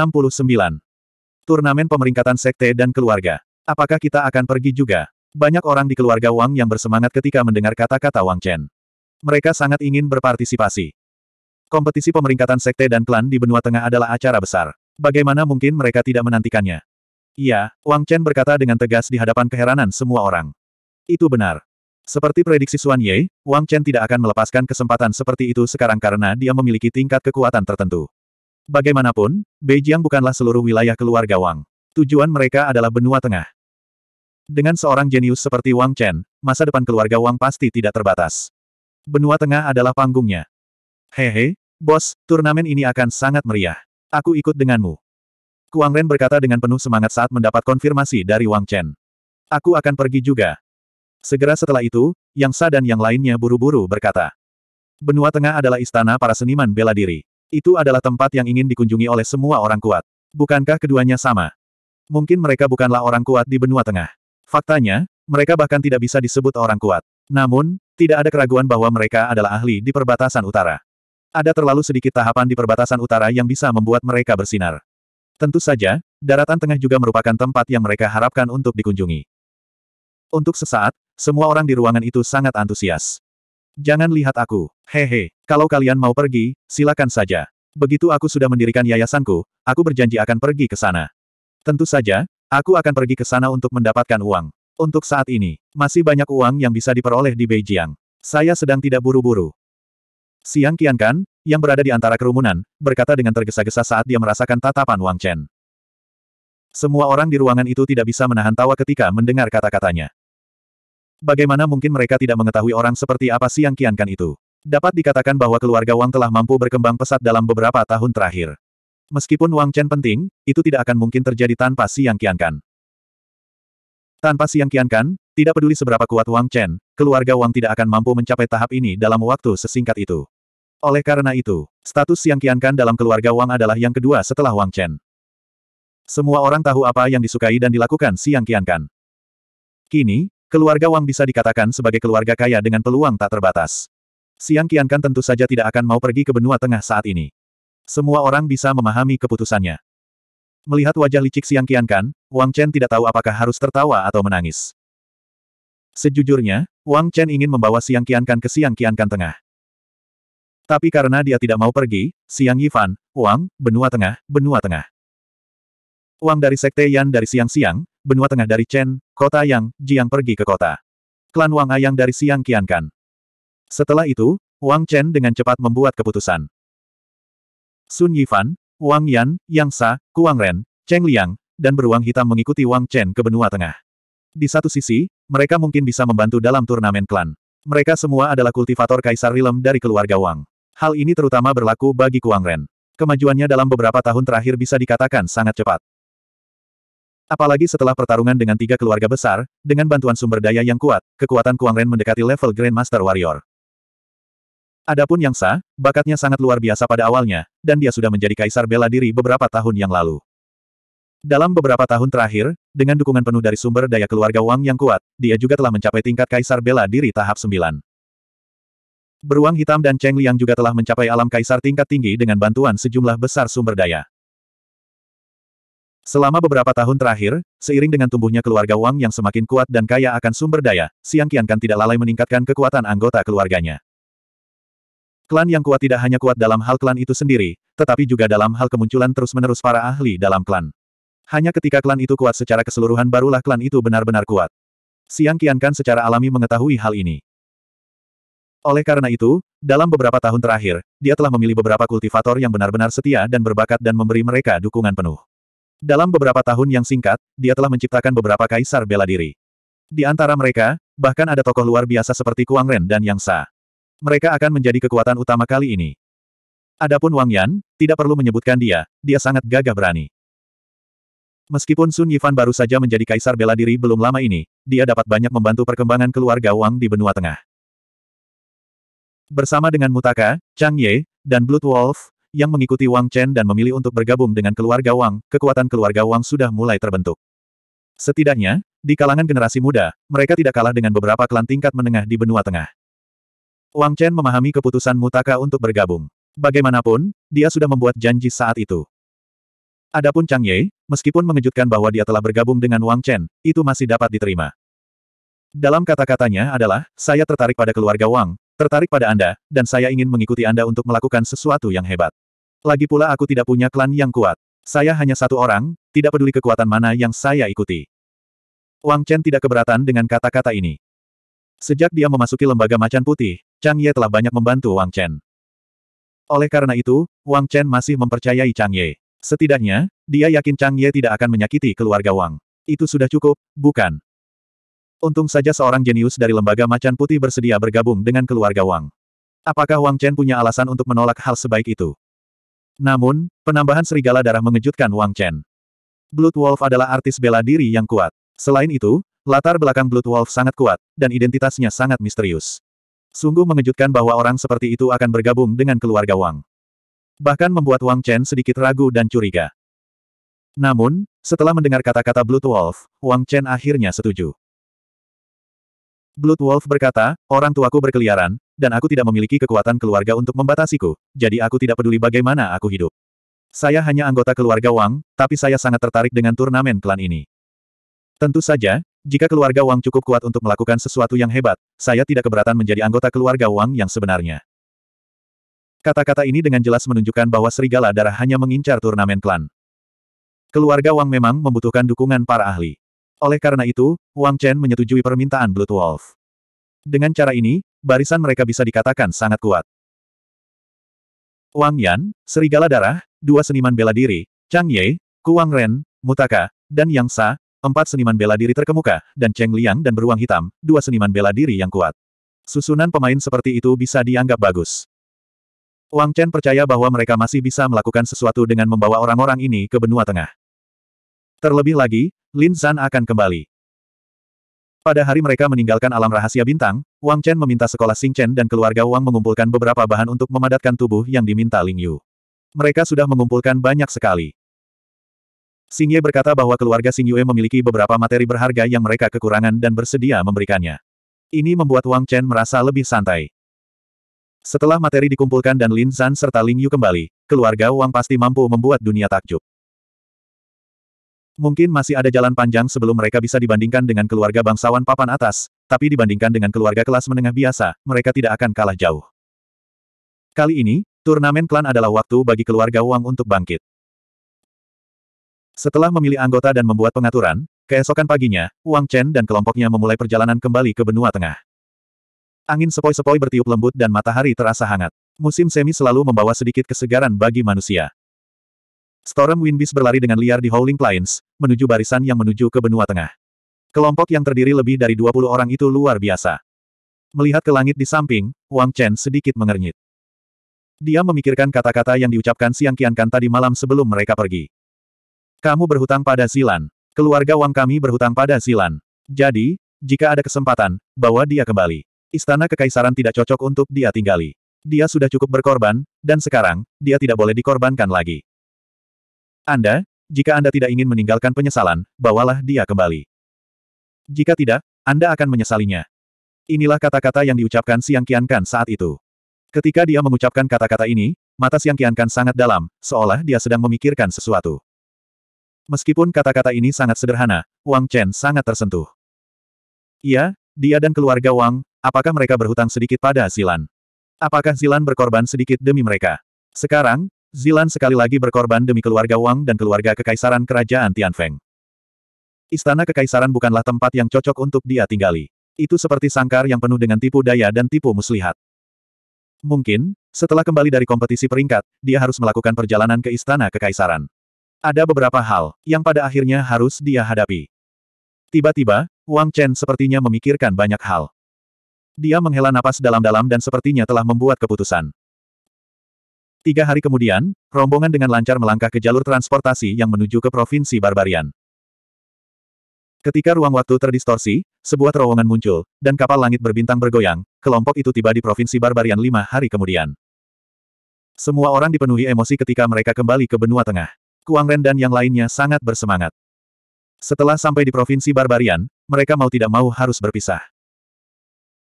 Turnamen Pemeringkatan Sekte dan Keluarga Apakah kita akan pergi juga? Banyak orang di keluarga Wang yang bersemangat ketika mendengar kata-kata Wang Chen. Mereka sangat ingin berpartisipasi. Kompetisi pemeringkatan sekte dan klan di benua tengah adalah acara besar. Bagaimana mungkin mereka tidak menantikannya? Iya, Wang Chen berkata dengan tegas di hadapan keheranan semua orang. Itu benar. Seperti prediksi Suan Ye, Wang Chen tidak akan melepaskan kesempatan seperti itu sekarang karena dia memiliki tingkat kekuatan tertentu. Bagaimanapun, Beijing bukanlah seluruh wilayah keluarga Wang. Tujuan mereka adalah benua tengah. Dengan seorang jenius seperti Wang Chen, masa depan keluarga Wang pasti tidak terbatas. Benua tengah adalah panggungnya. Hehe, bos, turnamen ini akan sangat meriah. Aku ikut denganmu. Kuang Ren berkata dengan penuh semangat saat mendapat konfirmasi dari Wang Chen. Aku akan pergi juga. Segera setelah itu, Yang Sa dan yang lainnya buru-buru berkata. Benua Tengah adalah istana para seniman bela diri. Itu adalah tempat yang ingin dikunjungi oleh semua orang kuat. Bukankah keduanya sama? Mungkin mereka bukanlah orang kuat di benua tengah. Faktanya, mereka bahkan tidak bisa disebut orang kuat. Namun, tidak ada keraguan bahwa mereka adalah ahli di perbatasan utara. Ada terlalu sedikit tahapan di perbatasan utara yang bisa membuat mereka bersinar. Tentu saja, daratan tengah juga merupakan tempat yang mereka harapkan untuk dikunjungi. Untuk sesaat, semua orang di ruangan itu sangat antusias. Jangan lihat aku. Hehe, kalau kalian mau pergi, silakan saja. Begitu aku sudah mendirikan yayasanku, aku berjanji akan pergi ke sana. Tentu saja, aku akan pergi ke sana untuk mendapatkan uang. Untuk saat ini, masih banyak uang yang bisa diperoleh di Beijing. Saya sedang tidak buru-buru. Siang Kian Kan, yang berada di antara kerumunan, berkata dengan tergesa-gesa saat dia merasakan tatapan Wang Chen. Semua orang di ruangan itu tidak bisa menahan tawa ketika mendengar kata-katanya. Bagaimana mungkin mereka tidak mengetahui orang seperti apa Siang Kian Kan itu? Dapat dikatakan bahwa keluarga Wang telah mampu berkembang pesat dalam beberapa tahun terakhir. Meskipun Wang Chen penting, itu tidak akan mungkin terjadi tanpa Siang Kan. Tanpa Siang Kan, tidak peduli seberapa kuat Wang Chen, keluarga Wang tidak akan mampu mencapai tahap ini dalam waktu sesingkat itu. Oleh karena itu, status Siang Kan dalam keluarga Wang adalah yang kedua setelah Wang Chen. Semua orang tahu apa yang disukai dan dilakukan Siang Kan. Kini, keluarga Wang bisa dikatakan sebagai keluarga kaya dengan peluang tak terbatas. Siang Kan tentu saja tidak akan mau pergi ke benua tengah saat ini. Semua orang bisa memahami keputusannya. Melihat wajah licik Siang Kian Kan, Wang Chen tidak tahu apakah harus tertawa atau menangis. Sejujurnya, Wang Chen ingin membawa Siang Kian Kan ke Siang Kian Kan Tengah. Tapi karena dia tidak mau pergi, Siang Yifan, Wang, Benua Tengah, Benua Tengah. Wang dari Sekte Yan dari Siang Siang, Benua Tengah dari Chen, Kota Yang, Jiang pergi ke kota. Klan Wang Ayang dari Siang Kian Kan. Setelah itu, Wang Chen dengan cepat membuat keputusan. Sun Yifan, Wang Yan, Yang Sa, Kuang Ren, Cheng Liang, dan beruang hitam mengikuti Wang Chen ke benua tengah. Di satu sisi, mereka mungkin bisa membantu dalam turnamen klan. Mereka semua adalah kultivator kaisar Rilem dari keluarga Wang. Hal ini terutama berlaku bagi Kuang Ren. Kemajuannya dalam beberapa tahun terakhir bisa dikatakan sangat cepat. Apalagi setelah pertarungan dengan tiga keluarga besar, dengan bantuan sumber daya yang kuat, kekuatan Kuang Ren mendekati level Grandmaster Warrior. Adapun Yang Sa, bakatnya sangat luar biasa pada awalnya, dan dia sudah menjadi kaisar bela diri beberapa tahun yang lalu. Dalam beberapa tahun terakhir, dengan dukungan penuh dari sumber daya keluarga Wang yang kuat, dia juga telah mencapai tingkat kaisar bela diri tahap 9. Beruang Hitam dan Cheng Liang juga telah mencapai alam kaisar tingkat tinggi dengan bantuan sejumlah besar sumber daya. Selama beberapa tahun terakhir, seiring dengan tumbuhnya keluarga Wang yang semakin kuat dan kaya akan sumber daya, Siang Qiankan tidak lalai meningkatkan kekuatan anggota keluarganya. Klan yang kuat tidak hanya kuat dalam hal klan itu sendiri, tetapi juga dalam hal kemunculan terus-menerus para ahli dalam klan. Hanya ketika klan itu kuat secara keseluruhan barulah klan itu benar-benar kuat. Siang Kiankan secara alami mengetahui hal ini. Oleh karena itu, dalam beberapa tahun terakhir, dia telah memilih beberapa kultivator yang benar-benar setia dan berbakat dan memberi mereka dukungan penuh. Dalam beberapa tahun yang singkat, dia telah menciptakan beberapa kaisar bela diri. Di antara mereka, bahkan ada tokoh luar biasa seperti Kuang Ren dan Yang Sa. Mereka akan menjadi kekuatan utama kali ini. Adapun Wang Yan, tidak perlu menyebutkan dia, dia sangat gagah berani. Meskipun Sun Yifan baru saja menjadi kaisar bela diri belum lama ini, dia dapat banyak membantu perkembangan keluarga Wang di benua tengah. Bersama dengan Mutaka, Chang Ye, dan Blood Wolf, yang mengikuti Wang Chen dan memilih untuk bergabung dengan keluarga Wang, kekuatan keluarga Wang sudah mulai terbentuk. Setidaknya, di kalangan generasi muda, mereka tidak kalah dengan beberapa klan tingkat menengah di benua tengah. Wang Chen memahami keputusan Mutaka untuk bergabung. Bagaimanapun, dia sudah membuat janji saat itu. Adapun Chang Ye, meskipun mengejutkan bahwa dia telah bergabung dengan Wang Chen, itu masih dapat diterima. Dalam kata-katanya adalah, saya tertarik pada keluarga Wang, tertarik pada Anda, dan saya ingin mengikuti Anda untuk melakukan sesuatu yang hebat. Lagi pula aku tidak punya klan yang kuat. Saya hanya satu orang, tidak peduli kekuatan mana yang saya ikuti. Wang Chen tidak keberatan dengan kata-kata ini. Sejak dia memasuki lembaga macan putih, Chang Ye telah banyak membantu Wang Chen. Oleh karena itu, Wang Chen masih mempercayai Chang Ye. Setidaknya, dia yakin Chang Ye tidak akan menyakiti keluarga Wang. Itu sudah cukup, bukan? Untung saja seorang jenius dari lembaga macan putih bersedia bergabung dengan keluarga Wang. Apakah Wang Chen punya alasan untuk menolak hal sebaik itu? Namun, penambahan serigala darah mengejutkan Wang Chen. Blood Wolf adalah artis bela diri yang kuat. Selain itu, Latar belakang Blood Wolf sangat kuat, dan identitasnya sangat misterius. Sungguh mengejutkan bahwa orang seperti itu akan bergabung dengan keluarga Wang. Bahkan membuat Wang Chen sedikit ragu dan curiga. Namun, setelah mendengar kata-kata Blood Wolf, Wang Chen akhirnya setuju. Blood Wolf berkata, orang tuaku berkeliaran, dan aku tidak memiliki kekuatan keluarga untuk membatasiku, jadi aku tidak peduli bagaimana aku hidup. Saya hanya anggota keluarga Wang, tapi saya sangat tertarik dengan turnamen klan ini. Tentu saja, jika keluarga Wang cukup kuat untuk melakukan sesuatu yang hebat, saya tidak keberatan menjadi anggota keluarga Wang yang sebenarnya. Kata-kata ini dengan jelas menunjukkan bahwa serigala darah hanya mengincar turnamen klan. Keluarga Wang memang membutuhkan dukungan para ahli. Oleh karena itu, Wang Chen menyetujui permintaan Blood Wolf. Dengan cara ini, barisan mereka bisa dikatakan sangat kuat. Wang Yan, serigala darah, dua seniman bela diri, Chang Ye, Kuang Ren, Mutaka, dan Yang Sa, Empat seniman bela diri terkemuka, dan Cheng Liang dan Beruang Hitam, dua seniman bela diri yang kuat. Susunan pemain seperti itu bisa dianggap bagus. Wang Chen percaya bahwa mereka masih bisa melakukan sesuatu dengan membawa orang-orang ini ke benua tengah. Terlebih lagi, Lin Zan akan kembali. Pada hari mereka meninggalkan alam rahasia bintang, Wang Chen meminta sekolah Xing Chen dan keluarga Wang mengumpulkan beberapa bahan untuk memadatkan tubuh yang diminta Ling Yu. Mereka sudah mengumpulkan banyak sekali. Xing berkata bahwa keluarga Xing memiliki beberapa materi berharga yang mereka kekurangan dan bersedia memberikannya. Ini membuat Wang Chen merasa lebih santai. Setelah materi dikumpulkan dan Lin Zan serta Ling Yu kembali, keluarga Wang pasti mampu membuat dunia takjub. Mungkin masih ada jalan panjang sebelum mereka bisa dibandingkan dengan keluarga bangsawan papan atas, tapi dibandingkan dengan keluarga kelas menengah biasa, mereka tidak akan kalah jauh. Kali ini, turnamen klan adalah waktu bagi keluarga Wang untuk bangkit. Setelah memilih anggota dan membuat pengaturan, keesokan paginya, Wang Chen dan kelompoknya memulai perjalanan kembali ke benua tengah. Angin sepoi-sepoi bertiup lembut dan matahari terasa hangat. Musim semi selalu membawa sedikit kesegaran bagi manusia. Storm Windbeast berlari dengan liar di Howling Plains, menuju barisan yang menuju ke benua tengah. Kelompok yang terdiri lebih dari 20 orang itu luar biasa. Melihat ke langit di samping, Wang Chen sedikit mengernyit. Dia memikirkan kata-kata yang diucapkan Siang Kiankan tadi malam sebelum mereka pergi. Kamu berhutang pada Silan. Keluarga Wang kami berhutang pada Silan. Jadi, jika ada kesempatan, bawa dia kembali. Istana Kekaisaran tidak cocok untuk dia tinggali. Dia sudah cukup berkorban, dan sekarang, dia tidak boleh dikorbankan lagi. Anda, jika Anda tidak ingin meninggalkan penyesalan, bawalah dia kembali. Jika tidak, Anda akan menyesalinya. Inilah kata-kata yang diucapkan Siang Kan saat itu. Ketika dia mengucapkan kata-kata ini, mata Siang Kan sangat dalam, seolah dia sedang memikirkan sesuatu. Meskipun kata-kata ini sangat sederhana, Wang Chen sangat tersentuh. Iya, dia dan keluarga Wang, apakah mereka berhutang sedikit pada Zilan? Apakah Zilan berkorban sedikit demi mereka? Sekarang, Zilan sekali lagi berkorban demi keluarga Wang dan keluarga kekaisaran kerajaan Tianfeng. Istana kekaisaran bukanlah tempat yang cocok untuk dia tinggali. Itu seperti sangkar yang penuh dengan tipu daya dan tipu muslihat. Mungkin, setelah kembali dari kompetisi peringkat, dia harus melakukan perjalanan ke istana kekaisaran. Ada beberapa hal, yang pada akhirnya harus dia hadapi. Tiba-tiba, Wang Chen sepertinya memikirkan banyak hal. Dia menghela napas dalam-dalam dan sepertinya telah membuat keputusan. Tiga hari kemudian, rombongan dengan lancar melangkah ke jalur transportasi yang menuju ke Provinsi Barbarian. Ketika ruang waktu terdistorsi, sebuah terowongan muncul, dan kapal langit berbintang bergoyang, kelompok itu tiba di Provinsi Barbarian lima hari kemudian. Semua orang dipenuhi emosi ketika mereka kembali ke benua tengah. Kuang Ren dan yang lainnya sangat bersemangat. Setelah sampai di Provinsi Barbarian, mereka mau tidak mau harus berpisah.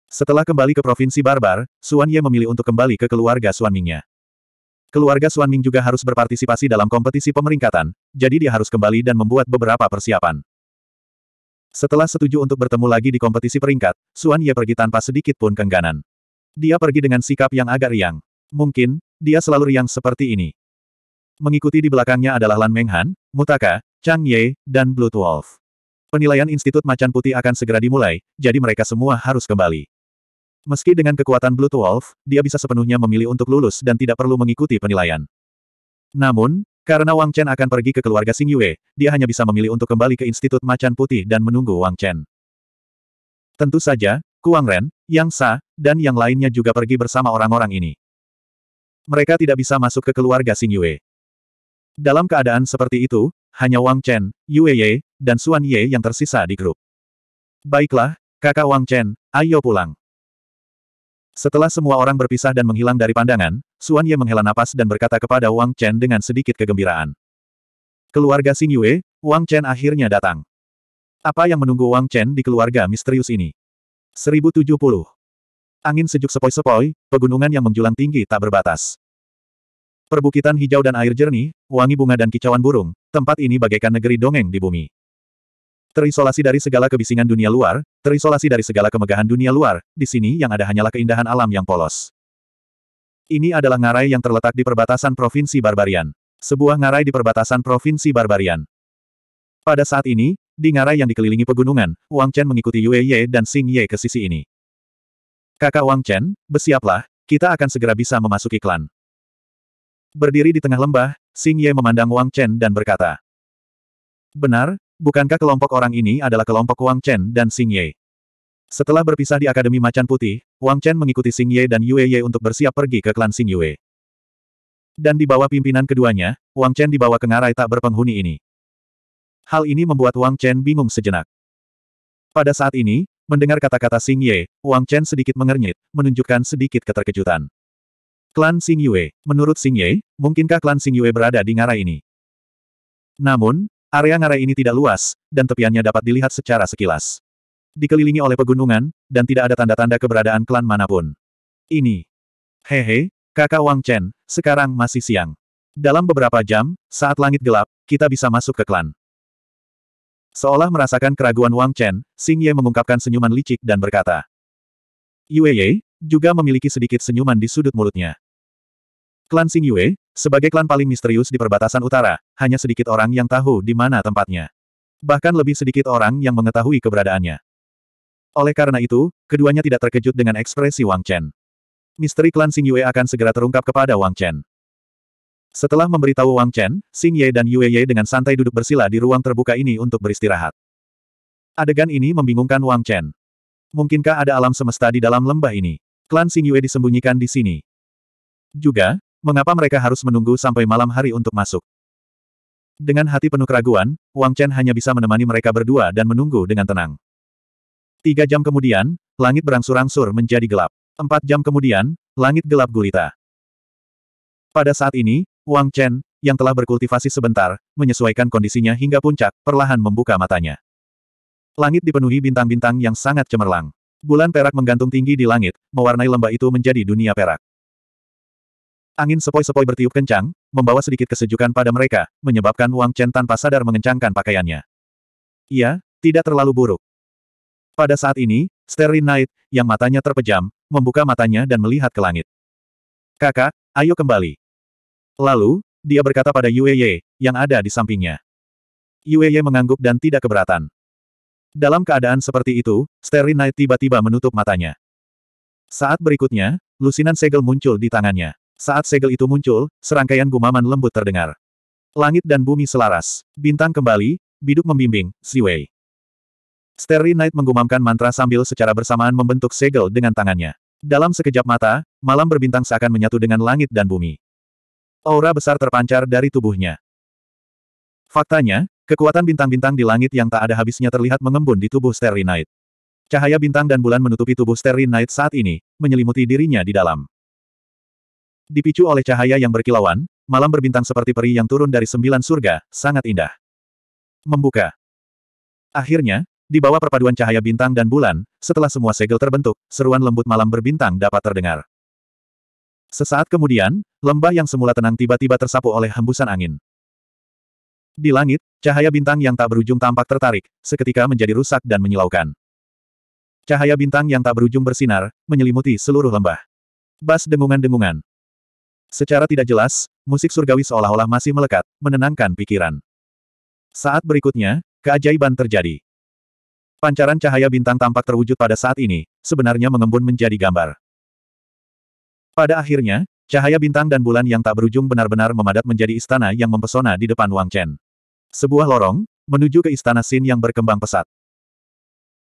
Setelah kembali ke Provinsi Barbar, Suan Ye memilih untuk kembali ke keluarga Suan Mingnya. Keluarga Suan Ming juga harus berpartisipasi dalam kompetisi pemeringkatan, jadi dia harus kembali dan membuat beberapa persiapan. Setelah setuju untuk bertemu lagi di kompetisi peringkat, Suan Ye pergi tanpa sedikit pun kengganan. Dia pergi dengan sikap yang agak riang. Mungkin, dia selalu riang seperti ini. Mengikuti di belakangnya adalah Lan Menghan, Mutaka, Chang Ye, dan Blue Wolf. Penilaian Institut Macan Putih akan segera dimulai, jadi mereka semua harus kembali. Meski dengan kekuatan Blue Wolf, dia bisa sepenuhnya memilih untuk lulus dan tidak perlu mengikuti penilaian. Namun, karena Wang Chen akan pergi ke keluarga Sing Yue, dia hanya bisa memilih untuk kembali ke Institut Macan Putih dan menunggu Wang Chen. Tentu saja, Kuang Ren, Yang Sa, dan yang lainnya juga pergi bersama orang-orang ini. Mereka tidak bisa masuk ke keluarga Sing Yue. Dalam keadaan seperti itu, hanya Wang Chen, Yue Ye, dan Suan Ye yang tersisa di grup. Baiklah, kakak Wang Chen, ayo pulang. Setelah semua orang berpisah dan menghilang dari pandangan, Suan Ye menghela napas dan berkata kepada Wang Chen dengan sedikit kegembiraan. Keluarga Xing Yue, Wang Chen akhirnya datang. Apa yang menunggu Wang Chen di keluarga misterius ini? 1070. Angin sejuk sepoi-sepoi, pegunungan yang menjulang tinggi tak berbatas. Perbukitan hijau dan air jernih, wangi bunga dan kicauan burung, tempat ini bagaikan negeri dongeng di bumi. Terisolasi dari segala kebisingan dunia luar, terisolasi dari segala kemegahan dunia luar, di sini yang ada hanyalah keindahan alam yang polos. Ini adalah ngarai yang terletak di perbatasan Provinsi Barbarian. Sebuah ngarai di perbatasan Provinsi Barbarian. Pada saat ini, di ngarai yang dikelilingi pegunungan, Wang Chen mengikuti Yue Ye dan Sing Ye ke sisi ini. Kakak Wang Chen, bersiaplah, kita akan segera bisa memasuki klan. Berdiri di tengah lembah, Xing Ye memandang Wang Chen dan berkata. Benar, bukankah kelompok orang ini adalah kelompok Wang Chen dan Xing Ye? Setelah berpisah di Akademi Macan Putih, Wang Chen mengikuti Xing Ye dan Yue Ye untuk bersiap pergi ke klan Sing Yue. Dan di bawah pimpinan keduanya, Wang Chen dibawa ke ngarai tak berpenghuni ini. Hal ini membuat Wang Chen bingung sejenak. Pada saat ini, mendengar kata-kata Xing Ye, Wang Chen sedikit mengernyit, menunjukkan sedikit keterkejutan. Klan Sing Yue, menurut Sing Ye, mungkinkah klan Sing Yue berada di ngarai ini? Namun, area ngarai ini tidak luas, dan tepiannya dapat dilihat secara sekilas. Dikelilingi oleh pegunungan, dan tidak ada tanda-tanda keberadaan klan manapun. Ini. Hehe, kakak Wang Chen, sekarang masih siang. Dalam beberapa jam, saat langit gelap, kita bisa masuk ke klan. Seolah merasakan keraguan Wang Chen, Sing Ye mengungkapkan senyuman licik dan berkata, Yue Ye, juga memiliki sedikit senyuman di sudut mulutnya. Klan Sing Yue, sebagai klan paling misterius di perbatasan utara, hanya sedikit orang yang tahu di mana tempatnya. Bahkan lebih sedikit orang yang mengetahui keberadaannya. Oleh karena itu, keduanya tidak terkejut dengan ekspresi Wang Chen. Misteri klan Sing Yue akan segera terungkap kepada Wang Chen. Setelah memberitahu Wang Chen, Sing Ye dan Yue Ye dengan santai duduk bersila di ruang terbuka ini untuk beristirahat. Adegan ini membingungkan Wang Chen. Mungkinkah ada alam semesta di dalam lembah ini? Klan Yue disembunyikan di sini. Juga, mengapa mereka harus menunggu sampai malam hari untuk masuk? Dengan hati penuh keraguan, Wang Chen hanya bisa menemani mereka berdua dan menunggu dengan tenang. Tiga jam kemudian, langit berangsur-angsur menjadi gelap. Empat jam kemudian, langit gelap gulita. Pada saat ini, Wang Chen, yang telah berkultivasi sebentar, menyesuaikan kondisinya hingga puncak, perlahan membuka matanya. Langit dipenuhi bintang-bintang yang sangat cemerlang. Bulan perak menggantung tinggi di langit, mewarnai lembah itu menjadi dunia perak. Angin sepoi-sepoi bertiup kencang, membawa sedikit kesejukan pada mereka, menyebabkan Wang Chen tanpa sadar mengencangkan pakaiannya. Ia, tidak terlalu buruk. Pada saat ini, Sterling Knight, yang matanya terpejam, membuka matanya dan melihat ke langit. Kakak, ayo kembali. Lalu, dia berkata pada Yue Ye, yang ada di sampingnya. Yue Ye mengangguk dan tidak keberatan. Dalam keadaan seperti itu, Starry Knight tiba-tiba menutup matanya. Saat berikutnya, lusinan segel muncul di tangannya. Saat segel itu muncul, serangkaian gumaman lembut terdengar. Langit dan bumi selaras. Bintang kembali, biduk membimbing, Ziwei. Starry Knight menggumamkan mantra sambil secara bersamaan membentuk segel dengan tangannya. Dalam sekejap mata, malam berbintang seakan menyatu dengan langit dan bumi. Aura besar terpancar dari tubuhnya. Faktanya, Kekuatan bintang-bintang di langit yang tak ada habisnya terlihat mengembun di tubuh Starry Knight. Cahaya bintang dan bulan menutupi tubuh Starry Knight saat ini, menyelimuti dirinya di dalam. Dipicu oleh cahaya yang berkilauan, malam berbintang seperti peri yang turun dari sembilan surga, sangat indah. Membuka. Akhirnya, di bawah perpaduan cahaya bintang dan bulan, setelah semua segel terbentuk, seruan lembut malam berbintang dapat terdengar. Sesaat kemudian, lembah yang semula tenang tiba-tiba tersapu oleh hembusan angin. Di langit, cahaya bintang yang tak berujung tampak tertarik, seketika menjadi rusak dan menyilaukan. Cahaya bintang yang tak berujung bersinar, menyelimuti seluruh lembah. Bas dengungan-dengungan. Secara tidak jelas, musik surgawi seolah-olah masih melekat, menenangkan pikiran. Saat berikutnya, keajaiban terjadi. Pancaran cahaya bintang tampak terwujud pada saat ini, sebenarnya mengembun menjadi gambar. Pada akhirnya, cahaya bintang dan bulan yang tak berujung benar-benar memadat menjadi istana yang mempesona di depan Wang Chen. Sebuah lorong, menuju ke istana Sin yang berkembang pesat.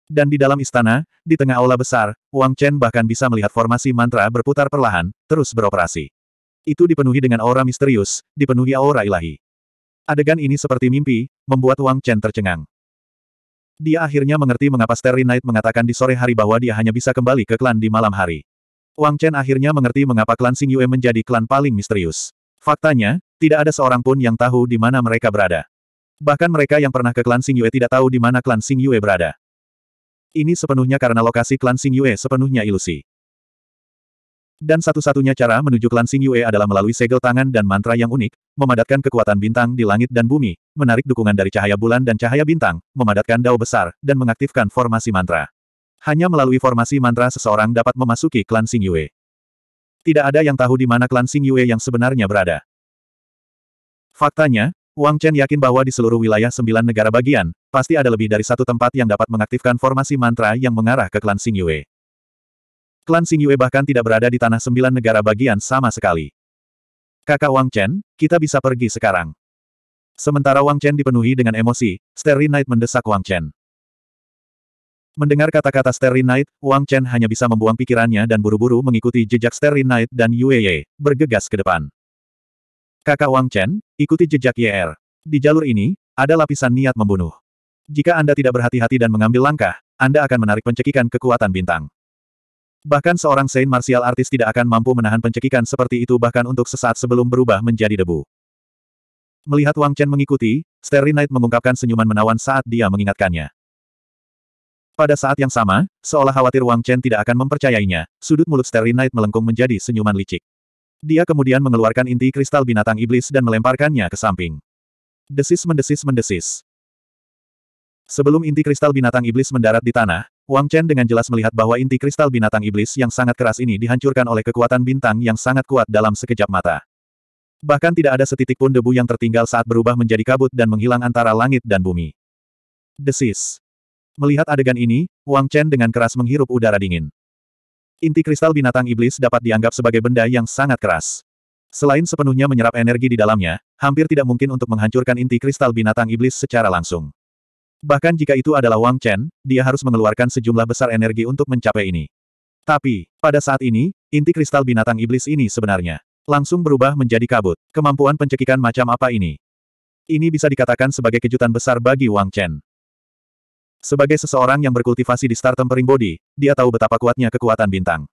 Dan di dalam istana, di tengah aula besar, Wang Chen bahkan bisa melihat formasi mantra berputar perlahan, terus beroperasi. Itu dipenuhi dengan aura misterius, dipenuhi aura ilahi. Adegan ini seperti mimpi, membuat Wang Chen tercengang. Dia akhirnya mengerti mengapa Starry Knight mengatakan di sore hari bahwa dia hanya bisa kembali ke klan di malam hari. Wang Chen akhirnya mengerti mengapa klan Xing Yue menjadi klan paling misterius. Faktanya, tidak ada seorang pun yang tahu di mana mereka berada. Bahkan mereka yang pernah ke klan Xing Yue tidak tahu di mana klan Xing Yue berada. Ini sepenuhnya karena lokasi klan Xing Yue sepenuhnya ilusi. Dan satu-satunya cara menuju klan Xing Yue adalah melalui segel tangan dan mantra yang unik, memadatkan kekuatan bintang di langit dan bumi, menarik dukungan dari cahaya bulan dan cahaya bintang, memadatkan dao besar, dan mengaktifkan formasi mantra. Hanya melalui formasi mantra seseorang dapat memasuki klan Xing Yue. Tidak ada yang tahu di mana klan Xing Yue yang sebenarnya berada. Faktanya, Wang Chen yakin bahwa di seluruh wilayah sembilan negara bagian, pasti ada lebih dari satu tempat yang dapat mengaktifkan formasi mantra yang mengarah ke klan Xingyue. Yue. Klan Xingyue Yue bahkan tidak berada di tanah sembilan negara bagian sama sekali. Kakak Wang Chen, kita bisa pergi sekarang. Sementara Wang Chen dipenuhi dengan emosi, Starry Knight mendesak Wang Chen. Mendengar kata-kata Starry Knight, Wang Chen hanya bisa membuang pikirannya dan buru-buru mengikuti jejak Starry Knight dan Yue Ye, bergegas ke depan. Kakak Wang Chen, ikuti jejak YR. Er. Di jalur ini, ada lapisan niat membunuh. Jika Anda tidak berhati-hati dan mengambil langkah, Anda akan menarik pencekikan kekuatan bintang. Bahkan seorang Saint Martial Artis tidak akan mampu menahan pencekikan seperti itu bahkan untuk sesaat sebelum berubah menjadi debu. Melihat Wang Chen mengikuti, Starry Knight mengungkapkan senyuman menawan saat dia mengingatkannya. Pada saat yang sama, seolah khawatir Wang Chen tidak akan mempercayainya, sudut mulut Starry Knight melengkung menjadi senyuman licik. Dia kemudian mengeluarkan inti kristal binatang iblis dan melemparkannya ke samping. Desis mendesis mendesis. Sebelum inti kristal binatang iblis mendarat di tanah, Wang Chen dengan jelas melihat bahwa inti kristal binatang iblis yang sangat keras ini dihancurkan oleh kekuatan bintang yang sangat kuat dalam sekejap mata. Bahkan tidak ada setitik pun debu yang tertinggal saat berubah menjadi kabut dan menghilang antara langit dan bumi. Desis. Melihat adegan ini, Wang Chen dengan keras menghirup udara dingin. Inti kristal binatang iblis dapat dianggap sebagai benda yang sangat keras. Selain sepenuhnya menyerap energi di dalamnya, hampir tidak mungkin untuk menghancurkan inti kristal binatang iblis secara langsung. Bahkan jika itu adalah Wang Chen, dia harus mengeluarkan sejumlah besar energi untuk mencapai ini. Tapi, pada saat ini, inti kristal binatang iblis ini sebenarnya langsung berubah menjadi kabut. Kemampuan pencekikan macam apa ini? Ini bisa dikatakan sebagai kejutan besar bagi Wang Chen. Sebagai seseorang yang berkultivasi di Star Tempering Body, dia tahu betapa kuatnya kekuatan bintang.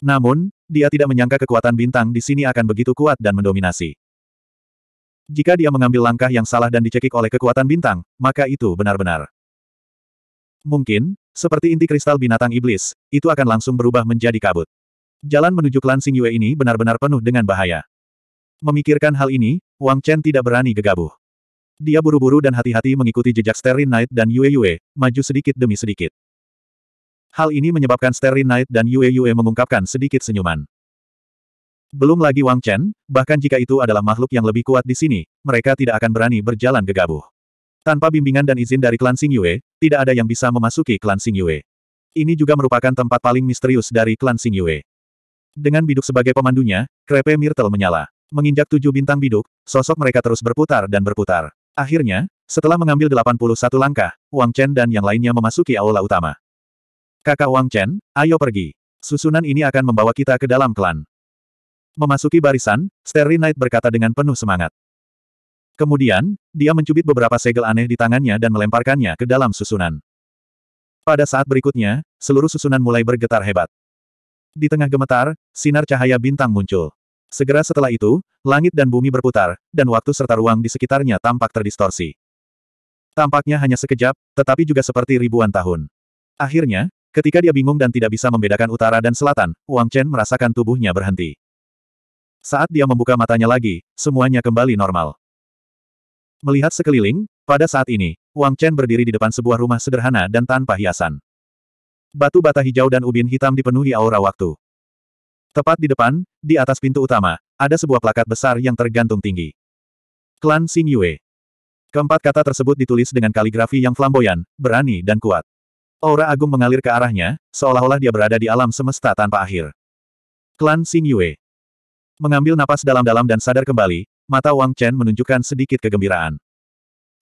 Namun, dia tidak menyangka kekuatan bintang di sini akan begitu kuat dan mendominasi. Jika dia mengambil langkah yang salah dan dicekik oleh kekuatan bintang, maka itu benar-benar. Mungkin, seperti inti kristal binatang iblis, itu akan langsung berubah menjadi kabut. Jalan menuju klan Sing Yue ini benar-benar penuh dengan bahaya. Memikirkan hal ini, Wang Chen tidak berani gegabah. Dia buru-buru dan hati-hati mengikuti jejak Sterling Knight dan Yue Yue, maju sedikit demi sedikit. Hal ini menyebabkan Sterling Knight dan Yue Yue mengungkapkan sedikit senyuman. Belum lagi Wang Chen, bahkan jika itu adalah makhluk yang lebih kuat di sini, mereka tidak akan berani berjalan gegabah. Tanpa bimbingan dan izin dari klan Sing Yue, tidak ada yang bisa memasuki klan Sing Yue. Ini juga merupakan tempat paling misterius dari klan Sing Yue. Dengan biduk sebagai pemandunya, krepe Myrtle menyala. Menginjak tujuh bintang biduk, sosok mereka terus berputar dan berputar. Akhirnya, setelah mengambil 81 langkah, Wang Chen dan yang lainnya memasuki aula utama. Kakak Wang Chen, ayo pergi. Susunan ini akan membawa kita ke dalam klan. Memasuki barisan, Sterry Knight berkata dengan penuh semangat. Kemudian, dia mencubit beberapa segel aneh di tangannya dan melemparkannya ke dalam susunan. Pada saat berikutnya, seluruh susunan mulai bergetar hebat. Di tengah gemetar, sinar cahaya bintang muncul. Segera setelah itu, langit dan bumi berputar, dan waktu serta ruang di sekitarnya tampak terdistorsi. Tampaknya hanya sekejap, tetapi juga seperti ribuan tahun. Akhirnya, ketika dia bingung dan tidak bisa membedakan utara dan selatan, Wang Chen merasakan tubuhnya berhenti. Saat dia membuka matanya lagi, semuanya kembali normal. Melihat sekeliling, pada saat ini, Wang Chen berdiri di depan sebuah rumah sederhana dan tanpa hiasan. Batu bata hijau dan ubin hitam dipenuhi aura waktu. Tepat di depan, di atas pintu utama, ada sebuah plakat besar yang tergantung tinggi. Klan Xing Yue. Keempat kata tersebut ditulis dengan kaligrafi yang flamboyan, berani dan kuat. Aura agung mengalir ke arahnya, seolah-olah dia berada di alam semesta tanpa akhir. Klan Xing Yue. Mengambil napas dalam-dalam dan sadar kembali, mata Wang Chen menunjukkan sedikit kegembiraan.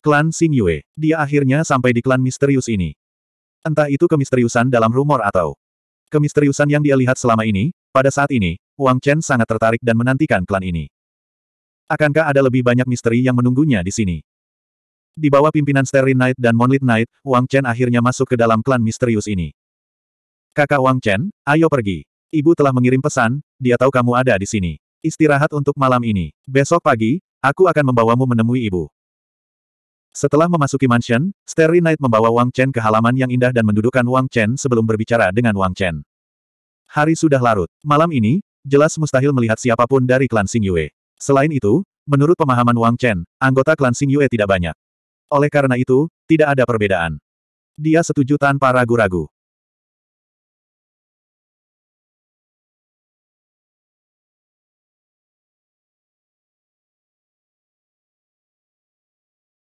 Klan Xing Yue, dia akhirnya sampai di klan misterius ini. Entah itu kemisteriusan dalam rumor atau Kemisteriusan yang dia lihat selama ini, pada saat ini, Wang Chen sangat tertarik dan menantikan klan ini. Akankah ada lebih banyak misteri yang menunggunya di sini? Di bawah pimpinan Starry Knight dan Monlit Knight, Wang Chen akhirnya masuk ke dalam klan misterius ini. Kakak Wang Chen, ayo pergi. Ibu telah mengirim pesan, dia tahu kamu ada di sini. Istirahat untuk malam ini. Besok pagi, aku akan membawamu menemui ibu. Setelah memasuki mansion, Starry Knight membawa Wang Chen ke halaman yang indah dan mendudukkan Wang Chen sebelum berbicara dengan Wang Chen. Hari sudah larut. Malam ini, jelas mustahil melihat siapapun dari klan Sing Yue. Selain itu, menurut pemahaman Wang Chen, anggota klan Sing Yue tidak banyak. Oleh karena itu, tidak ada perbedaan. Dia setuju tanpa ragu-ragu.